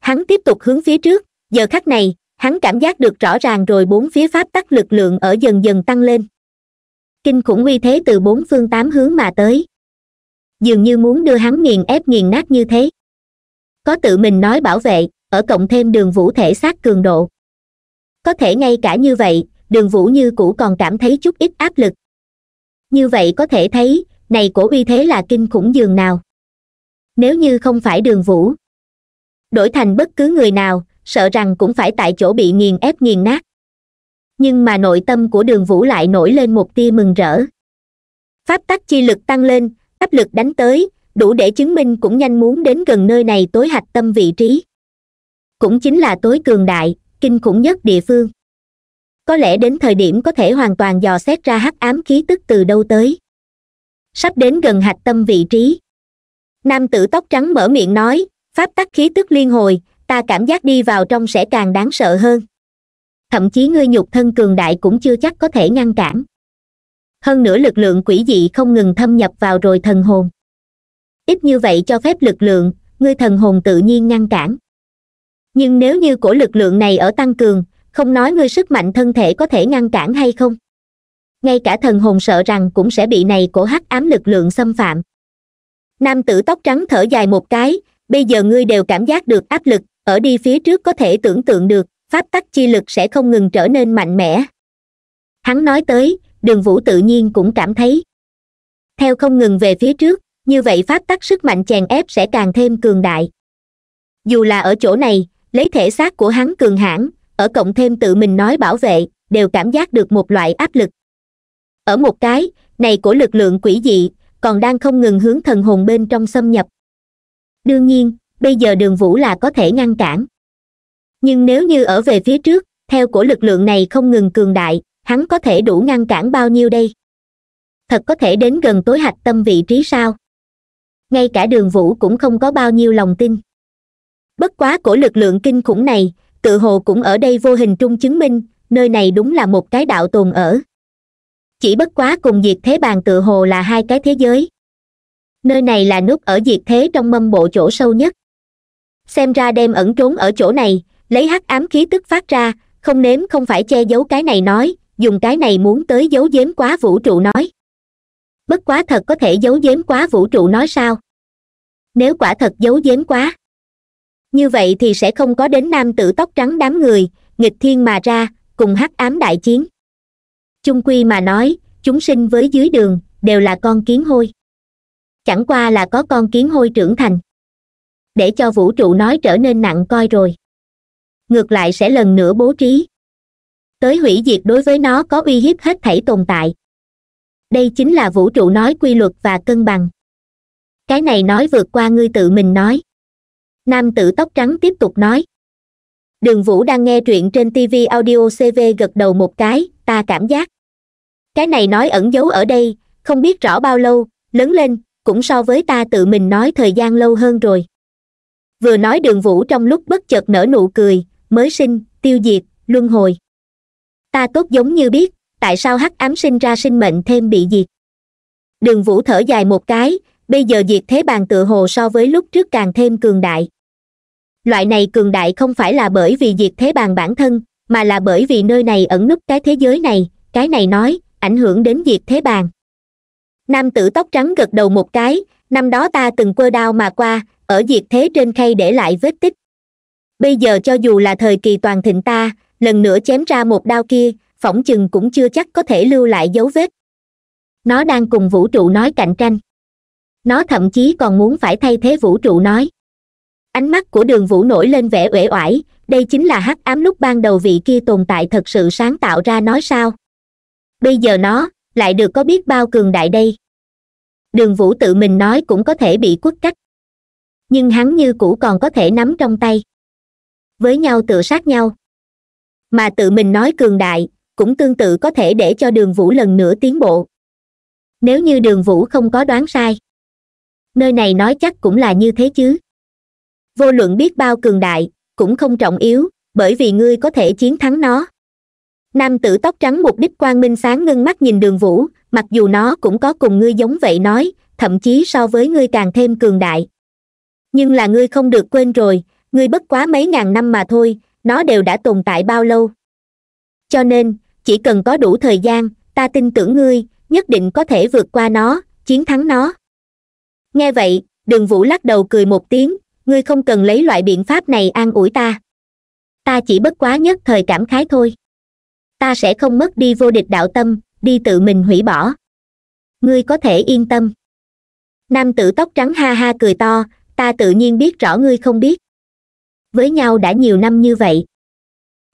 hắn tiếp tục hướng phía trước giờ khắc này hắn cảm giác được rõ ràng rồi bốn phía pháp tắc lực lượng ở dần dần tăng lên kinh khủng uy thế từ bốn phương tám hướng mà tới dường như muốn đưa hắn nghiền ép nghiền nát như thế có tự mình nói bảo vệ ở cộng thêm đường vũ thể xác cường độ có thể ngay cả như vậy đường vũ như cũ còn cảm thấy chút ít áp lực như vậy có thể thấy này cổ uy thế là kinh khủng dường nào nếu như không phải đường vũ đổi thành bất cứ người nào sợ rằng cũng phải tại chỗ bị nghiền ép nghiền nát nhưng mà nội tâm của đường vũ lại nổi lên một tia mừng rỡ pháp tắc chi lực tăng lên áp lực đánh tới đủ để chứng minh cũng nhanh muốn đến gần nơi này tối hạch tâm vị trí cũng chính là tối cường đại kinh khủng nhất địa phương có lẽ đến thời điểm có thể hoàn toàn dò xét ra hắc ám khí tức từ đâu tới sắp đến gần hạch tâm vị trí nam tử tóc trắng mở miệng nói pháp tắc khí tức liên hồi ta cảm giác đi vào trong sẽ càng đáng sợ hơn thậm chí ngươi nhục thân cường đại cũng chưa chắc có thể ngăn cản hơn nữa lực lượng quỷ dị không ngừng thâm nhập vào rồi thần hồn ít như vậy cho phép lực lượng ngươi thần hồn tự nhiên ngăn cản nhưng nếu như cổ lực lượng này ở tăng cường không nói ngươi sức mạnh thân thể có thể ngăn cản hay không ngay cả thần hồn sợ rằng cũng sẽ bị này cổ hắc ám lực lượng xâm phạm nam tử tóc trắng thở dài một cái bây giờ ngươi đều cảm giác được áp lực ở đi phía trước có thể tưởng tượng được pháp tắc chi lực sẽ không ngừng trở nên mạnh mẽ hắn nói tới đường vũ tự nhiên cũng cảm thấy theo không ngừng về phía trước như vậy pháp tắc sức mạnh chèn ép sẽ càng thêm cường đại dù là ở chỗ này lấy thể xác của hắn cường hãn ở cộng thêm tự mình nói bảo vệ đều cảm giác được một loại áp lực ở một cái này của lực lượng quỷ dị còn đang không ngừng hướng thần hồn bên trong xâm nhập đương nhiên bây giờ đường vũ là có thể ngăn cản nhưng nếu như ở về phía trước theo của lực lượng này không ngừng cường đại hắn có thể đủ ngăn cản bao nhiêu đây thật có thể đến gần tối hạch tâm vị trí sao ngay cả đường vũ cũng không có bao nhiêu lòng tin bất quá của lực lượng kinh khủng này tự hồ cũng ở đây vô hình trung chứng minh nơi này đúng là một cái đạo tồn ở chỉ bất quá cùng diệt thế bàn tự hồ là hai cái thế giới nơi này là nút ở diệt thế trong mâm bộ chỗ sâu nhất xem ra đem ẩn trốn ở chỗ này lấy hắc ám khí tức phát ra không nếm không phải che giấu cái này nói dùng cái này muốn tới giấu giếm quá vũ trụ nói bất quá thật có thể giấu giếm quá vũ trụ nói sao nếu quả thật giấu giếm quá như vậy thì sẽ không có đến nam tử tóc trắng đám người nghịch thiên mà ra cùng hắc ám đại chiến chung quy mà nói chúng sinh với dưới đường đều là con kiến hôi chẳng qua là có con kiến hôi trưởng thành để cho vũ trụ nói trở nên nặng coi rồi ngược lại sẽ lần nữa bố trí tới hủy diệt đối với nó có uy hiếp hết thảy tồn tại đây chính là vũ trụ nói quy luật và cân bằng cái này nói vượt qua ngươi tự mình nói nam tử tóc trắng tiếp tục nói đường vũ đang nghe truyện trên tv audio cv gật đầu một cái ta cảm giác cái này nói ẩn giấu ở đây không biết rõ bao lâu lớn lên cũng so với ta tự mình nói thời gian lâu hơn rồi vừa nói đường vũ trong lúc bất chợt nở nụ cười mới sinh tiêu diệt luân hồi ta tốt giống như biết tại sao hắc ám sinh ra sinh mệnh thêm bị diệt đường vũ thở dài một cái bây giờ diệt thế bàn tự hồ so với lúc trước càng thêm cường đại loại này cường đại không phải là bởi vì diệt thế bàn bản thân mà là bởi vì nơi này ẩn núp cái thế giới này cái này nói ảnh hưởng đến diệt thế bàn nam tử tóc trắng gật đầu một cái năm đó ta từng quơ đao mà qua ở diệt thế trên khay để lại vết tích bây giờ cho dù là thời kỳ toàn thịnh ta lần nữa chém ra một đao kia phỏng chừng cũng chưa chắc có thể lưu lại dấu vết nó đang cùng vũ trụ nói cạnh tranh nó thậm chí còn muốn phải thay thế vũ trụ nói ánh mắt của đường vũ nổi lên vẻ uể oải đây chính là hắc ám lúc ban đầu vị kia tồn tại thật sự sáng tạo ra nói sao bây giờ nó lại được có biết bao cường đại đây đường vũ tự mình nói cũng có thể bị quất cách nhưng hắn như cũ còn có thể nắm trong tay với nhau tự sát nhau mà tự mình nói cường đại cũng tương tự có thể để cho đường vũ lần nữa tiến bộ nếu như đường vũ không có đoán sai nơi này nói chắc cũng là như thế chứ vô luận biết bao cường đại cũng không trọng yếu bởi vì ngươi có thể chiến thắng nó nam tử tóc trắng một đích quang minh sáng ngưng mắt nhìn đường vũ mặc dù nó cũng có cùng ngươi giống vậy nói thậm chí so với ngươi càng thêm cường đại nhưng là ngươi không được quên rồi ngươi bất quá mấy ngàn năm mà thôi nó đều đã tồn tại bao lâu cho nên chỉ cần có đủ thời gian ta tin tưởng ngươi nhất định có thể vượt qua nó chiến thắng nó nghe vậy đường vũ lắc đầu cười một tiếng ngươi không cần lấy loại biện pháp này an ủi ta ta chỉ bất quá nhất thời cảm khái thôi ta sẽ không mất đi vô địch đạo tâm đi tự mình hủy bỏ ngươi có thể yên tâm nam tử tóc trắng ha ha cười to ta tự nhiên biết rõ ngươi không biết với nhau đã nhiều năm như vậy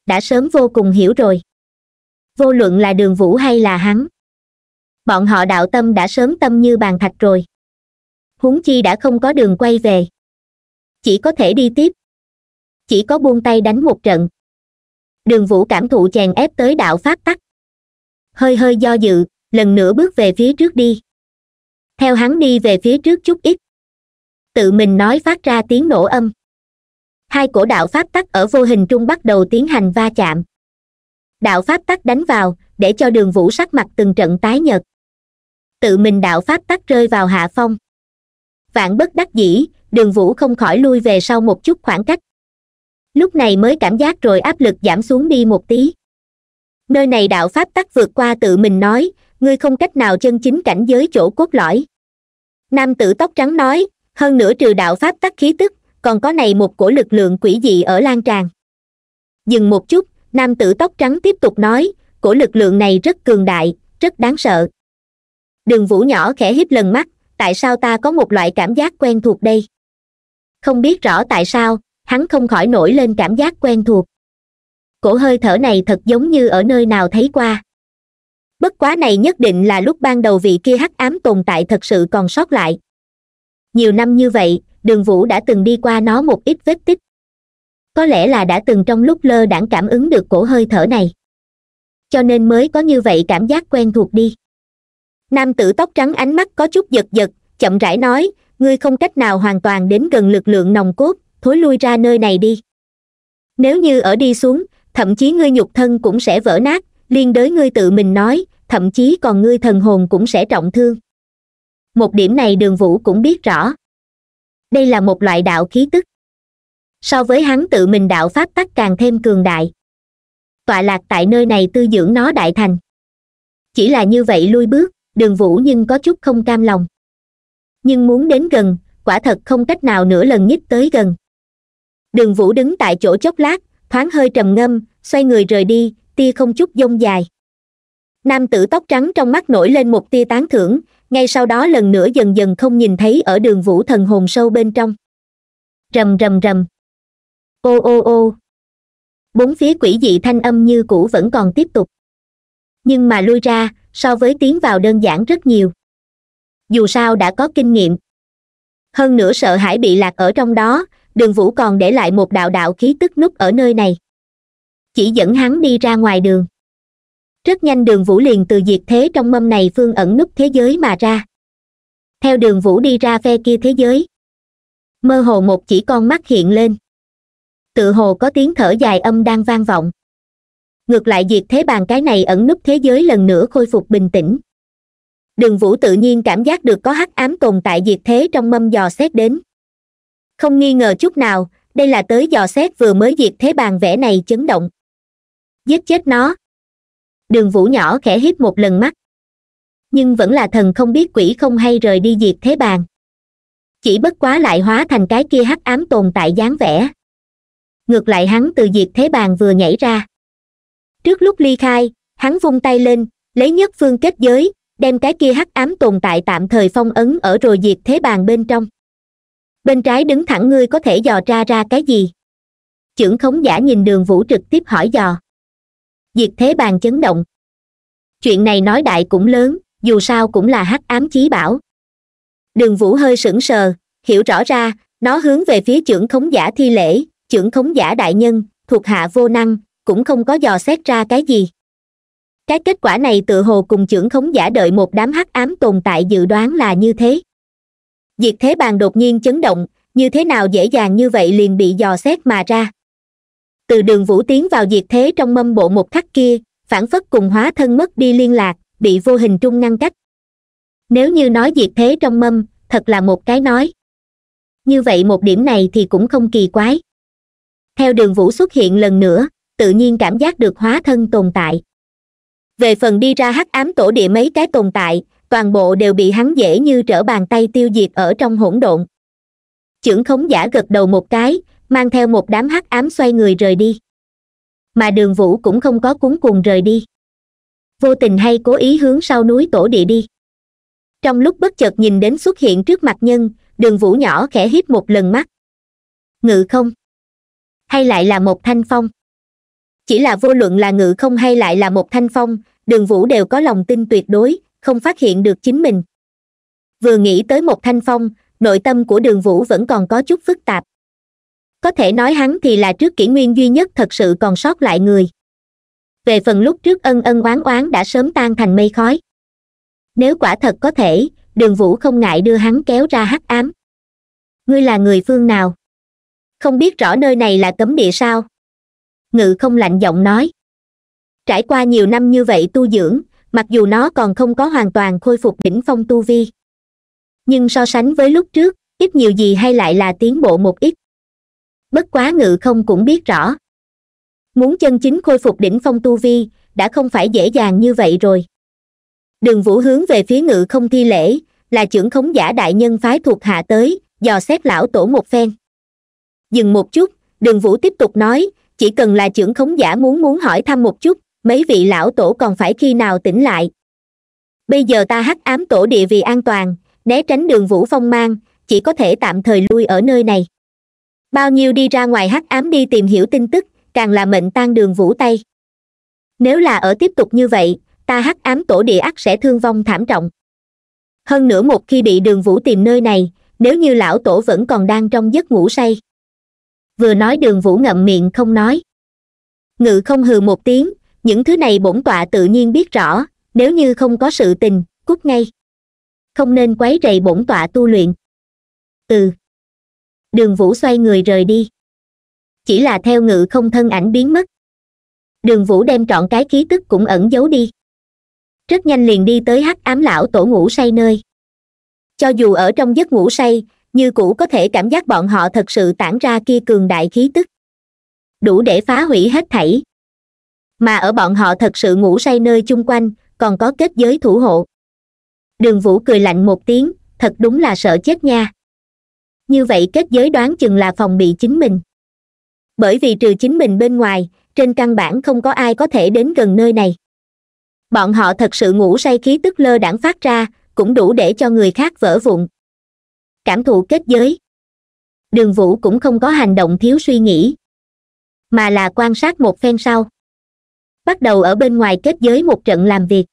đã sớm vô cùng hiểu rồi vô luận là đường vũ hay là hắn bọn họ đạo tâm đã sớm tâm như bàn thạch rồi huống chi đã không có đường quay về chỉ có thể đi tiếp chỉ có buông tay đánh một trận đường vũ cảm thụ chèn ép tới đạo pháp tắc hơi hơi do dự lần nữa bước về phía trước đi theo hắn đi về phía trước chút ít tự mình nói phát ra tiếng nổ âm hai cổ đạo pháp tắc ở vô hình trung bắt đầu tiến hành va chạm đạo pháp tắc đánh vào để cho đường vũ sắc mặt từng trận tái nhật tự mình đạo pháp tắc rơi vào hạ phong vạn bất đắc dĩ đường vũ không khỏi lui về sau một chút khoảng cách lúc này mới cảm giác rồi áp lực giảm xuống đi một tí nơi này đạo pháp tắc vượt qua tự mình nói ngươi không cách nào chân chính cảnh giới chỗ cốt lõi nam tử tóc trắng nói hơn nữa trừ đạo pháp tắc khí tức còn có này một cổ lực lượng quỷ dị ở lan tràn dừng một chút nam tử tóc trắng tiếp tục nói cổ lực lượng này rất cường đại rất đáng sợ đường vũ nhỏ khẽ híp lần mắt tại sao ta có một loại cảm giác quen thuộc đây không biết rõ tại sao hắn không khỏi nổi lên cảm giác quen thuộc cổ hơi thở này thật giống như ở nơi nào thấy qua bất quá này nhất định là lúc ban đầu vị kia hắc ám tồn tại thật sự còn sót lại nhiều năm như vậy đường vũ đã từng đi qua nó một ít vết tích có lẽ là đã từng trong lúc lơ đãng cảm ứng được cổ hơi thở này cho nên mới có như vậy cảm giác quen thuộc đi nam tử tóc trắng ánh mắt có chút giật giật chậm rãi nói ngươi không cách nào hoàn toàn đến gần lực lượng nồng cốt thối lui ra nơi này đi nếu như ở đi xuống thậm chí ngươi nhục thân cũng sẽ vỡ nát liên đới ngươi tự mình nói thậm chí còn ngươi thần hồn cũng sẽ trọng thương một điểm này đường vũ cũng biết rõ đây là một loại đạo khí tức so với hắn tự mình đạo pháp tắc càng thêm cường đại tọa lạc tại nơi này tư dưỡng nó đại thành chỉ là như vậy lui bước đường vũ nhưng có chút không cam lòng nhưng muốn đến gần quả thật không cách nào nửa lần nhích tới gần đường vũ đứng tại chỗ chốc lát thoáng hơi trầm ngâm xoay người rời đi tia không chút dông dài nam tử tóc trắng trong mắt nổi lên một tia tán thưởng ngay sau đó lần nữa dần dần không nhìn thấy ở đường vũ thần hồn sâu bên trong rầm rầm rầm ô ô ô bốn phía quỷ dị thanh âm như cũ vẫn còn tiếp tục nhưng mà lui ra so với tiến vào đơn giản rất nhiều dù sao đã có kinh nghiệm hơn nữa sợ hãi bị lạc ở trong đó đường vũ còn để lại một đạo đạo khí tức nút ở nơi này chỉ dẫn hắn đi ra ngoài đường rất nhanh đường vũ liền từ diệt thế trong mâm này phương ẩn nút thế giới mà ra theo đường vũ đi ra phe kia thế giới mơ hồ một chỉ con mắt hiện lên tự hồ có tiếng thở dài âm đang vang vọng ngược lại diệt thế bàn cái này ẩn núp thế giới lần nữa khôi phục bình tĩnh đường vũ tự nhiên cảm giác được có hắc ám tồn tại diệt thế trong mâm dò xét đến không nghi ngờ chút nào đây là tới dò xét vừa mới diệt thế bàn vẽ này chấn động giết chết nó đường vũ nhỏ khẽ hít một lần mắt nhưng vẫn là thần không biết quỷ không hay rời đi diệt thế bàn chỉ bất quá lại hóa thành cái kia hắc ám tồn tại dáng vẻ ngược lại hắn từ diệt thế bàn vừa nhảy ra trước lúc ly khai hắn vung tay lên lấy nhất phương kết giới đem cái kia hắc ám tồn tại tạm thời phong ấn ở rồi diệt thế bàn bên trong bên trái đứng thẳng ngươi có thể dò ra ra cái gì chưởng khống giả nhìn đường vũ trực tiếp hỏi dò diệt thế bàn chấn động chuyện này nói đại cũng lớn dù sao cũng là hắc ám chí bảo đường vũ hơi sững sờ hiểu rõ ra nó hướng về phía trưởng khống giả thi lễ trưởng khống giả đại nhân thuộc hạ vô năng cũng không có dò xét ra cái gì cái kết quả này tự hồ cùng trưởng khống giả đợi một đám hắc ám tồn tại dự đoán là như thế diệt thế bàn đột nhiên chấn động như thế nào dễ dàng như vậy liền bị dò xét mà ra từ đường vũ tiến vào diệt thế trong mâm bộ một khắc kia phản phất cùng hóa thân mất đi liên lạc bị vô hình trung ngăn cách nếu như nói diệt thế trong mâm thật là một cái nói như vậy một điểm này thì cũng không kỳ quái theo đường vũ xuất hiện lần nữa tự nhiên cảm giác được hóa thân tồn tại về phần đi ra hắc ám tổ địa mấy cái tồn tại toàn bộ đều bị hắn dễ như trở bàn tay tiêu diệt ở trong hỗn độn chưởng khống giả gật đầu một cái mang theo một đám hắc ám xoay người rời đi mà đường vũ cũng không có cuốn cuồng rời đi vô tình hay cố ý hướng sau núi tổ địa đi trong lúc bất chợt nhìn đến xuất hiện trước mặt nhân đường vũ nhỏ khẽ hít một lần mắt ngự không hay lại là một thanh phong chỉ là vô luận là ngự không hay lại là một thanh phong đường vũ đều có lòng tin tuyệt đối không phát hiện được chính mình vừa nghĩ tới một thanh phong nội tâm của đường vũ vẫn còn có chút phức tạp có thể nói hắn thì là trước kỷ nguyên duy nhất thật sự còn sót lại người về phần lúc trước ân ân oán oán đã sớm tan thành mây khói nếu quả thật có thể đường vũ không ngại đưa hắn kéo ra hắc ám ngươi là người phương nào không biết rõ nơi này là cấm địa sao ngự không lạnh giọng nói trải qua nhiều năm như vậy tu dưỡng mặc dù nó còn không có hoàn toàn khôi phục đỉnh phong tu vi nhưng so sánh với lúc trước ít nhiều gì hay lại là tiến bộ một ít bất quá ngự không cũng biết rõ muốn chân chính khôi phục đỉnh phong tu vi đã không phải dễ dàng như vậy rồi đường vũ hướng về phía ngự không thi lễ là trưởng khống giả đại nhân phái thuộc hạ tới dò xét lão tổ một phen dừng một chút đường vũ tiếp tục nói chỉ cần là trưởng khống giả muốn muốn hỏi thăm một chút mấy vị lão tổ còn phải khi nào tỉnh lại bây giờ ta hắc ám tổ địa vì an toàn né tránh đường vũ phong mang chỉ có thể tạm thời lui ở nơi này bao nhiêu đi ra ngoài hắc ám đi tìm hiểu tin tức càng là mệnh tan đường vũ tay nếu là ở tiếp tục như vậy ta hắc ám tổ địa ắt sẽ thương vong thảm trọng hơn nữa một khi bị đường vũ tìm nơi này nếu như lão tổ vẫn còn đang trong giấc ngủ say vừa nói đường vũ ngậm miệng không nói ngự không hừ một tiếng những thứ này bổn tọa tự nhiên biết rõ nếu như không có sự tình cút ngay không nên quấy rầy bổn tọa tu luyện ừ đường vũ xoay người rời đi chỉ là theo ngự không thân ảnh biến mất đường vũ đem trọn cái khí tức cũng ẩn giấu đi rất nhanh liền đi tới hắc ám lão tổ ngủ say nơi cho dù ở trong giấc ngủ say như cũ có thể cảm giác bọn họ thật sự tản ra kia cường đại khí tức đủ để phá hủy hết thảy mà ở bọn họ thật sự ngủ say nơi chung quanh còn có kết giới thủ hộ đường vũ cười lạnh một tiếng thật đúng là sợ chết nha như vậy kết giới đoán chừng là phòng bị chính mình bởi vì trừ chính mình bên ngoài trên căn bản không có ai có thể đến gần nơi này bọn họ thật sự ngủ say khí tức lơ đãng phát ra cũng đủ để cho người khác vỡ vụn cảm thụ kết giới đường vũ cũng không có hành động thiếu suy nghĩ mà là quan sát một phen sau bắt đầu ở bên ngoài kết giới một trận làm việc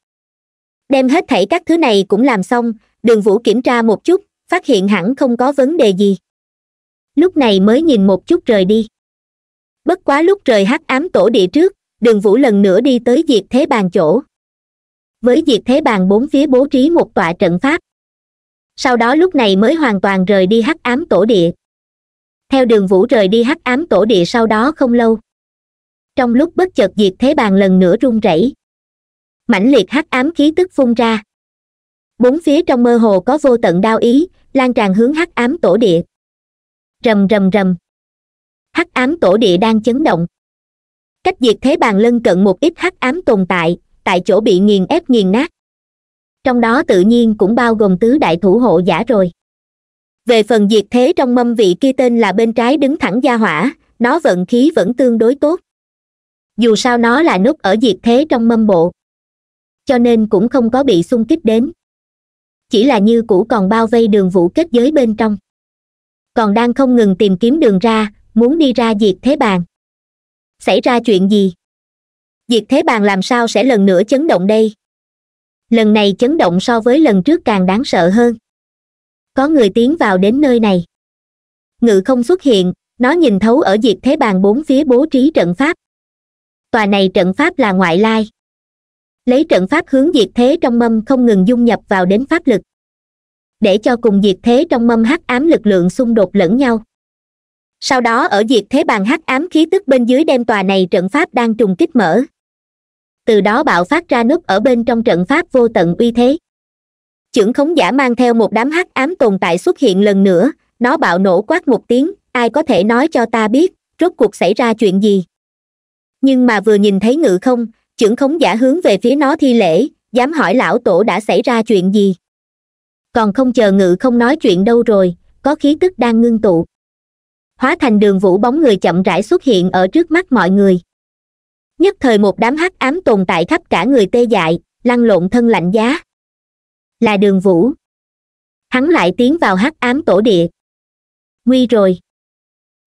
đem hết thảy các thứ này cũng làm xong đường vũ kiểm tra một chút phát hiện hẳn không có vấn đề gì lúc này mới nhìn một chút rời đi bất quá lúc trời hắc ám tổ địa trước đường vũ lần nữa đi tới diệt thế bàn chỗ với diệt thế bàn bốn phía bố trí một tọa trận pháp sau đó lúc này mới hoàn toàn rời đi hắc ám tổ địa theo đường vũ rời đi hắc ám tổ địa sau đó không lâu trong lúc bất chợt diệt thế bàn lần nữa rung rẩy mãnh liệt hắc ám khí tức phun ra bốn phía trong mơ hồ có vô tận đao ý lan tràn hướng hắc ám tổ địa rầm rầm rầm hắc ám tổ địa đang chấn động cách diệt thế bàn lân cận một ít hắc ám tồn tại tại chỗ bị nghiền ép nghiền nát trong đó tự nhiên cũng bao gồm tứ đại thủ hộ giả rồi về phần diệt thế trong mâm vị kia tên là bên trái đứng thẳng gia hỏa nó vận khí vẫn tương đối tốt dù sao nó là núp ở diệt thế trong mâm bộ cho nên cũng không có bị xung kích đến chỉ là như cũ còn bao vây đường vũ kết giới bên trong còn đang không ngừng tìm kiếm đường ra muốn đi ra diệt thế bàn xảy ra chuyện gì diệt thế bàn làm sao sẽ lần nữa chấn động đây lần này chấn động so với lần trước càng đáng sợ hơn có người tiến vào đến nơi này ngự không xuất hiện nó nhìn thấu ở diệp thế bàn bốn phía bố trí trận pháp tòa này trận pháp là ngoại lai lấy trận pháp hướng diệt thế trong mâm không ngừng dung nhập vào đến pháp lực để cho cùng diệt thế trong mâm hắc ám lực lượng xung đột lẫn nhau sau đó ở diệt thế bàn hắc ám khí tức bên dưới đem tòa này trận pháp đang trùng kích mở từ đó bạo phát ra núp ở bên trong trận pháp vô tận uy thế chưởng khống giả mang theo một đám hắc ám tồn tại xuất hiện lần nữa nó bạo nổ quát một tiếng ai có thể nói cho ta biết rốt cuộc xảy ra chuyện gì nhưng mà vừa nhìn thấy ngự không chưởng khống giả hướng về phía nó thi lễ dám hỏi lão tổ đã xảy ra chuyện gì còn không chờ ngự không nói chuyện đâu rồi có khí tức đang ngưng tụ hóa thành đường vũ bóng người chậm rãi xuất hiện ở trước mắt mọi người nhất thời một đám hắc ám tồn tại khắp cả người tê dại lăn lộn thân lạnh giá là đường vũ hắn lại tiến vào hắc ám tổ địa nguy rồi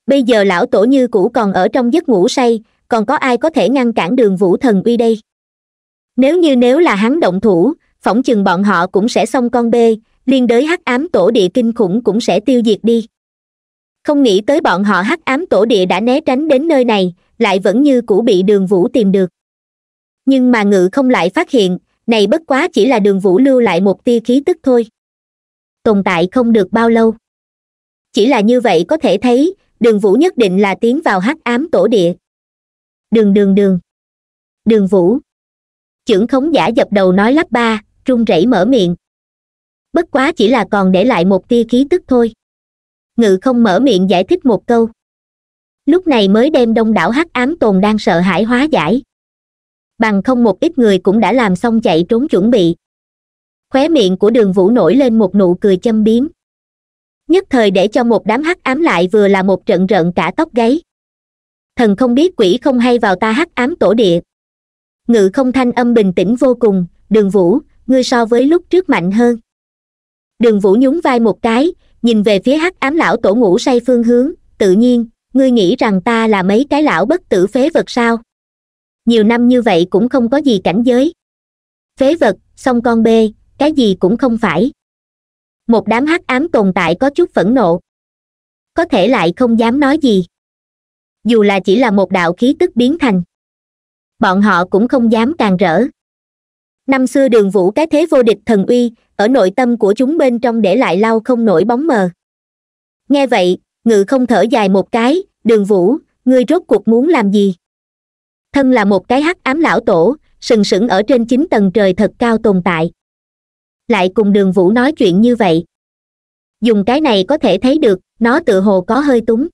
bây giờ lão tổ như cũ còn ở trong giấc ngủ say còn có ai có thể ngăn cản đường vũ thần uy đây nếu như nếu là hắn động thủ phỏng chừng bọn họ cũng sẽ xong con bê liên đới hắc ám tổ địa kinh khủng cũng sẽ tiêu diệt đi không nghĩ tới bọn họ hắc ám tổ địa đã né tránh đến nơi này lại vẫn như cũ bị đường vũ tìm được nhưng mà ngự không lại phát hiện này bất quá chỉ là đường vũ lưu lại một tia khí tức thôi tồn tại không được bao lâu chỉ là như vậy có thể thấy đường vũ nhất định là tiến vào hắc ám tổ địa đường đường đường đường vũ chưởng khống giả dập đầu nói lắp ba run rẩy mở miệng bất quá chỉ là còn để lại một tia khí tức thôi ngự không mở miệng giải thích một câu lúc này mới đem đông đảo hắc ám tồn đang sợ hãi hóa giải bằng không một ít người cũng đã làm xong chạy trốn chuẩn bị khóe miệng của đường vũ nổi lên một nụ cười châm biếm nhất thời để cho một đám hắc ám lại vừa là một trận rợn cả tóc gáy thần không biết quỷ không hay vào ta hắc ám tổ địa ngự không thanh âm bình tĩnh vô cùng đường vũ ngươi so với lúc trước mạnh hơn đường vũ nhún vai một cái nhìn về phía hắc ám lão tổ ngủ say phương hướng tự nhiên ngươi nghĩ rằng ta là mấy cái lão bất tử phế vật sao nhiều năm như vậy cũng không có gì cảnh giới phế vật song con bê cái gì cũng không phải một đám hắc ám tồn tại có chút phẫn nộ có thể lại không dám nói gì dù là chỉ là một đạo khí tức biến thành bọn họ cũng không dám càng rỡ năm xưa đường vũ cái thế vô địch thần uy ở nội tâm của chúng bên trong để lại lau không nổi bóng mờ nghe vậy ngự không thở dài một cái đường vũ ngươi rốt cuộc muốn làm gì thân là một cái hắc ám lão tổ sừng sững ở trên chín tầng trời thật cao tồn tại lại cùng đường vũ nói chuyện như vậy dùng cái này có thể thấy được nó tự hồ có hơi túng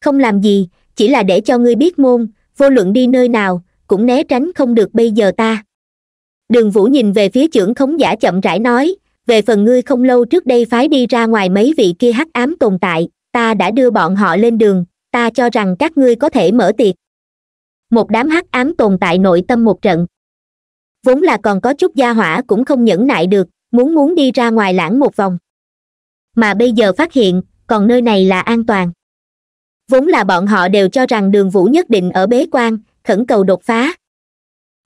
không làm gì chỉ là để cho ngươi biết môn vô luận đi nơi nào cũng né tránh không được bây giờ ta đường vũ nhìn về phía trưởng khống giả chậm rãi nói về phần ngươi không lâu trước đây phái đi ra ngoài mấy vị kia hắc ám tồn tại ta đã đưa bọn họ lên đường ta cho rằng các ngươi có thể mở tiệc một đám hắc ám tồn tại nội tâm một trận vốn là còn có chút gia hỏa cũng không nhẫn nại được muốn muốn đi ra ngoài lãng một vòng mà bây giờ phát hiện còn nơi này là an toàn vốn là bọn họ đều cho rằng đường vũ nhất định ở bế quan khẩn cầu đột phá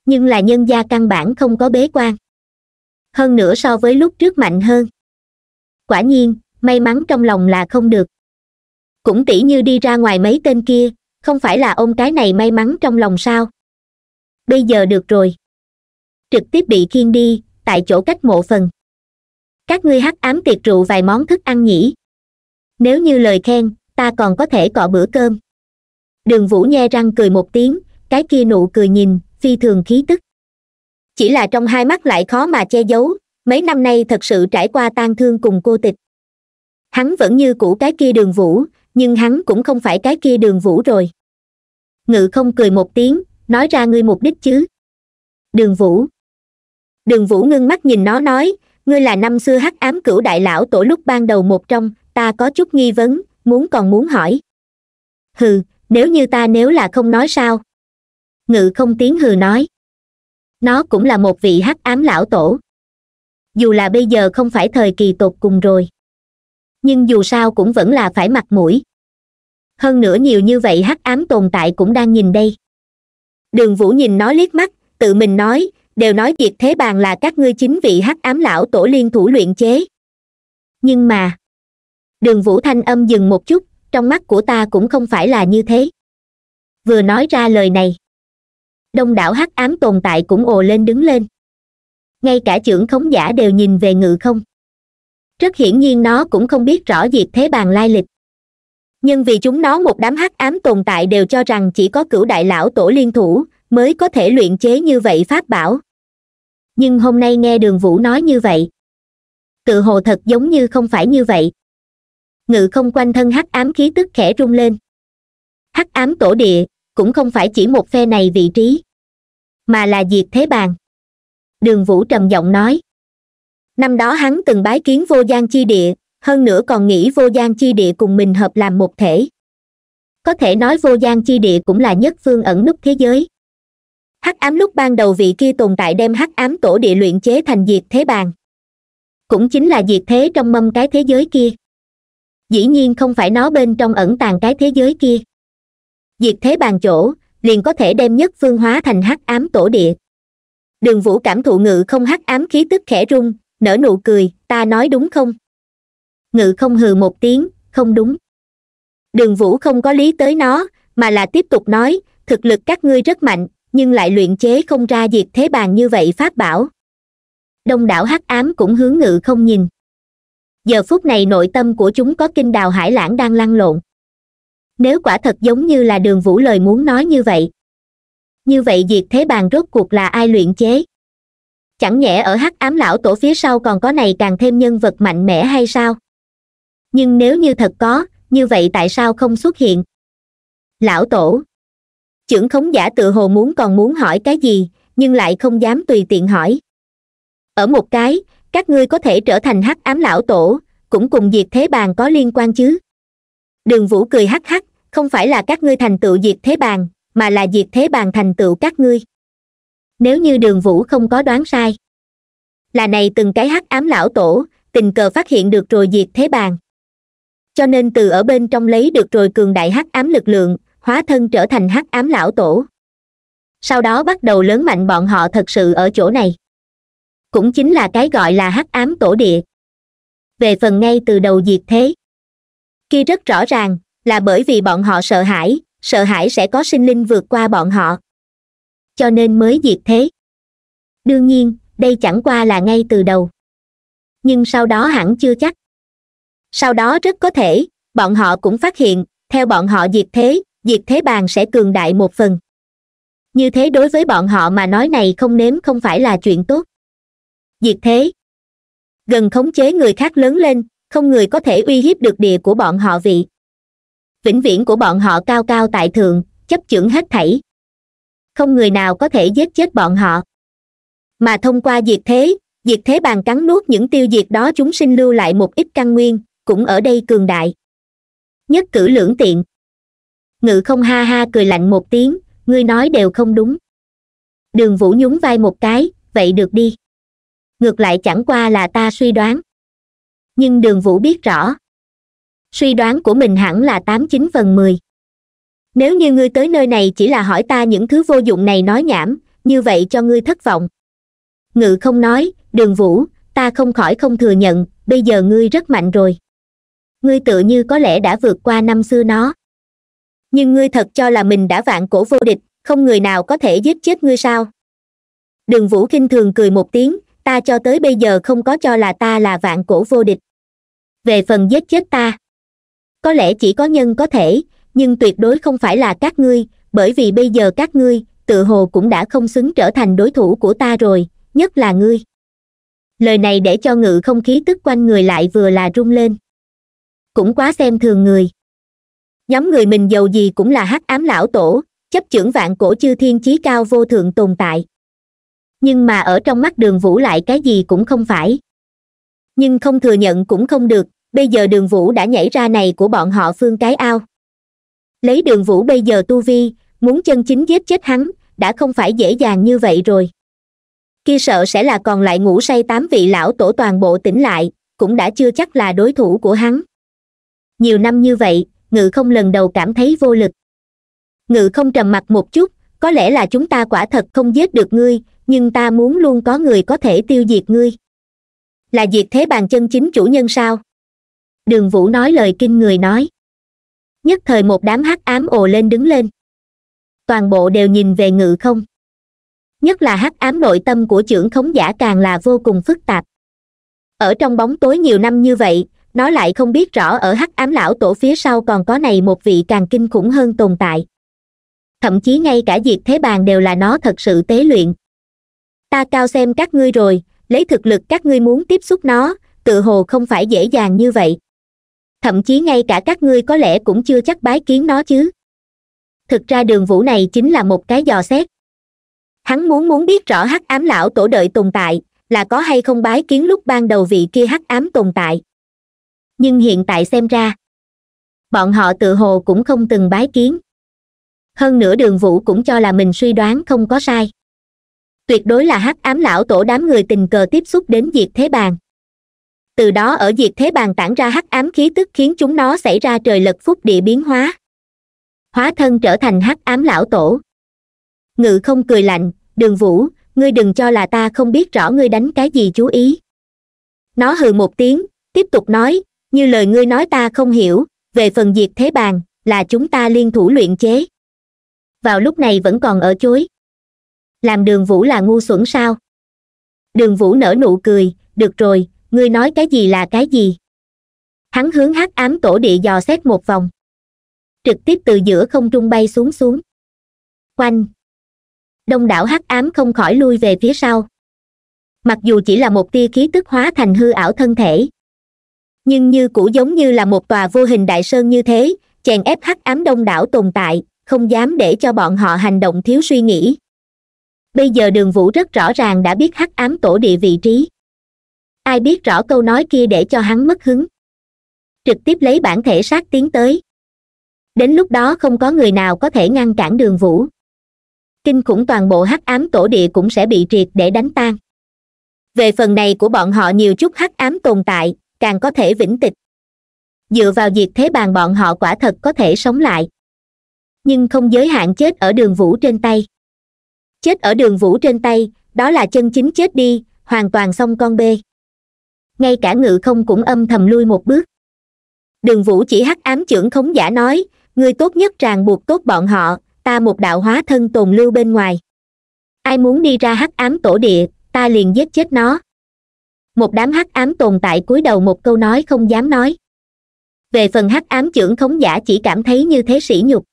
nhưng là nhân gia căn bản không có bế quan hơn nữa so với lúc trước mạnh hơn quả nhiên may mắn trong lòng là không được cũng tỉ như đi ra ngoài mấy tên kia không phải là ôm cái này may mắn trong lòng sao bây giờ được rồi trực tiếp bị khiêng đi tại chỗ cách mộ phần các ngươi hắc ám tiệc rượu vài món thức ăn nhỉ nếu như lời khen ta còn có thể cọ bữa cơm đường vũ nhe răng cười một tiếng cái kia nụ cười nhìn phi thường khí tức chỉ là trong hai mắt lại khó mà che giấu mấy năm nay thật sự trải qua tang thương cùng cô tịch hắn vẫn như cũ cái kia đường vũ nhưng hắn cũng không phải cái kia đường vũ rồi ngự không cười một tiếng nói ra ngươi mục đích chứ đường vũ đường vũ ngưng mắt nhìn nó nói ngươi là năm xưa hắc ám cửu đại lão tổ lúc ban đầu một trong ta có chút nghi vấn muốn còn muốn hỏi hừ nếu như ta nếu là không nói sao ngự không tiếng hừ nói nó cũng là một vị hắc ám lão tổ dù là bây giờ không phải thời kỳ tột cùng rồi nhưng dù sao cũng vẫn là phải mặt mũi hơn nữa nhiều như vậy hắc ám tồn tại cũng đang nhìn đây đường vũ nhìn nó liếc mắt tự mình nói đều nói việc thế bàn là các ngươi chính vị hắc ám lão tổ liên thủ luyện chế nhưng mà đường vũ thanh âm dừng một chút trong mắt của ta cũng không phải là như thế vừa nói ra lời này đông đảo hắc ám tồn tại cũng ồ lên đứng lên ngay cả trưởng khống giả đều nhìn về ngự không rất hiển nhiên nó cũng không biết rõ diệp thế bàn lai lịch nhưng vì chúng nó một đám hắc ám tồn tại đều cho rằng chỉ có cửu đại lão tổ liên thủ mới có thể luyện chế như vậy pháp bảo nhưng hôm nay nghe đường vũ nói như vậy tự hồ thật giống như không phải như vậy ngự không quanh thân hắc ám khí tức khẽ rung lên hắc ám tổ địa cũng không phải chỉ một phe này vị trí mà là diệt thế bàn đường vũ trầm giọng nói năm đó hắn từng bái kiến vô gian chi địa hơn nữa còn nghĩ vô gian chi địa cùng mình hợp làm một thể có thể nói vô gian chi địa cũng là nhất phương ẩn nút thế giới hắc ám lúc ban đầu vị kia tồn tại đem hắc ám tổ địa luyện chế thành diệt thế bàn cũng chính là diệt thế trong mâm cái thế giới kia dĩ nhiên không phải nó bên trong ẩn tàng cái thế giới kia diệt thế bàn chỗ liền có thể đem nhất phương hóa thành hắc ám tổ địa đường vũ cảm thụ ngự không hắc ám khí tức khẽ rung nở nụ cười ta nói đúng không ngự không hừ một tiếng không đúng đường vũ không có lý tới nó mà là tiếp tục nói thực lực các ngươi rất mạnh nhưng lại luyện chế không ra diệt thế bàn như vậy phát bảo đông đảo hắc ám cũng hướng ngự không nhìn giờ phút này nội tâm của chúng có kinh đào hải lãng đang lăn lộn nếu quả thật giống như là đường vũ lời muốn nói như vậy như vậy diệt thế bàn rốt cuộc là ai luyện chế chẳng nhẽ ở hắc ám lão tổ phía sau còn có này càng thêm nhân vật mạnh mẽ hay sao nhưng nếu như thật có như vậy tại sao không xuất hiện lão tổ trưởng khống giả tự hồ muốn còn muốn hỏi cái gì nhưng lại không dám tùy tiện hỏi ở một cái các ngươi có thể trở thành hắc ám lão tổ cũng cùng diệt thế bàn có liên quan chứ đường vũ cười hắc hắc không phải là các ngươi thành tựu diệt thế bàn mà là diệt thế bàn thành tựu các ngươi nếu như đường vũ không có đoán sai là này từng cái hắc ám lão tổ tình cờ phát hiện được rồi diệt thế bàn cho nên từ ở bên trong lấy được rồi cường đại hắc ám lực lượng hóa thân trở thành hắc ám lão tổ sau đó bắt đầu lớn mạnh bọn họ thật sự ở chỗ này cũng chính là cái gọi là hắc ám tổ địa về phần ngay từ đầu diệt thế kia rất rõ ràng là bởi vì bọn họ sợ hãi sợ hãi sẽ có sinh linh vượt qua bọn họ cho nên mới diệt thế đương nhiên đây chẳng qua là ngay từ đầu nhưng sau đó hẳn chưa chắc sau đó rất có thể bọn họ cũng phát hiện theo bọn họ diệt thế diệt thế bàn sẽ cường đại một phần như thế đối với bọn họ mà nói này không nếm không phải là chuyện tốt diệt thế gần khống chế người khác lớn lên không người có thể uy hiếp được địa của bọn họ vị vĩnh viễn của bọn họ cao cao tại thượng chấp chưởng hết thảy không người nào có thể giết chết bọn họ mà thông qua diệt thế diệt thế bàn cắn nuốt những tiêu diệt đó chúng sinh lưu lại một ít căn nguyên cũng ở đây cường đại nhất cử lưỡng tiện ngự không ha ha cười lạnh một tiếng ngươi nói đều không đúng đường vũ nhún vai một cái vậy được đi ngược lại chẳng qua là ta suy đoán nhưng đường vũ biết rõ suy đoán của mình hẳn là tám chín phần mười nếu như ngươi tới nơi này chỉ là hỏi ta những thứ vô dụng này nói nhảm như vậy cho ngươi thất vọng ngự không nói đường vũ ta không khỏi không thừa nhận bây giờ ngươi rất mạnh rồi ngươi tự như có lẽ đã vượt qua năm xưa nó nhưng ngươi thật cho là mình đã vạn cổ vô địch không người nào có thể giết chết ngươi sao đường vũ khinh thường cười một tiếng ta cho tới bây giờ không có cho là ta là vạn cổ vô địch về phần giết chết ta có lẽ chỉ có nhân có thể nhưng tuyệt đối không phải là các ngươi bởi vì bây giờ các ngươi tự hồ cũng đã không xứng trở thành đối thủ của ta rồi nhất là ngươi lời này để cho ngự không khí tức quanh người lại vừa là rung lên cũng quá xem thường người nhóm người mình giàu gì cũng là hắc ám lão tổ chấp chưởng vạn cổ chư thiên chí cao vô thượng tồn tại nhưng mà ở trong mắt đường vũ lại cái gì cũng không phải nhưng không thừa nhận cũng không được bây giờ đường vũ đã nhảy ra này của bọn họ phương cái ao lấy đường vũ bây giờ tu vi muốn chân chính giết chết hắn đã không phải dễ dàng như vậy rồi kia sợ sẽ là còn lại ngủ say tám vị lão tổ toàn bộ tỉnh lại cũng đã chưa chắc là đối thủ của hắn nhiều năm như vậy ngự không lần đầu cảm thấy vô lực ngự không trầm mặt một chút có lẽ là chúng ta quả thật không giết được ngươi nhưng ta muốn luôn có người có thể tiêu diệt ngươi là diệt thế bàn chân chính chủ nhân sao đường vũ nói lời kinh người nói nhất thời một đám hắc ám ồ lên đứng lên toàn bộ đều nhìn về ngự không nhất là hắc ám nội tâm của trưởng khống giả càng là vô cùng phức tạp ở trong bóng tối nhiều năm như vậy nó lại không biết rõ ở hắc ám lão tổ phía sau còn có này một vị càng kinh khủng hơn tồn tại thậm chí ngay cả diệt thế bàn đều là nó thật sự tế luyện ta cao xem các ngươi rồi lấy thực lực các ngươi muốn tiếp xúc nó tự hồ không phải dễ dàng như vậy thậm chí ngay cả các ngươi có lẽ cũng chưa chắc bái kiến nó chứ thực ra đường vũ này chính là một cái dò xét hắn muốn muốn biết rõ hắc ám lão tổ đợi tồn tại là có hay không bái kiến lúc ban đầu vị kia hắc ám tồn tại nhưng hiện tại xem ra bọn họ tự hồ cũng không từng bái kiến hơn nữa đường vũ cũng cho là mình suy đoán không có sai tuyệt đối là hắc ám lão tổ đám người tình cờ tiếp xúc đến diệt thế bàn từ đó ở diệt thế bàn tản ra hắc ám khí tức khiến chúng nó xảy ra trời lật phúc địa biến hóa hóa thân trở thành hắc ám lão tổ ngự không cười lạnh đường vũ ngươi đừng cho là ta không biết rõ ngươi đánh cái gì chú ý nó hừ một tiếng tiếp tục nói như lời ngươi nói ta không hiểu về phần diệt thế bàn là chúng ta liên thủ luyện chế vào lúc này vẫn còn ở chối làm đường vũ là ngu xuẩn sao đường vũ nở nụ cười được rồi ngươi nói cái gì là cái gì hắn hướng hắc ám tổ địa dò xét một vòng trực tiếp từ giữa không trung bay xuống xuống quanh đông đảo hắc ám không khỏi lui về phía sau mặc dù chỉ là một tia khí tức hóa thành hư ảo thân thể nhưng như cũ giống như là một tòa vô hình đại sơn như thế chèn ép hắc ám đông đảo tồn tại không dám để cho bọn họ hành động thiếu suy nghĩ bây giờ đường vũ rất rõ ràng đã biết hắc ám tổ địa vị trí ai biết rõ câu nói kia để cho hắn mất hứng trực tiếp lấy bản thể sát tiến tới đến lúc đó không có người nào có thể ngăn cản đường vũ kinh khủng toàn bộ hắc ám tổ địa cũng sẽ bị triệt để đánh tan về phần này của bọn họ nhiều chút hắc ám tồn tại càng có thể vĩnh tịch dựa vào diệt thế bàn bọn họ quả thật có thể sống lại nhưng không giới hạn chết ở đường vũ trên tay chết ở đường vũ trên tay đó là chân chính chết đi hoàn toàn xong con bê ngay cả ngự không cũng âm thầm lui một bước đường vũ chỉ hắc ám trưởng khống giả nói người tốt nhất ràng buộc tốt bọn họ ta một đạo hóa thân tồn lưu bên ngoài ai muốn đi ra hắc ám tổ địa ta liền giết chết nó một đám hắc ám tồn tại cúi đầu một câu nói không dám nói về phần hắc ám trưởng khống giả chỉ cảm thấy như thế sỉ nhục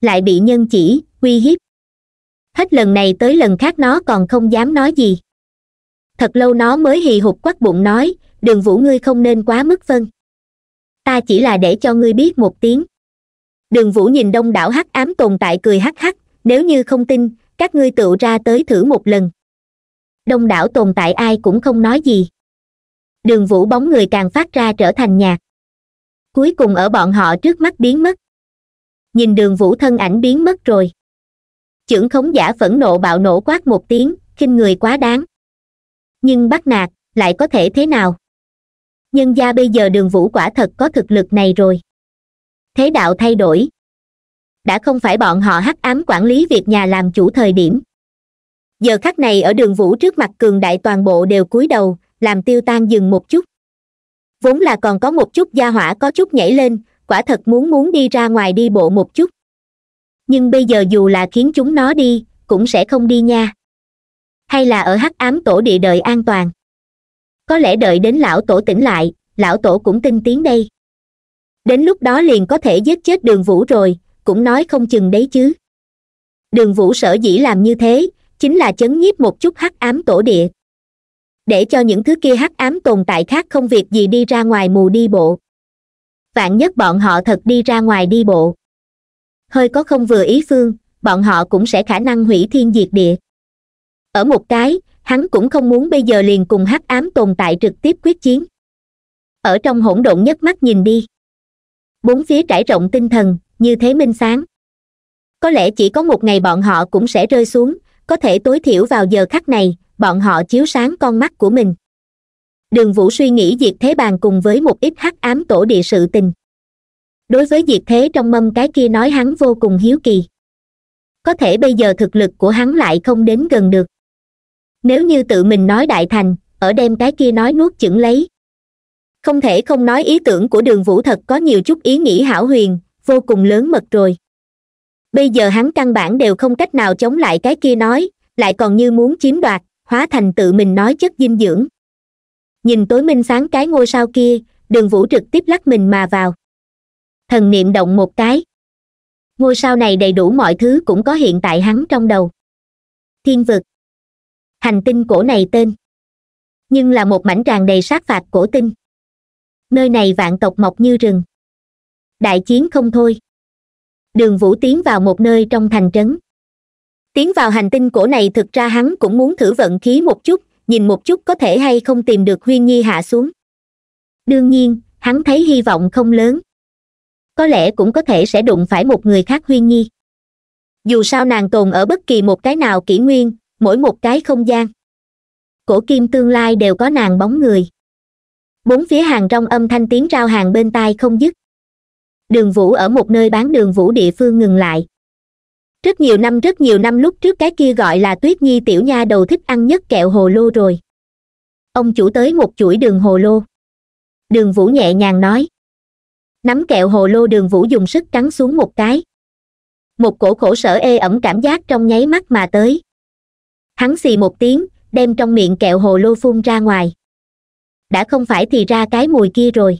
lại bị nhân chỉ uy hiếp hết lần này tới lần khác nó còn không dám nói gì thật lâu nó mới hì hục quắt bụng nói đường vũ ngươi không nên quá mức phân ta chỉ là để cho ngươi biết một tiếng đường vũ nhìn đông đảo hắc ám tồn tại cười hắc hắc nếu như không tin các ngươi tự ra tới thử một lần đông đảo tồn tại ai cũng không nói gì đường vũ bóng người càng phát ra trở thành nhạc cuối cùng ở bọn họ trước mắt biến mất nhìn đường vũ thân ảnh biến mất rồi chưởng khống giả phẫn nộ bạo nổ quát một tiếng khinh người quá đáng nhưng bắt nạt lại có thể thế nào nhân gia bây giờ đường vũ quả thật có thực lực này rồi thế đạo thay đổi đã không phải bọn họ hắc ám quản lý việc nhà làm chủ thời điểm giờ khắc này ở đường vũ trước mặt cường đại toàn bộ đều cúi đầu làm tiêu tan dừng một chút vốn là còn có một chút gia hỏa có chút nhảy lên quả thật muốn muốn đi ra ngoài đi bộ một chút nhưng bây giờ dù là khiến chúng nó đi cũng sẽ không đi nha hay là ở hắc ám tổ địa đợi an toàn có lẽ đợi đến lão tổ tỉnh lại lão tổ cũng tin tiếng đây đến lúc đó liền có thể giết chết đường vũ rồi cũng nói không chừng đấy chứ đường vũ sở dĩ làm như thế chính là chấn nhiếp một chút hắc ám tổ địa để cho những thứ kia hắc ám tồn tại khác không việc gì đi ra ngoài mù đi bộ vạn nhất bọn họ thật đi ra ngoài đi bộ hơi có không vừa ý phương bọn họ cũng sẽ khả năng hủy thiên diệt địa ở một cái hắn cũng không muốn bây giờ liền cùng hắc ám tồn tại trực tiếp quyết chiến ở trong hỗn độn nhất mắt nhìn đi bốn phía trải rộng tinh thần như thế minh sáng có lẽ chỉ có một ngày bọn họ cũng sẽ rơi xuống có thể tối thiểu vào giờ khắc này bọn họ chiếu sáng con mắt của mình đường vũ suy nghĩ diệt thế bàn cùng với một ít hắc ám tổ địa sự tình đối với diệt thế trong mâm cái kia nói hắn vô cùng hiếu kỳ có thể bây giờ thực lực của hắn lại không đến gần được nếu như tự mình nói đại thành ở đem cái kia nói nuốt chửng lấy không thể không nói ý tưởng của đường vũ thật có nhiều chút ý nghĩ hảo huyền vô cùng lớn mật rồi bây giờ hắn căn bản đều không cách nào chống lại cái kia nói lại còn như muốn chiếm đoạt hóa thành tự mình nói chất dinh dưỡng nhìn tối minh sáng cái ngôi sao kia đường vũ trực tiếp lắc mình mà vào thần niệm động một cái ngôi sao này đầy đủ mọi thứ cũng có hiện tại hắn trong đầu thiên vực hành tinh cổ này tên nhưng là một mảnh tràn đầy sát phạt cổ tinh nơi này vạn tộc mọc như rừng đại chiến không thôi đường vũ tiến vào một nơi trong thành trấn tiến vào hành tinh cổ này thực ra hắn cũng muốn thử vận khí một chút nhìn một chút có thể hay không tìm được huyên nhi hạ xuống đương nhiên hắn thấy hy vọng không lớn có lẽ cũng có thể sẽ đụng phải một người khác huyên nhi dù sao nàng tồn ở bất kỳ một cái nào kỷ nguyên mỗi một cái không gian cổ kim tương lai đều có nàng bóng người bốn phía hàng trong âm thanh tiếng rao hàng bên tai không dứt đường vũ ở một nơi bán đường vũ địa phương ngừng lại rất nhiều năm rất nhiều năm lúc trước cái kia gọi là tuyết nhi tiểu nha đầu thích ăn nhất kẹo hồ lô rồi ông chủ tới một chuỗi đường hồ lô đường vũ nhẹ nhàng nói nắm kẹo hồ lô đường vũ dùng sức cắn xuống một cái một cổ khổ sở ê ẩm cảm giác trong nháy mắt mà tới hắn xì một tiếng đem trong miệng kẹo hồ lô phun ra ngoài đã không phải thì ra cái mùi kia rồi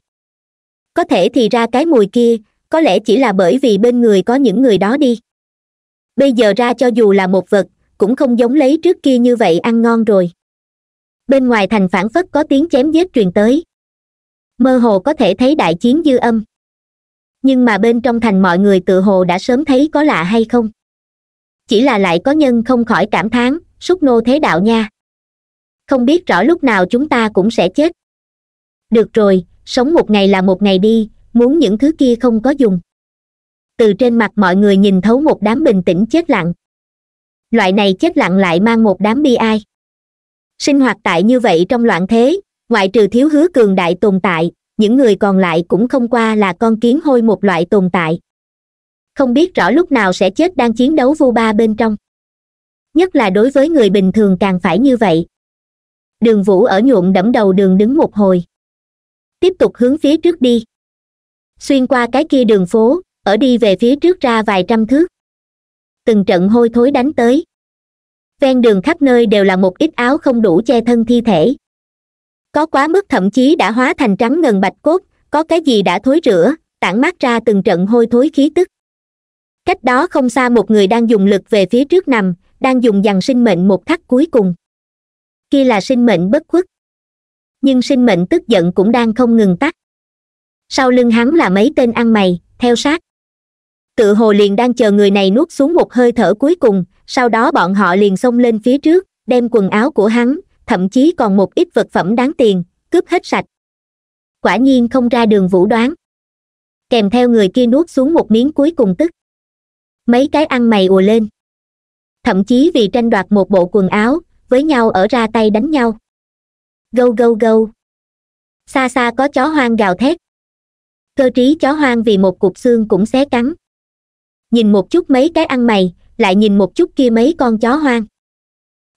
có thể thì ra cái mùi kia có lẽ chỉ là bởi vì bên người có những người đó đi bây giờ ra cho dù là một vật cũng không giống lấy trước kia như vậy ăn ngon rồi bên ngoài thành phản phất có tiếng chém giết truyền tới mơ hồ có thể thấy đại chiến dư âm nhưng mà bên trong thành mọi người tự hồ đã sớm thấy có lạ hay không chỉ là lại có nhân không khỏi cảm thán súc nô thế đạo nha không biết rõ lúc nào chúng ta cũng sẽ chết được rồi sống một ngày là một ngày đi muốn những thứ kia không có dùng từ trên mặt mọi người nhìn thấu một đám bình tĩnh chết lặng loại này chết lặng lại mang một đám bi ai sinh hoạt tại như vậy trong loạn thế ngoại trừ thiếu hứa cường đại tồn tại những người còn lại cũng không qua là con kiến hôi một loại tồn tại không biết rõ lúc nào sẽ chết đang chiến đấu vu ba bên trong nhất là đối với người bình thường càng phải như vậy đường vũ ở nhuộm đẫm đầu đường đứng một hồi tiếp tục hướng phía trước đi xuyên qua cái kia đường phố ở đi về phía trước ra vài trăm thước từng trận hôi thối đánh tới ven đường khắp nơi đều là một ít áo không đủ che thân thi thể có quá mức thậm chí đã hóa thành trắng ngần bạch cốt có cái gì đã thối rửa tản mát ra từng trận hôi thối khí tức cách đó không xa một người đang dùng lực về phía trước nằm đang dùng dằn sinh mệnh một khắc cuối cùng kia là sinh mệnh bất khuất nhưng sinh mệnh tức giận cũng đang không ngừng tắt sau lưng hắn là mấy tên ăn mày theo sát tự hồ liền đang chờ người này nuốt xuống một hơi thở cuối cùng sau đó bọn họ liền xông lên phía trước đem quần áo của hắn thậm chí còn một ít vật phẩm đáng tiền cướp hết sạch quả nhiên không ra đường vũ đoán kèm theo người kia nuốt xuống một miếng cuối cùng tức mấy cái ăn mày ùa lên thậm chí vì tranh đoạt một bộ quần áo với nhau ở ra tay đánh nhau gâu gâu gâu xa xa có chó hoang gào thét cơ trí chó hoang vì một cục xương cũng xé cắn nhìn một chút mấy cái ăn mày lại nhìn một chút kia mấy con chó hoang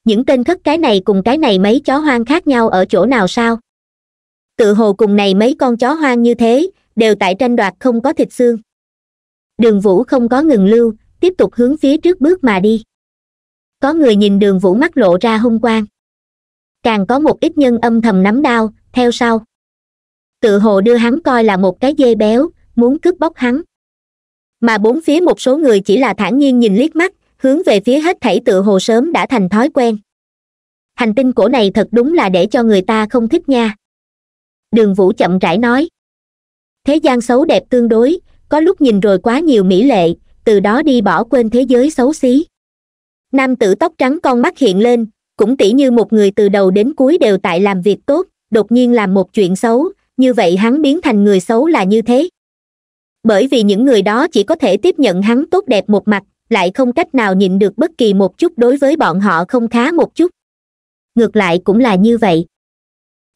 những tên khất cái này cùng cái này mấy chó hoang khác nhau ở chỗ nào sao tự hồ cùng này mấy con chó hoang như thế đều tại tranh đoạt không có thịt xương đường vũ không có ngừng lưu tiếp tục hướng phía trước bước mà đi có người nhìn đường vũ mắt lộ ra hung quang càng có một ít nhân âm thầm nắm đao theo sau tự hồ đưa hắn coi là một cái dê béo muốn cướp bóc hắn mà bốn phía một số người chỉ là thản nhiên nhìn liếc mắt hướng về phía hết thảy tự hồ sớm đã thành thói quen hành tinh cổ này thật đúng là để cho người ta không thích nha đường vũ chậm rãi nói thế gian xấu đẹp tương đối có lúc nhìn rồi quá nhiều mỹ lệ từ đó đi bỏ quên thế giới xấu xí nam tử tóc trắng con mắt hiện lên cũng tỉ như một người từ đầu đến cuối đều tại làm việc tốt đột nhiên làm một chuyện xấu như vậy hắn biến thành người xấu là như thế bởi vì những người đó chỉ có thể tiếp nhận hắn tốt đẹp một mặt lại không cách nào nhịn được bất kỳ một chút đối với bọn họ không khá một chút ngược lại cũng là như vậy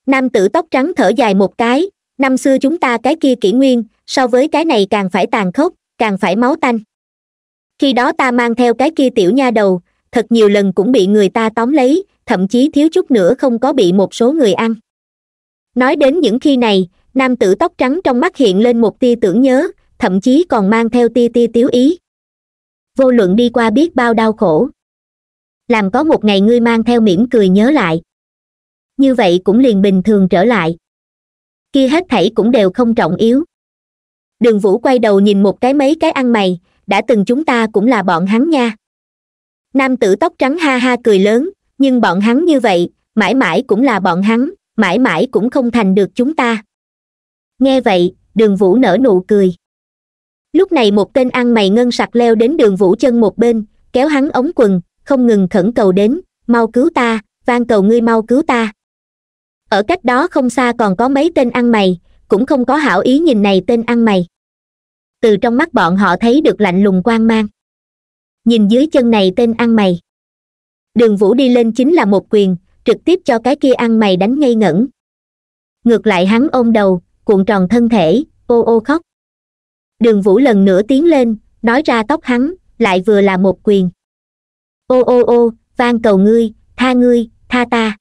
nam tử tóc trắng thở dài một cái năm xưa chúng ta cái kia kỷ nguyên so với cái này càng phải tàn khốc càng phải máu tanh khi đó ta mang theo cái kia tiểu nha đầu thật nhiều lần cũng bị người ta tóm lấy thậm chí thiếu chút nữa không có bị một số người ăn nói đến những khi này nam tử tóc trắng trong mắt hiện lên một tia tưởng nhớ thậm chí còn mang theo tia tia tiếu ý vô luận đi qua biết bao đau khổ làm có một ngày ngươi mang theo mỉm cười nhớ lại như vậy cũng liền bình thường trở lại kia hết thảy cũng đều không trọng yếu đường vũ quay đầu nhìn một cái mấy cái ăn mày đã từng chúng ta cũng là bọn hắn nha nam tử tóc trắng ha ha cười lớn nhưng bọn hắn như vậy mãi mãi cũng là bọn hắn mãi mãi cũng không thành được chúng ta nghe vậy đường vũ nở nụ cười lúc này một tên ăn mày ngân sặc leo đến đường vũ chân một bên kéo hắn ống quần không ngừng khẩn cầu đến mau cứu ta van cầu ngươi mau cứu ta ở cách đó không xa còn có mấy tên ăn mày cũng không có hảo ý nhìn này tên ăn mày từ trong mắt bọn họ thấy được lạnh lùng quan mang nhìn dưới chân này tên ăn mày đường vũ đi lên chính là một quyền trực tiếp cho cái kia ăn mày đánh ngây ngẩn ngược lại hắn ôm đầu cuộn tròn thân thể ô ô khóc đường vũ lần nữa tiến lên nói ra tóc hắn lại vừa là một quyền ô ô ô van cầu ngươi tha ngươi tha ta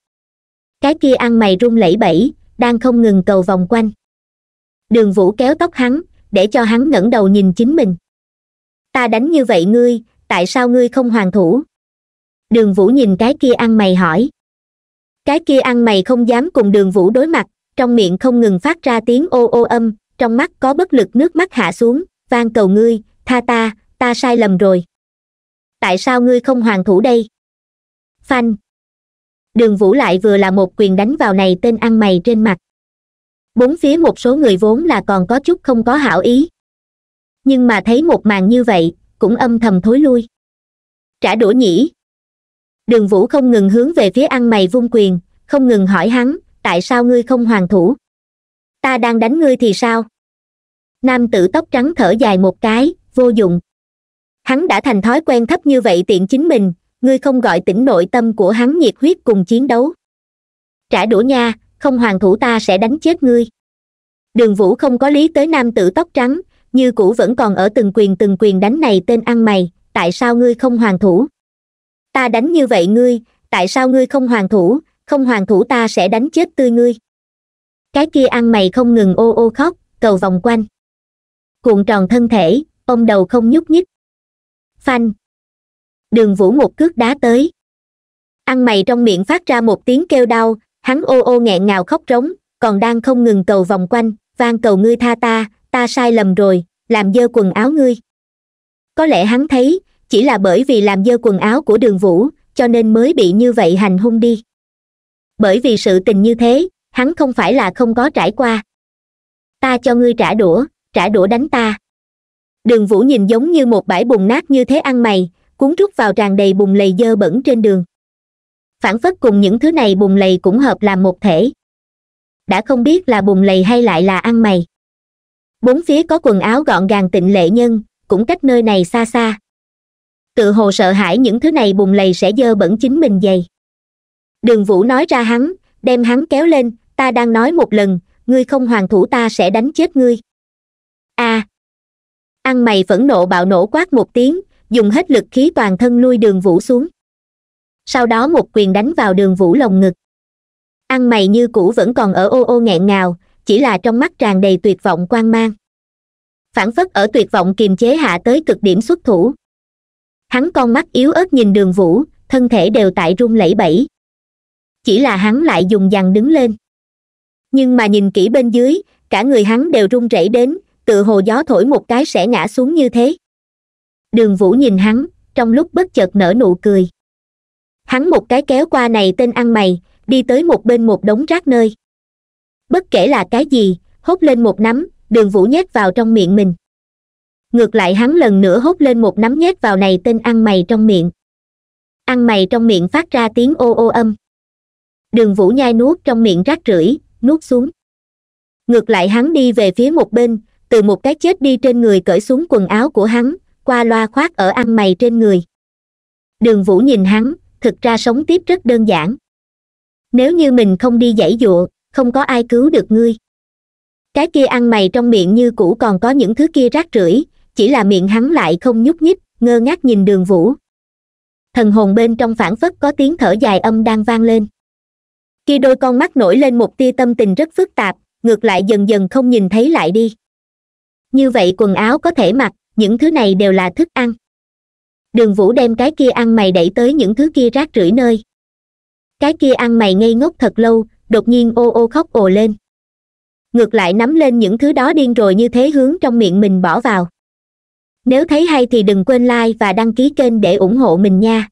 cái kia ăn mày run lẩy bẩy đang không ngừng cầu vòng quanh đường vũ kéo tóc hắn để cho hắn ngẩng đầu nhìn chính mình ta đánh như vậy ngươi tại sao ngươi không hoàn thủ đường vũ nhìn cái kia ăn mày hỏi cái kia ăn mày không dám cùng đường vũ đối mặt trong miệng không ngừng phát ra tiếng ô ô âm trong mắt có bất lực nước mắt hạ xuống van cầu ngươi tha ta ta sai lầm rồi tại sao ngươi không hoàn thủ đây phanh đường vũ lại vừa là một quyền đánh vào này tên ăn mày trên mặt bốn phía một số người vốn là còn có chút không có hảo ý nhưng mà thấy một màn như vậy cũng âm thầm thối lui trả đũa nhỉ đường vũ không ngừng hướng về phía ăn mày vung quyền không ngừng hỏi hắn tại sao ngươi không hoàn thủ ta đang đánh ngươi thì sao nam tử tóc trắng thở dài một cái vô dụng hắn đã thành thói quen thấp như vậy tiện chính mình ngươi không gọi tỉnh nội tâm của hắn nhiệt huyết cùng chiến đấu trả đũa nha không hoàng thủ ta sẽ đánh chết ngươi đường vũ không có lý tới nam tử tóc trắng như cũ vẫn còn ở từng quyền từng quyền đánh này tên ăn mày tại sao ngươi không hoàng thủ ta đánh như vậy ngươi tại sao ngươi không hoàng thủ không hoàng thủ ta sẽ đánh chết tươi ngươi cái kia ăn mày không ngừng ô ô khóc cầu vòng quanh cuộn tròn thân thể ông đầu không nhúc nhích phanh đường vũ một cước đá tới ăn mày trong miệng phát ra một tiếng kêu đau hắn ô ô nghẹn ngào khóc rống còn đang không ngừng cầu vòng quanh van cầu ngươi tha ta ta sai lầm rồi làm dơ quần áo ngươi có lẽ hắn thấy chỉ là bởi vì làm dơ quần áo của đường vũ cho nên mới bị như vậy hành hung đi bởi vì sự tình như thế hắn không phải là không có trải qua ta cho ngươi trả đũa trả đũa đánh ta đường vũ nhìn giống như một bãi bùn nát như thế ăn mày cuốn rút vào tràn đầy bùn lầy dơ bẩn trên đường phản phất cùng những thứ này bùng lầy cũng hợp làm một thể đã không biết là bùng lầy hay lại là ăn mày bốn phía có quần áo gọn gàng tịnh lệ nhân cũng cách nơi này xa xa tự hồ sợ hãi những thứ này bùng lầy sẽ dơ bẩn chính mình dày đường vũ nói ra hắn đem hắn kéo lên ta đang nói một lần ngươi không hoàn thủ ta sẽ đánh chết ngươi a à, ăn mày phẫn nộ bạo nổ quát một tiếng dùng hết lực khí toàn thân nuôi đường vũ xuống sau đó một quyền đánh vào đường vũ lồng ngực ăn mày như cũ vẫn còn ở ô ô nghẹn ngào chỉ là trong mắt tràn đầy tuyệt vọng quan mang phản phất ở tuyệt vọng kiềm chế hạ tới cực điểm xuất thủ hắn con mắt yếu ớt nhìn đường vũ thân thể đều tại run lẩy bẩy chỉ là hắn lại dùng dằn đứng lên nhưng mà nhìn kỹ bên dưới cả người hắn đều run rẩy đến tự hồ gió thổi một cái sẽ ngã xuống như thế đường vũ nhìn hắn trong lúc bất chợt nở nụ cười hắn một cái kéo qua này tên ăn mày đi tới một bên một đống rác nơi bất kể là cái gì hốt lên một nắm đường vũ nhét vào trong miệng mình ngược lại hắn lần nữa hốt lên một nắm nhét vào này tên ăn mày trong miệng ăn mày trong miệng phát ra tiếng ô ô âm đường vũ nhai nuốt trong miệng rác rưởi nuốt xuống ngược lại hắn đi về phía một bên từ một cái chết đi trên người cởi xuống quần áo của hắn qua loa khoác ở ăn mày trên người đường vũ nhìn hắn thực ra sống tiếp rất đơn giản nếu như mình không đi giãy giụa không có ai cứu được ngươi cái kia ăn mày trong miệng như cũ còn có những thứ kia rác rưởi chỉ là miệng hắn lại không nhúc nhích ngơ ngác nhìn đường vũ thần hồn bên trong phản phất có tiếng thở dài âm đang vang lên khi đôi con mắt nổi lên một tia tâm tình rất phức tạp ngược lại dần dần không nhìn thấy lại đi như vậy quần áo có thể mặc những thứ này đều là thức ăn đường vũ đem cái kia ăn mày đẩy tới những thứ kia rác rưởi nơi cái kia ăn mày ngây ngốc thật lâu đột nhiên ô ô khóc ồ lên ngược lại nắm lên những thứ đó điên rồi như thế hướng trong miệng mình bỏ vào nếu thấy hay thì đừng quên like và đăng ký kênh để ủng hộ mình nha